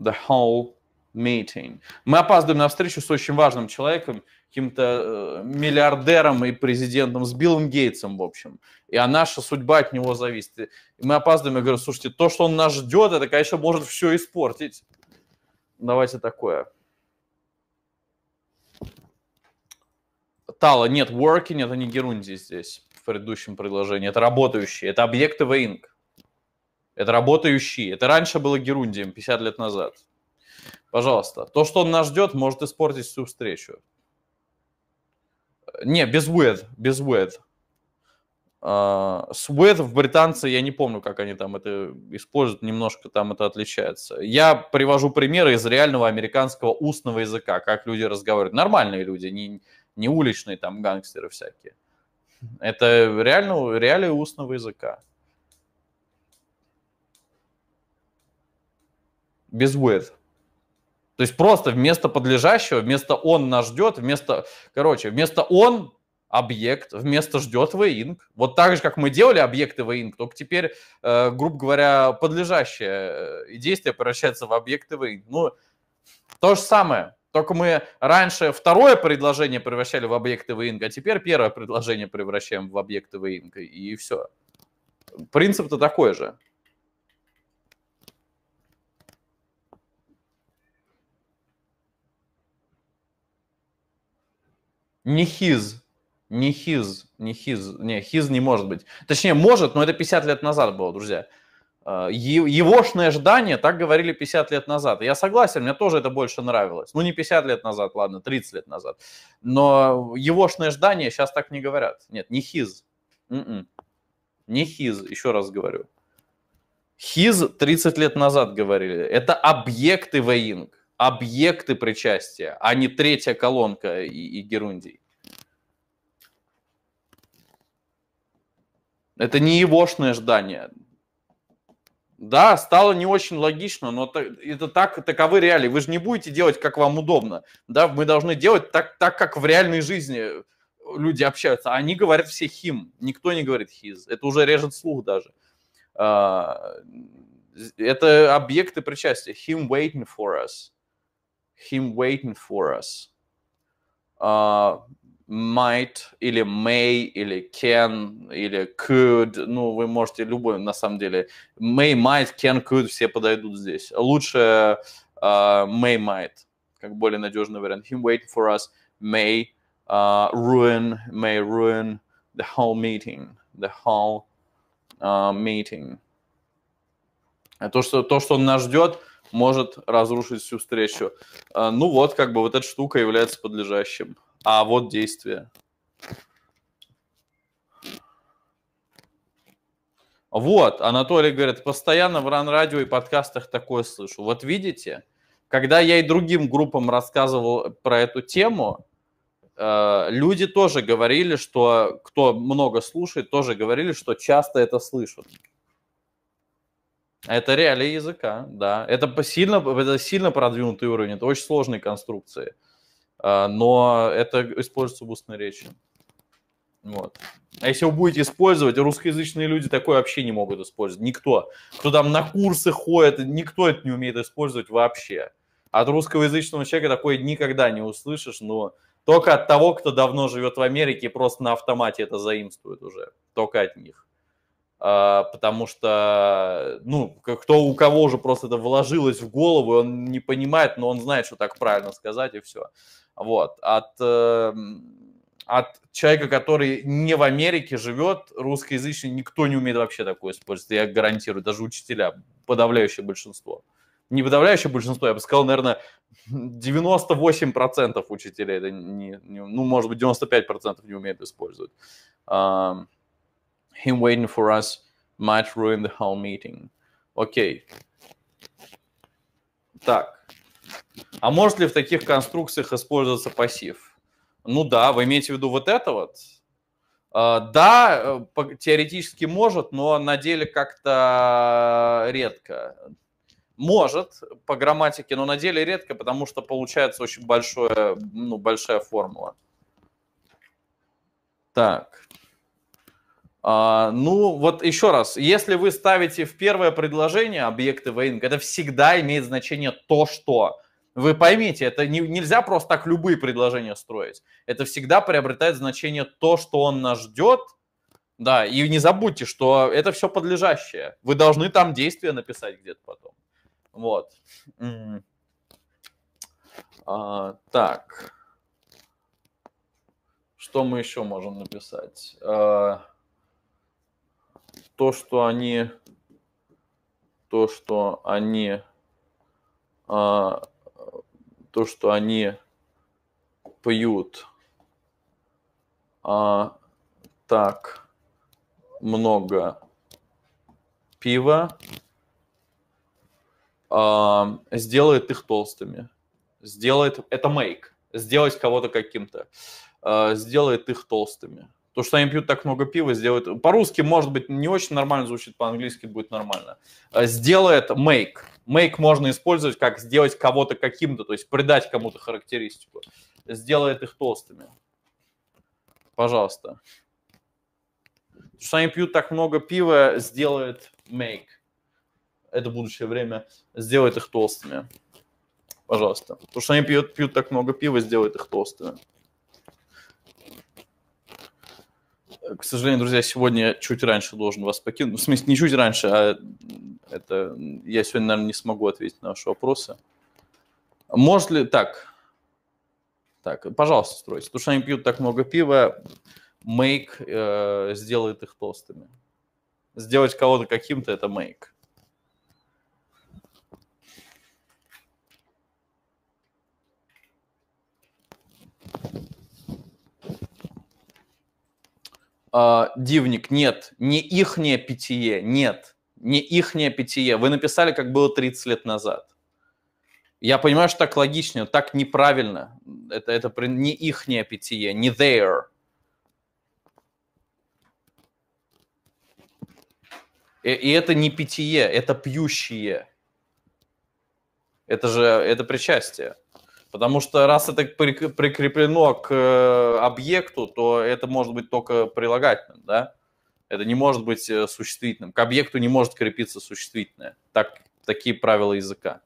The whole meeting. Мы опаздываем на встречу с очень важным человеком, каким-то э, миллиардером и президентом, с Биллом Гейтсом, в общем. И а наша судьба от него зависит. И мы опаздываем, я говорю, слушайте, то, что он нас ждет, это, конечно, может все испортить. Давайте такое. Тала, нет, working это не герунди здесь, в предыдущем предложении. Это работающие, это объекты в инк. Это работающие. Это раньше было герундием, 50 лет назад. Пожалуйста. То, что он нас ждет, может испортить всю встречу. Э, не, без Уэд, без Уэд. А, с Уэд в британцы, я не помню, как они там это используют, немножко там это отличается. Я привожу примеры из реального американского устного языка, как люди разговаривают. Нормальные люди, не, не уличные там гангстеры всякие. Это реально, реалии устного языка. Без Уэд. То есть просто вместо подлежащего, вместо он нас ждет, вместо, короче, вместо он объект, вместо ждет вейнг. Вот так же, как мы делали объекты вейнг, только теперь, э, грубо говоря, подлежащее э, действие превращается в объекты вейнг. Ну, то же самое. Только мы раньше второе предложение превращали в объекты вейнг, а теперь первое предложение превращаем в объекты вейнг и все. Принцип-то такой же. Не his. Не his. Не his. Не, his не может быть. Точнее, может, но это 50 лет назад было, друзья. А, егошное ждание, так говорили 50 лет назад. Я согласен, мне тоже это больше нравилось. Ну, не 50 лет назад, ладно, 30 лет назад. Но егошное ждание сейчас так не говорят. Нет, не his. Mm-mm. М-м. Не his, еще раз говорю. His 30 лет назад говорили. Это объекты вейинг объекты причастия, а не третья колонка и, и Герундий. Это не егошное ждание. Да, стало не очень логично, но это так, таковы реалии. Вы же не будете делать, как вам удобно. Да, мы должны делать так, так как в реальной жизни люди общаются. А они говорят все хим, никто не говорит хиз. Это уже режет слух даже. А, это объекты причастия. Him waiting for us. him waiting for us uh, might или may или can или could, ну вы можете любой на самом деле may might can could все подойдут здесь. Лучше uh, may might как более надежный вариант. Him waiting for us may uh, ruin may ruin the whole meeting the whole uh, meeting. А то что то что он нас ждет может разрушить всю встречу. Э, ну вот, как бы вот эта штука является подлежащим. А вот действие. Вот, Анатолий говорит, постоянно в ран-радио и подкастах такое слышу. Вот видите, когда я и другим группам рассказывал про эту тему, э, люди тоже говорили, что, кто много слушает, тоже говорили, что часто это слышат. Это реалии языка, да. Это сильно, это сильно продвинутый уровень, это очень сложные конструкции. А, но это используется в устной речи. Вот. А если вы будете использовать, русскоязычные люди такое вообще не могут использовать. Никто. Кто там на курсы ходит, никто это не умеет использовать вообще. От русскоязычного человека такое никогда не услышишь, но только от того, кто давно живет в Америке и просто на автомате это заимствует уже. Только от них. А, потому что, ну, кто у кого же просто это вложилось в голову, он не понимает, но он знает, что так правильно сказать, и все. Вот. От, э, от человека, который не в Америке живет, русскоязычный, никто не умеет вообще такое использовать, я гарантирую, даже учителя, подавляющее большинство. Не подавляющее большинство, я бы сказал, наверное, 98% учителей, это не, не, ну, может быть, 95% не умеют использовать him waiting for us might ruin the whole meeting. Окей. Так. А может ли в таких конструкциях использоваться пассив? Ну да, вы имеете в виду вот это вот? А, да, э, теоретически может, но на деле как-то редко. Может по грамматике, но на деле редко, потому что получается очень большое, ну, большая формула. Так. А, ну, вот еще раз, если вы ставите в первое предложение объекты вейнг, это всегда имеет значение то, что. Вы поймите, это не, нельзя просто так любые предложения строить. Это всегда приобретает значение то, что он нас ждет. Да, и не забудьте, что это все подлежащее. Вы должны там действия написать где-то потом. Вот. Mm. А, так. Что мы еще можем написать? А то, что они, то, что они, а, то, что они пьют а, так много пива, а, сделает их толстыми. Сделает, это make, сделать кого-то каким-то, а, сделает их толстыми. То, что они пьют так много пива, сделают... По-русски, может быть, не очень нормально звучит, по-английски будет нормально. Э, сделает make. Make можно использовать как сделать кого-то каким-то, то есть придать кому-то характеристику. Сделает их толстыми. Пожалуйста. То, что они пьют так много пива, сделает make. Это будущее время. Сделает их толстыми. Пожалуйста. То, что они пьют, пьют так много пива, сделает их толстыми. к сожалению, друзья, сегодня чуть раньше должен вас покинуть. Ну, в смысле, не чуть раньше, а это я сегодня, наверное, не смогу ответить на ваши вопросы. Может ли... Так, так, пожалуйста, стройте. Потому что они пьют так много пива, мейк э, сделает их толстыми. Сделать кого-то каким-то – это мейк. Thank you. А, дивник, нет, не ихнее питье, нет, не ихнее питье. Вы написали, как было 30 лет назад. Я понимаю, что так логично, так неправильно. Это, это не ихнее питье, не there И, и это не питье, это пьющие. Это же это причастие. Потому что раз это прикреплено к э, объекту, то это может быть только прилагательным, да? Это не может быть э, существительным. К объекту не может крепиться существительное. Так, такие правила языка.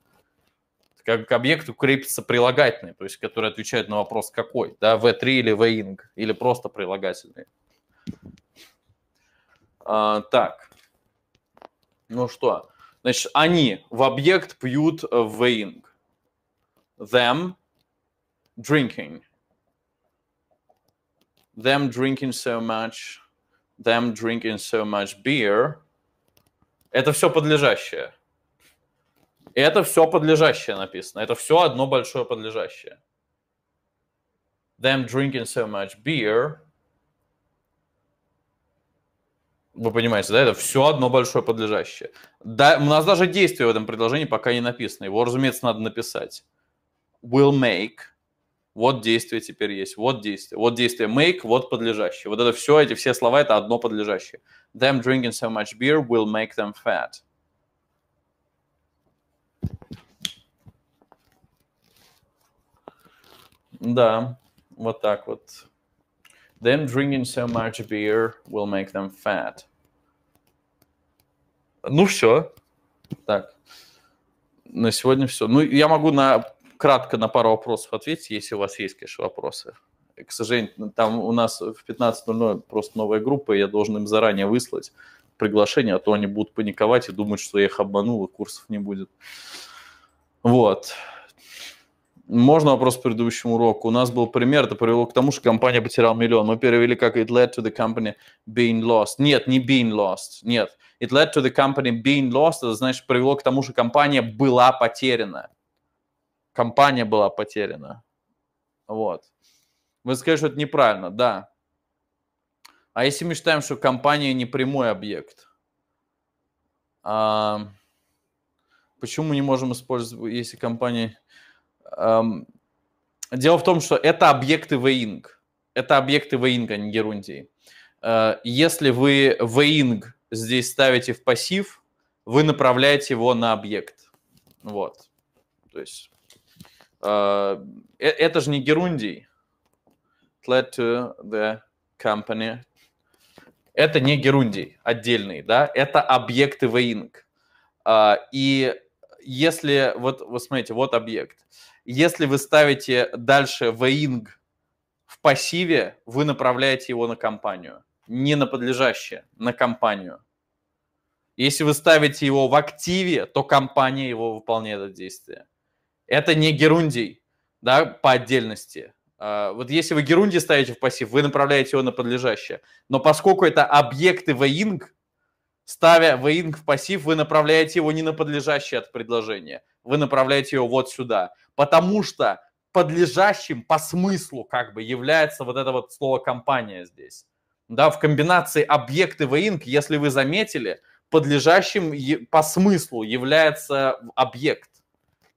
Как к объекту крепится прилагательное, то есть который отвечает на вопрос какой, да, v3 или ving, или просто прилагательный. А, так, ну что, значит, они в объект пьют э, в ving them drinking. Them drinking so much, them drinking so much beer. Это все подлежащее. это все подлежащее написано. Это все одно большое подлежащее. Them drinking so much beer. Вы понимаете, да? Это все одно большое подлежащее. Да, у нас даже действие в этом предложении пока не написано. Его, разумеется, надо написать will make, вот действие теперь есть, вот действие, вот действие make, вот подлежащее. Вот это все, эти все слова, это одно подлежащее. Them drinking so much beer will make them fat. Да, вот так вот. Them drinking so much beer will make them fat. Ну все. Так. На сегодня все. Ну, я могу на кратко на пару вопросов ответить, если у вас есть, конечно, вопросы. К сожалению, там у нас в 15.00 просто новая группа, я должен им заранее выслать приглашение, а то они будут паниковать и думать, что я их обманул, и курсов не будет. Вот. Можно вопрос к предыдущему уроку? У нас был пример, это привело к тому, что компания потеряла миллион. Мы перевели как «it led to the company being lost». Нет, не «being lost», нет. «It led to the company being lost» это значит привело к тому, что компания была потеряна компания была потеряна. Вот. Вы скажете, что это неправильно, да. А если мы считаем, что компания не прямой объект, а, почему мы не можем использовать, если компания... А, дело в том, что это объекты вейнг. Это объекты вейнг, а не герундии. А, если вы вейнг здесь ставите в пассив, вы направляете его на объект. Вот. То есть Э, это же не Герундий. Led to the company. Это не Герундий отдельный, да, это объекты вейнг. А, и если, вот, вот смотрите, вот объект. Если вы ставите дальше вейнг в пассиве, вы направляете его на компанию. Не на подлежащее, на компанию. Если вы ставите его в активе, то компания его выполняет это действие. Это не Герундий, да, по отдельности. А, вот если вы герундий ставите в пассив, вы направляете его на подлежащее. Но поскольку это объекты вейнг, ставя вейнг в пассив, вы направляете его не на подлежащее от предложения, вы направляете его вот сюда. Потому что подлежащим по смыслу как бы является вот это вот слово «компания» здесь. Да, в комбинации объекты вейнг, если вы заметили, подлежащим по смыслу является объект.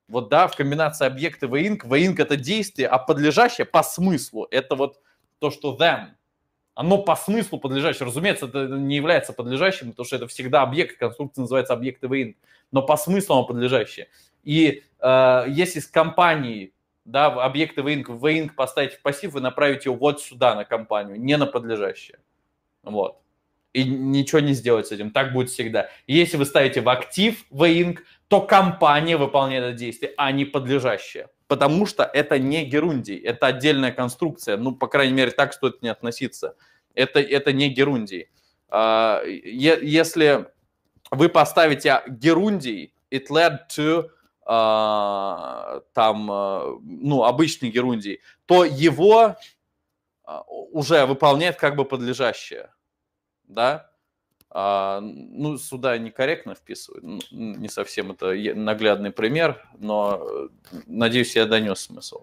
Вот да, в комбинации объект и vink, это действие, а подлежащее по смыслу, это вот то, что them, оно по смыслу подлежащее. Разумеется, это не является подлежащим, потому что это всегда объект, конструкция называется объекты и но по смыслу оно подлежащее. И э, если с компанией да, объекты vink, vink поставить в пассив, вы направите его вот сюда на компанию, не на подлежащее. Вот и ничего не сделать с этим. Так будет всегда. если вы ставите в актив vink, то компания выполняет это действие, а не подлежащее. Потому что это не Герундий, это отдельная конструкция. Ну, по крайней мере, так стоит не относиться. Это, это не Герундий. А, если вы поставите Герундий, it led to а, там, а, ну, обычный Герундий, то его уже выполняет как бы подлежащее, да? а, ну, сюда некорректно вписывают. Ну, не совсем это наглядный пример, но э, надеюсь, я донес смысл.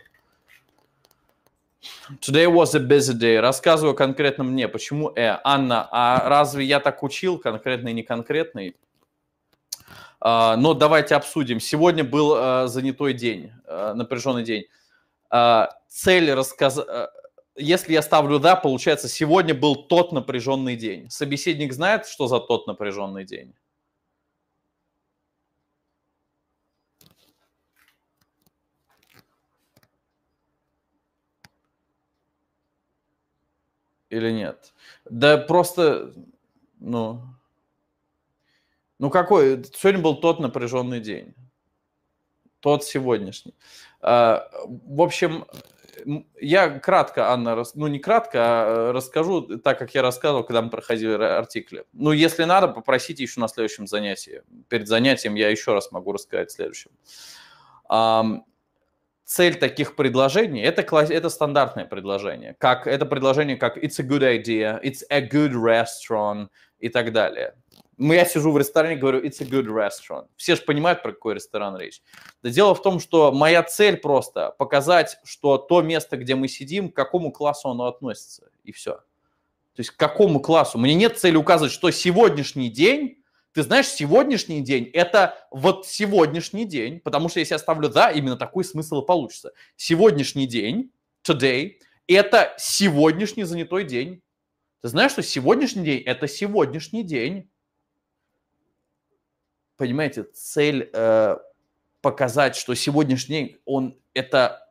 Today was a busy day. Рассказываю конкретно мне. Почему э? Анна, а разве я так учил? Конкретный, не конкретный? А, но давайте обсудим. Сегодня был а, занятой день, а, э, напряженный день. А, цель рассказать если я ставлю да, получается, сегодня был тот напряженный день. Собеседник знает, что за тот напряженный день? Или нет? Да просто, ну, ну какой? Сегодня был тот напряженный день. Тот сегодняшний. А, в общем, я кратко, Анна, ну не кратко, а э, расскажу, так как я рассказывал, когда мы проходили артикли. Ну, если надо, попросите еще на следующем занятии. Перед занятием я еще раз могу рассказать следующем. Цель таких предложений это, класс... это стандартное предложение. Как... Это предложение как it's a good idea, it's a good restaurant и так далее. Ну, я сижу в ресторане, говорю, it's a good restaurant. Все же понимают, про какой ресторан речь. Да дело в том, что моя цель просто показать, что то место, где мы сидим, к какому классу оно относится, и все. То есть к какому классу? Мне нет цели указывать, что сегодняшний день ты знаешь, сегодняшний день – это вот сегодняшний день, потому что если я ставлю «да», именно такой смысл и получится. Сегодняшний день, today, это сегодняшний занятой день. Ты знаешь, что сегодняшний день – это сегодняшний день понимаете, цель э, показать, что сегодняшний день он это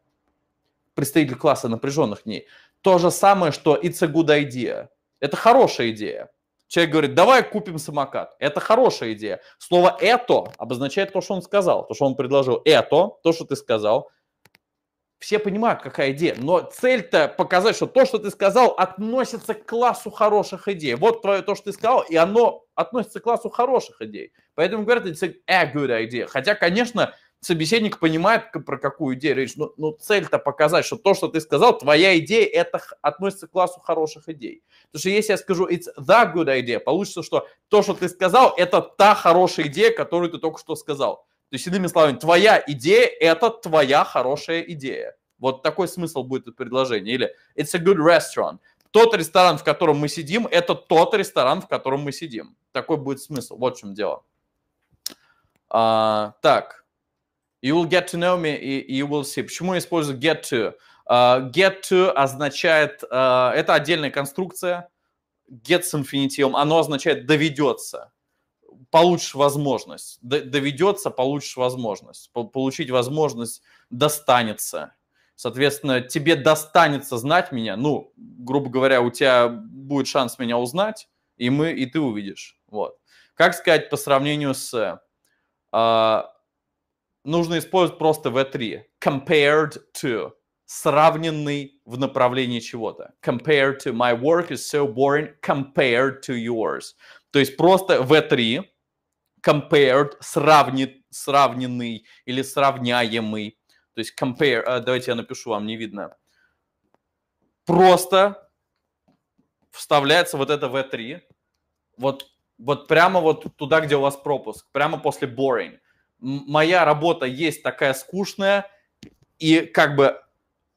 представитель класса напряженных дней. То же самое, что it's a good idea. Это хорошая идея. Человек говорит, давай купим самокат. Это хорошая идея. Слово «это» обозначает то, что он сказал, то, что он предложил. «Это», то, что ты сказал, все понимают, какая идея, но цель-то показать, что то, что ты сказал, относится к классу хороших идей. Вот твое то, что ты сказал, и оно относится к классу хороших идей. Поэтому говорят, это a good idea. Хотя, конечно, собеседник понимает, про какую идею речь, но, но цель-то показать, что то, что ты сказал, твоя идея, это относится к классу хороших идей. Потому что если я скажу it's the good idea, получится, что то, что ты сказал, это та хорошая идея, которую ты только что сказал. То есть, иными словами, твоя идея – это твоя хорошая идея. Вот такой смысл будет это предложение. Или it's a good restaurant. Тот ресторан, в котором мы сидим, это тот ресторан, в котором мы сидим. Такой будет смысл. Вот в чем дело. А, так. You will get to know me и you will see. Почему я использую get to? Uh, get to означает, uh, это отдельная конструкция, get с инфинитивом, оно означает доведется получишь возможность, доведется, получишь возможность, получить возможность достанется. Соответственно, тебе достанется знать меня, ну, грубо говоря, у тебя будет шанс меня узнать, и мы, и ты увидишь. Вот. Как сказать по сравнению с... Э, нужно использовать просто V3. Compared to. Сравненный в направлении чего-то. Compared to. My work is so boring compared to yours. То есть просто V3 compared, сравни, сравненный или сравняемый. То есть compare, э, давайте я напишу вам, не видно. Просто вставляется вот это v3, вот, вот прямо вот туда, где у вас пропуск, прямо после boring. Моя работа есть такая скучная и как бы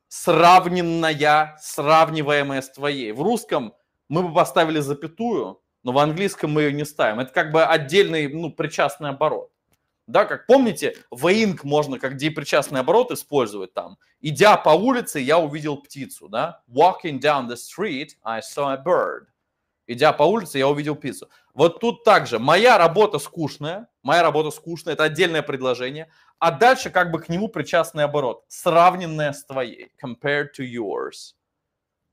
сравненная, сравниваемая с твоей. В русском мы бы поставили запятую, но в английском мы ее не ставим. Это как бы отдельный, ну, причастный оборот. Да, как помните, в инг можно как депричастный оборот использовать там. Идя по улице, я увидел птицу, да. Walking down the street, I saw a bird. Идя по улице, я увидел птицу. Вот тут также моя работа скучная, моя работа скучная, это отдельное предложение. А дальше как бы к нему причастный оборот, сравненное с твоей, compared to yours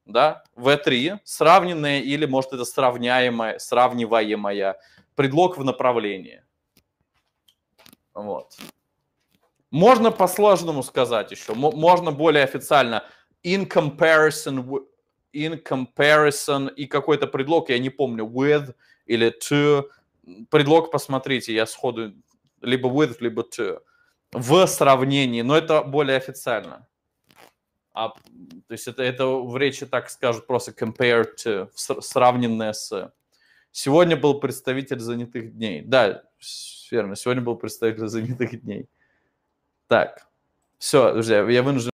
да, V3, сравненное или, может, это сравняемая, сравниваемая предлог в направлении. Вот. Можно по-сложному сказать еще, можно более официально. In comparison, in comparison и какой-то предлог, я не помню, with или to. Предлог посмотрите, я сходу либо with, либо to. В сравнении, но это более официально а, то есть это, это в речи так скажут просто compared to, сравненное с... Сегодня был представитель занятых дней. Да, верно, сегодня был представитель занятых дней. Так, все, друзья, я вынужден